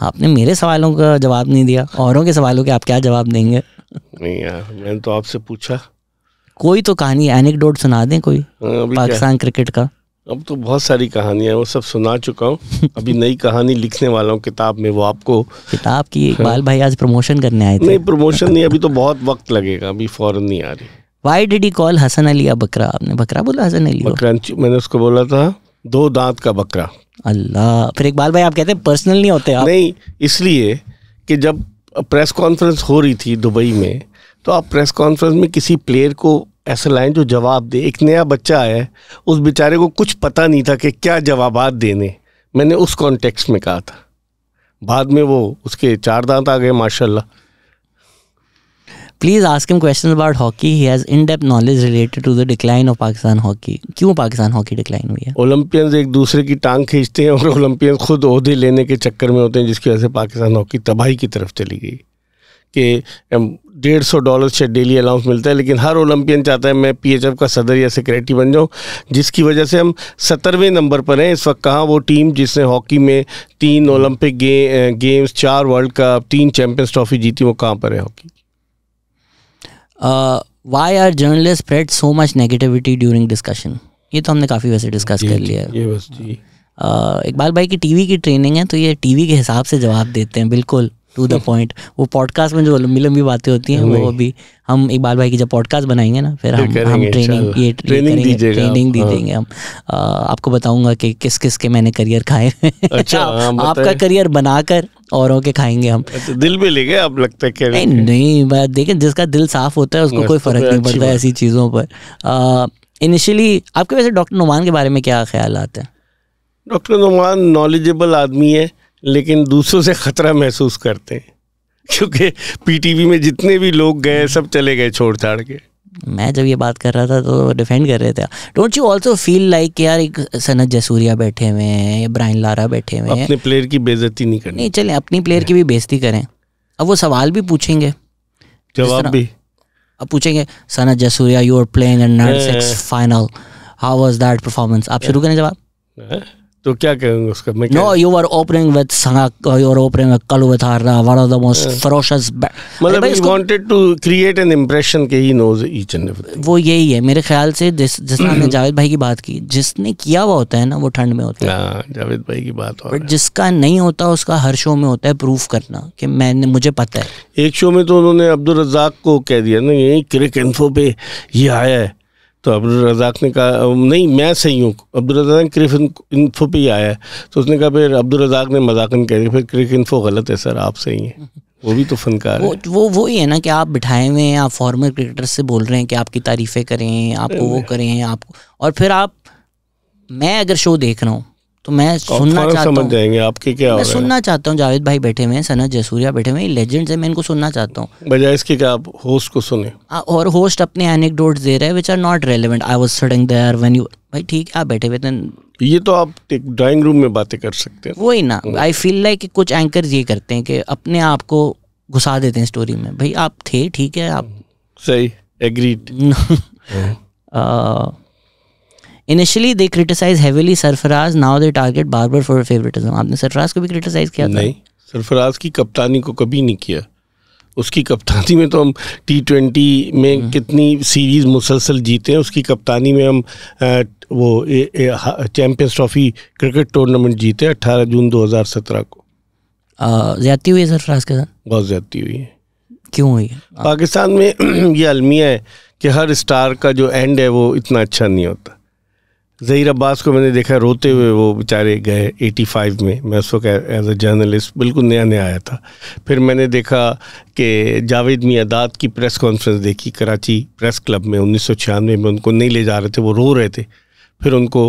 आपने मेरे सवालों का जवाब नहीं दिया औरों के सवालों के आप क्या जवाब देंगे नहीं यार मैंने तो आपसे पूछा कोई तो कहानी एनिकडोट सुना दें कोई हाँ, पाकिस्तान क्रिकेट का अब तो बहुत सारी कहानियां वो सब सुना चुका हूँ अभी नई कहानी लिखने वाला हूँ किताब में वो आपको किताब की इकबाल हाँ। भाई आज प्रमोशन करने आए थे नहीं प्रमोशन नहीं अभी तो बहुत वक्त लगेगा अभी फ़ौरन नहीं आ रही why did he call Hassan Ali या बकरा आपने बकरा बोला हसन अली बकरा मैंने उसको बोला था दो दांत का बकरा अल्लाह फिर इकबाल भाई आप कहते हैं पर्सनल नहीं होते आप नहीं इसलिए कि जब प्रेस कॉन्फ्रेंस हो रही थी दुबई में तो आप प्रेस कॉन्फ्रेंस में किसी प्लेयर को ऐसा लाएं जो जवाब दे एक नया बच्चा आया है उस बेचारे को कुछ पता नहीं था कि क्या जवाब देने मैंने उस कॉन्टेक्स में कहा था बाद में वो उसके चार दांत आ गए माशाल्लाह please ask him question about hockey he has in depth knowledge related to the decline of Pakistan hockey क्यों पाकिस्तान हॉकी डिक्लाइन हुई है ओलंपियंस एक दूसरे की टांग खींचते हैं और ओलंपियंस खुद अहदे लेने के चक्कर में होते हैं जिसकी वजह से पाकिस्तान हॉकी तबाही की तरफ चली गई कि um, डेढ़ सौ डॉलर से डेली अलाउंस मिलता है लेकिन हर ओलंपियन चाहता है मैं पीएचएफ का सदर या सेक्रेटरी बन जाऊँ जिसकी वजह से हम सत्तरवें नंबर पर हैं इस वक्त कहाँ वो टीम जिसने हॉकी में तीन ओलंपिक गे, गेम्स चार वर्ल्ड कप तीन चैम्पियंस ट्रॉफी जीती वो कहाँ पर है hockey why are journalists spread so much negativity during discussion ये तो हमने काफ़ी वैसे डिस्कस कर लिया है ये बस जी uh, इकबाल भाई की टीवी की ट्रेनिंग है तो ये टीवी के हिसाब से जवाब देते हैं बिल्कुल टू द पॉइंट वो पॉडकास्ट में जो लंबी लंबी बातें होती हैं वो अभी हम इकबाल भाई की जब पॉडकास्ट बनाएंगे ना फिर हम हम ट्रेनिंग ये ट्रेनिंग ट्रेनिंग दी देंगे हम आपको बताऊंगा कि किस किस के मैंने करियर खाए अच्छा हाँ, आपका करियर बनाकर औरों के खाएंगे हम अच्छा, दिल भी ले गए अब लगता है क्या नहीं नहीं देखें जिसका दिल साफ होता है उसको कोई तो फर्क नहीं पड़ता ऐसी चीज़ों पर इनिशियली आपके वैसे डॉक्टर नुमान के बारे में क्या ख्याल आते हैं डॉक्टर नुमान नॉलेजेबल आदमी है लेकिन दूसरों से ख़तरा महसूस करते हैं क्योंकि पीटीवी में जितने भी लोग गए सब चले गए छोड़ छाड़ के मैं जब ये बात कर रहा था तो डिफेंड कर रहे थे don't you also feel like कि यार एक सनत जसूरिया बैठे हुए हैं ब्राइन लारा बैठे हुए हैं अपने प्लेयर की बेजती नहीं करनी नहीं चलें अपनी प्लेयर की भी बेजती करें अब वो सवाल भी पूछेंगे जवाब भी अब पूछेंगे Sanath Jayasuriya you are playing final how was that performance आप शुरू करें जवाब हाँ। तो क्या कहूँगा उसका मैं know you are opening with Sanga you are opening with Kaluwitharana one of the most ferocious मतलब he wanted to create an impression के he knows each and everything वो यही है मेरे ख्याल से जिस जिस ने [clears throat] जावेद भाई की बात की जिसने किया हुआ होता है ना वो ठंड में होता है हां जावेद भाई की बात बट जिसका नहीं होता उसका हर शो में होता है प्रूफ करना कि मैंने मुझे पता है एक शो में तो उन्होंने अब्दुल रजाक को कह दिया ना यही क्रिक इन्फो पे ये आया है तो अब्दुल रज़ाक ने कहा नहीं मैं सही हूँ अब्दुल रज़ाक क्रिफ इन्फो पर ही आया है तो उसने कहा फिर अब्दुल रज़ाक ने मजाकन कह दिया फिर क्रिफ इन्फो गलत है सर आप सही हैं वो भी तो फनकार वो, तो, वो वो ही है ना कि आप बिठाए हुए हैं आप फॉर्मर क्रिकेटर से बोल रहे हैं कि आपकी तारीफ़ें करें आपको वो करें आपको और फिर आप मैं अगर शो देख रहा हूँ तो मैं सुनना चाहता समझ जाएंगे आपके क्या मैं सुनना चाहता हूँ जावेद भाई बैठे हुए हैं सनत जसूरिया बैठे हुए हैं लेजेंड्स हैं मैं इनको सुनना चाहता हूँ बजाय इसके क्या आप होस्ट को सुने आ, और होस्ट अपने एनेकडोट दे रहे हैं which are not relevant I was sitting there when you भाई ठीक है आप बैठे हुए थे ये तो आप एक ड्राइंग रूम में बातें कर सकते हैं वही ना आई फील लाइक कुछ एंकर ये करते हैं कि अपने आप को घुसा देते हैं स्टोरी में भाई आप थे ठीक है आप सही agreed [laughs] initially they criticise heavily Sarfaraz now they target bar for favouritism आपने सरफराज को भी क्रिटिसाइज किया नहीं सरफराज की कप्तानी को कभी नहीं किया उसकी कप्तानी में तो हम टी ट्वेंटी में हम्म। कितनी सीरीज़ मुसलसल जीते हैं उसकी कप्तानी में हम वो चैम्पियंस ट्रॉफी क्रिकेट टूर्नामेंट जीते अट्ठारह जून दो हज़ार सत्रह को ज़्यादती हुई है सरफराज के साथ बहुत ज़्यादती हुई है क्यों हुई है पाकिस्तान में [clears throat] ये अलमिया है कि हर स्टार का जो एंड है वो इतना अच्छा नहीं होता जहीर अब्बास को मैंने देखा रोते हुए वो बेचारे गए 85 में मैं उस वक्त एज ए जर्नलिस्ट बिल्कुल नया नया आया था फिर मैंने देखा कि जावेद मियादाद की प्रेस कॉन्फ्रेंस देखी कराची प्रेस क्लब में उन्नीस में उनको नहीं ले जा रहे थे वो रो रहे थे फिर उनको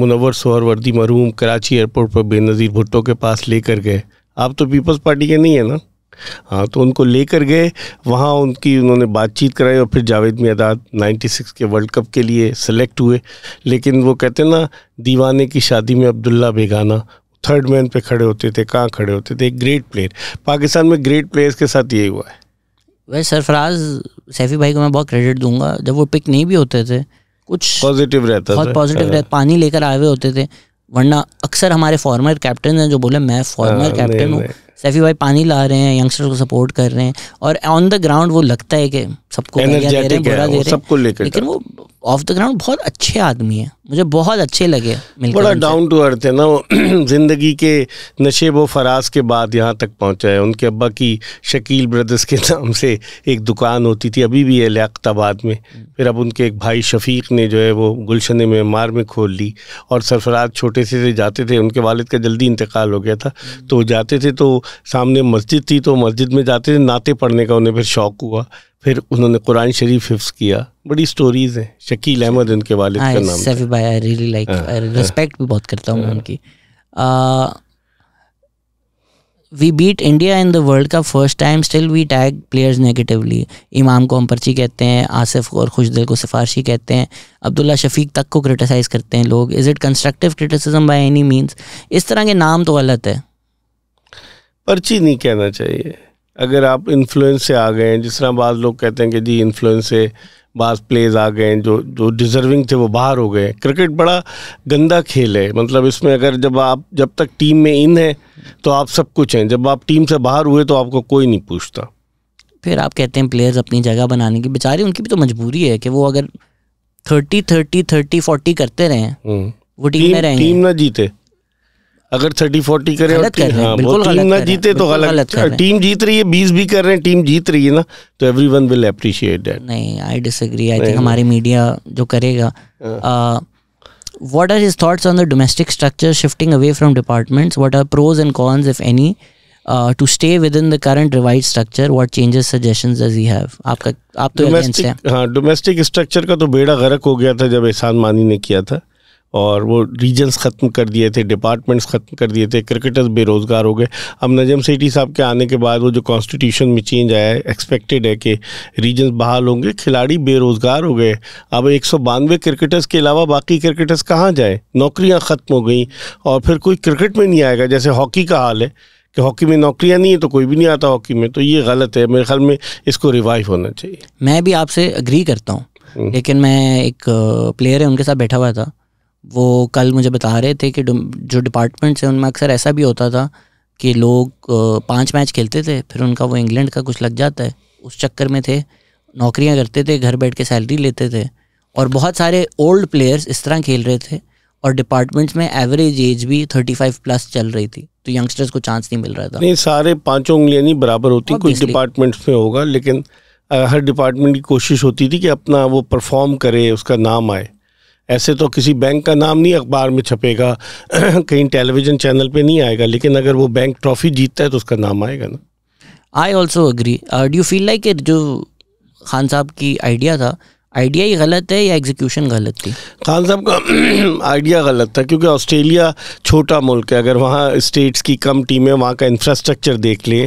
मुनवर सोहर वर्दी मरूम कराची एयरपोर्ट पर बेनज़ीर भुट्टो के पास लेकर गए आप तो पीपल्स पार्टी के नहीं है ना हाँ तो उनको लेकर गए वहाँ उनकी उन्होंने बातचीत कराई और फिर जावेद मियादाद 96 के वर्ल्ड कप के लिए सेलेक्ट हुए लेकिन वो कहते ना दीवाने की शादी में अब्दुल्ला बेगाना थर्ड मैन पे खड़े होते थे कहाँ खड़े होते थे एक ग्रेट प्लेयर पाकिस्तान में ग्रेट प्लेयर्स के साथ यही हुआ है वैसे सरफराज सैफी भाई को मैं बहुत क्रेडिट दूंगा जब वो पिक नहीं भी होते थे कुछ पॉजिटिव रहता बहुत पॉजिटिव हाँ। रहता पानी लेकर आए हुए होते थे वरना अक्सर हमारे फॉर्मर कैप्टन हैं जो बोले मैं फॉर्मर कैप्टन हाँ, हूँ सैफी भाई पानी ला रहे हैं यंगस्टर्स को सपोर्ट कर रहे हैं और ऑन द ग्राउंड वो लगता है कि सबको बुरा दे रहे हैं लेकिन वो ऑफ द ग्राउंड बहुत अच्छे आदमी हैं मुझे बहुत अच्छे लगे बड़ा डाउन टू अर्थ है ना [clears throat] ज़िंदगी के नशेब व फराज के बाद यहाँ तक पहुँचा है उनके अब्बा की शकील ब्रदर्स के [laughs] नाम से एक दुकान होती थी अभी भी है लियाताबाद में फिर अब उनके एक भाई शफीक ने जो है वो गुलशन मार में खोल ली और सरफराज छोटे से से जाते थे उनके वालद का जल्दी इंतकाल हो गया था तो जाते थे तो सामने मस्जिद थी तो मस्जिद में जाते थे नाते पढ़ने का उन्हें फिर शौक़ हुआ फिर उन्होंने कुरान शरीफ हिफ्स किया बड़ी स्टोरीज हैं शकील अहमद उनके वाले का हाँ, नाम भाई आई रियली लाइक रिस्पेक्ट भी बहुत करता हूँ हाँ। उनकी we beat India in the world cup first time still we tag players negatively Imam को हम पर्ची कहते हैं आसिफ और खुशदिल को सिफारशी कहते हैं अब्दुल्ला शफीक तक को क्रिटिसाइज़ करते हैं लोग is it constructive criticism by any means इस तरह के नाम तो गलत है पर्ची नहीं कहना चाहिए अगर आप इन्फ्लुएंस से आ गए हैं जिस तरह बाद लोग कहते हैं कि जी इन्फ्लुएंस से बाज प्लेज आ गए जो जो डिज़र्विंग थे वो बाहर हो गए क्रिकेट बड़ा गंदा खेल है मतलब इसमें अगर जब आप जब तक टीम में इन है तो आप सब कुछ हैं जब आप टीम से बाहर हुए तो आपको कोई नहीं पूछता फिर आप कहते हैं प्लेयर्स अपनी जगह बनाने की बेचारे उनकी भी तो मजबूरी है कि वो अगर थर्टी थर्टी थर्टी फोर्टी करते रहें हम्म। वो टीम, टीम में रहेंगे टीम ना जीते अगर थर्टी फोर्टी करें गलत कर हाँ, वो टीम ना जीते तो गलत, गलत कर टीम जीत रही है बीस भी कर रहे हैं टीम जीत रही है ना तो एवरी विल अप्रिशिएट दैट नहीं आई डिसग्री आई थिंक हमारी मीडिया जो करेगा what are his thoughts on the domestic structure shifting away from departments what are pros and cons if any to stay within the current revise structure what changes suggestion does he have आपका आप तो domestic हाँ domestic structure का तो बेड़ा गरक हो गया था जब एहसान मानी ने किया था और वो रीजन्स ख़त्म कर दिए थे डिपार्टमेंट्स ख़त्म कर दिए थे क्रिकेटर्स बेरोज़गार हो गए अब नजम सेठी साहब के आने के बाद वो जो कॉन्स्टिट्यूशन में चेंज आया है एक्सपेक्टेड है कि रीजन्स बहाल होंगे खिलाड़ी बेरोज़गार हो गए अब एक क्रिकेटर्स के अलावा बाकी क्रिकेटर्स कहाँ जाए नौकरियाँ ख़त्म हो गई और फिर कोई क्रिकेट में नहीं आएगा जैसे हॉकी का हाल है कि हॉकी में नौकरियां नहीं है तो कोई भी नहीं आता हॉकी में तो ये गलत है मेरे ख्याल में इसको रिवाइव होना चाहिए मैं भी आपसे अग्री करता हूँ हम्म। लेकिन मैं एक प्लेयर है उनके साथ बैठा हुआ था वो कल मुझे बता रहे थे कि जो डिपार्टमेंट्स हैं उनमें अक्सर ऐसा भी होता था कि लोग पांच मैच खेलते थे फिर उनका वो इंग्लैंड का कुछ लग जाता है उस चक्कर में थे नौकरियां करते थे घर बैठ के सैलरी लेते थे और बहुत सारे ओल्ड प्लेयर्स इस तरह खेल रहे थे और डिपार्टमेंट्स में एवरेज एज भी थर्टी फाइव प्लस चल रही थी तो यंगस्टर्स को चांस नहीं मिल रहा था नहीं सारे पांचों उंगलियां नहीं बराबर होती कुछ डिपार्टमेंट्स में होगा लेकिन हर डिपार्टमेंट की कोशिश होती थी कि अपना वो परफॉर्म करे उसका नाम आए ऐसे तो किसी बैंक का नाम नहीं अखबार में छपेगा [clears throat] कहीं टेलीविज़न चैनल पे नहीं आएगा लेकिन अगर वो बैंक ट्रॉफी जीतता है तो उसका नाम आएगा ना I also agree do feel like जो खान साहब की आइडिया था आइडिया ही गलत है या एग्जीक्यूशन गलत थी खान साहब का आइडिया [clears throat] गलत था क्योंकि ऑस्ट्रेलिया छोटा मुल्क है अगर वहाँ स्टेट्स की कम टीमें वहाँ का इंफ्रास्ट्रक्चर देख लें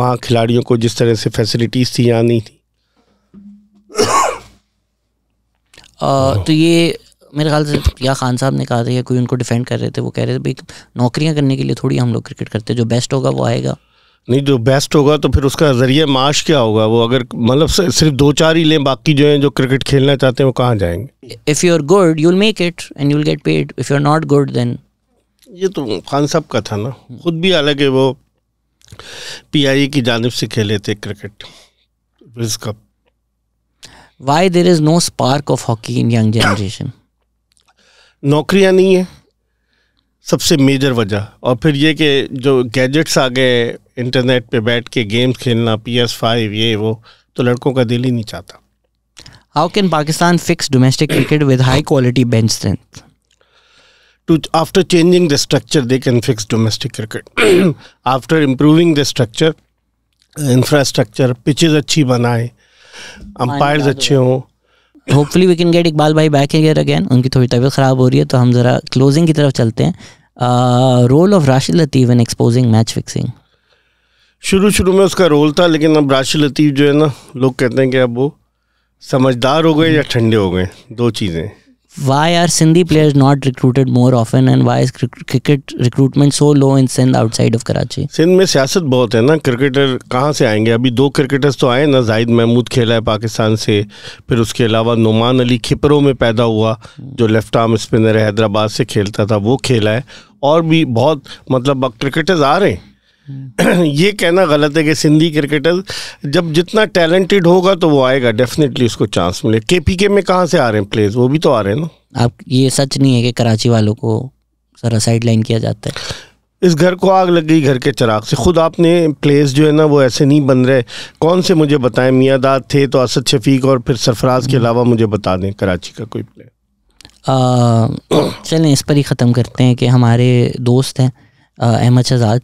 वहाँ खिलाड़ियों को जिस तरह से फैसिलिटीज़ थी या नहीं थी आ, uh, तो ये मेरे ख्याल से या खान साहब ने कहा था या कोई उनको डिफेंड कर रहे थे वो कह रहे थे भाई नौकरियां करने के लिए थोड़ी हम लोग क्रिकेट करते हैं जो बेस्ट होगा वो आएगा नहीं जो बेस्ट होगा तो फिर उसका जरिए माश क्या होगा वो अगर मतलब सिर्फ दो चार ही लें बाकी जो हैं जो क्रिकेट खेलना चाहते हैं वो कहाँ जाएंगे if you are good you'll make it and you'll get paid if you are not good then ये तो खान साहब का था ना खुद भी अलग है वो ए e की जानब से खेले थे cricket with cup why there is no spark of hockey in young generation नौकरियां नहीं है सबसे मेजर वजह और फिर ये कि जो गैजेट्स आ गए इंटरनेट पे बैठ के गेम्स खेलना पी एस फाइव ये वो तो लड़कों का दिल ही नहीं चाहता how can Pakistan fix domestic cricket with high quality bench strength to after changing the structure they can fix domestic cricket after improving the structure infrastructure pitches अच्छी बनाए अंपायर्स अच्छे हों hopefully we can get Iqbal भाई back here again उनकी थोड़ी तबीयत ख़राब हो रही है तो हम ज़रा क्लोजिंग की तरफ चलते हैं role of Rashid Latif in exposing match fixing शुरू शुरू में उसका रोल था लेकिन अब राशि लतीफ़ जो है ना लोग कहते हैं कि अब वो समझदार हो गए या ठंडे हो गए दो चीज़ें why are Sindhi players not recruited more often and why is cricket recruitment so low in Sindh outside of Karachi? Sindh में सियासत बहुत है ना क्रिकेटर कहाँ से आएंगे अभी दो क्रिकेटर्स तो आए ना जाहिद महमूद खेला है पाकिस्तान से फिर उसके अलावा नुमान अली खिपरों में पैदा हुआ जो लेफ्ट आर्म स्पिनर है हैदराबाद से खेलता था वो खेला है और भी बहुत मतलब क्रिकेटर्स आ रहे हैं हम्म। [clears throat] ये कहना गलत है कि सिंधी क्रिकेटर जब जितना टैलेंटेड होगा तो वो आएगा डेफिनेटली उसको चांस मिले के पी के में कहाँ से आ रहे हैं प्लेयर्स वो भी तो आ रहे हैं ना आप ये सच नहीं है कि कराची वालों को सारा साइड लाइन किया जाता है इस घर को आग लग गई घर के चिराग से खुद आपने प्लेस जो है ना वो ऐसे नहीं बन रहे कौन से मुझे बताएं मियादाद थे तो असद शफीक और फिर सरफराज के हम्म। अलावा मुझे बता दें कराची का कोई प्लेयर चलें इस पर ही ख़त्म करते हैं कि हमारे दोस्त हैं अहमद शहजाद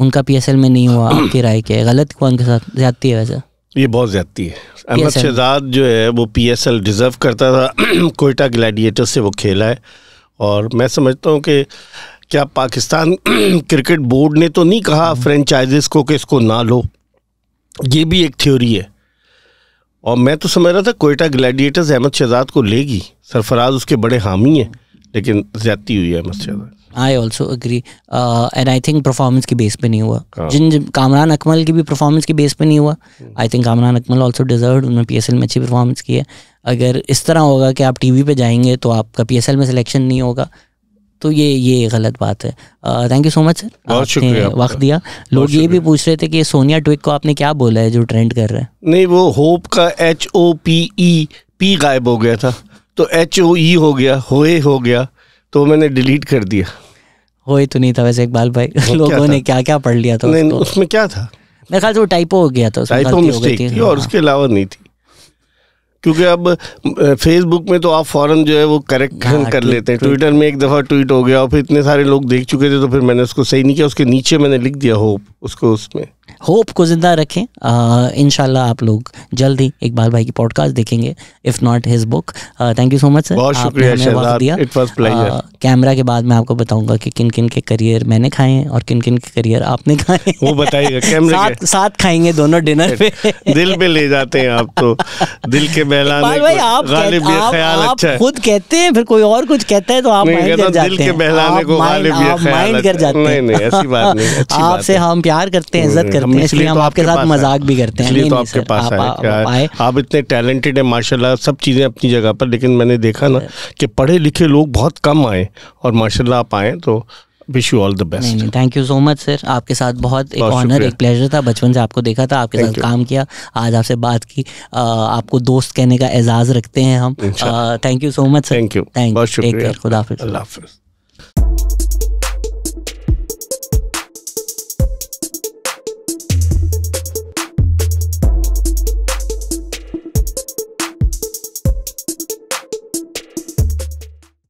उनका पी में नहीं हुआ [clears throat] आपकी राय क्या है गलत कौन के साथ ज्यादती है वैसे ये बहुत ज्यादती है अहमद शहजाद जो है वो एल डिज़र्व करता था [clears throat] कोयटा ग्लैडिएटर से वो खेला है और मैं समझता हूँ कि क्या पाकिस्तान [clears throat] क्रिकेट बोर्ड ने तो नहीं कहा फ्रेंचाइजिस हम्म। को कि इसको ना लो ये भी एक थ्योरी है और मैं तो समझ रहा था कोयटा ग्लैडिएटर्स अहमद शहजाद को लेगी सरफराज उसके बड़े हामी हैं लेकिन ज्यादती हुई है Ahmed Shehzad I also agree and I think performance की बेस पे नहीं हुआ हाँ। जिन कामरान अकमल की भी परफॉर्मेंस की बेस पे नहीं हुआ I hmm. Think Kamran Akmal also deserve उन्होंने पी एस एल में अच्छी परफॉर्मेंस की है अगर इस तरह होगा कि आप टी वी पर जाएंगे तो आपका पी एस एल में सिलेक्शन नहीं होगा तो ये ये गलत बात है thank you so much sir आपने वक्त दिया लोग ये भी पूछ रहे थे कि सोनिया ट्विक को आपने क्या बोला है जो ट्रेंड कर रहे हैं नहीं वो होप का H O P E P गायब हो गया था तो एच ओ ई हो गया होए हो गया तो मैंने डिलीट कर दिया हो ही तो नहीं था वैसे इकबाल भाई लोगों ने क्या क्या पढ़ लिया था नहीं, उसमें क्या था मेरे ख्याल से वो टाइपो हो गया था टाइपो मिस्टेक थी और हाँ। उसके अलावा नहीं थी क्योंकि अब फेसबुक में तो आप फॉरन जो है वो हाँ, कर लेते हैं ट्विटर में एक दफ़ा ट्वीट हो गया और फिर इतने सारे लोग देख चुके थे तो फिर मैंने उसको सही नहीं किया उसके नीचे मैंने लिख दिया होप उसको उसमें होप को ज़िंदा रखें इन आप लोग जल्द ही इकबाल भाई की पॉडकास्ट देखेंगे if not his book thank you so much sir शुक्रिया दिया कैमरा के बाद मैं आपको बताऊंगा कि किन किन के करियर मैंने खाए हैं और किन किन के करियर आपने खाए वो बताइएगा साथ, साथ खाएंगे दोनों डिनर पे [laughs] दिल पे ले जाते हैं आप तो दिल के भाई आप, ख्याल अच्छा खुद कहते हैं फिर कोई और कुछ कहता है तो आप माइंड कर अच्छा जाते हैं [laughs] आपसे हम प्यार करते हैं इज्जत हम्म। करते करते तो हैं इसलिए हम तो आपके साथ मजाक भी करते हैं तो आपके पास आए आप इतने टैलेंटेड हैं माशाल्लाह सब चीज़ें अपनी जगह पर लेकिन मैंने देखा ना कि पढ़े लिखे लोग बहुत कम आए और माशाल्लाह आप आए तो wish you all the best thank you so much sir आपके साथ बहुत एक ऑनर एक प्लेजर था बचपन से आपको देखा था आपके Thank साथ you. काम किया आज आपसे बात की आ, आपको दोस्त कहने का एजाज रखते हैं हम thank you so much sir thank you thank you खुदा हाफिज़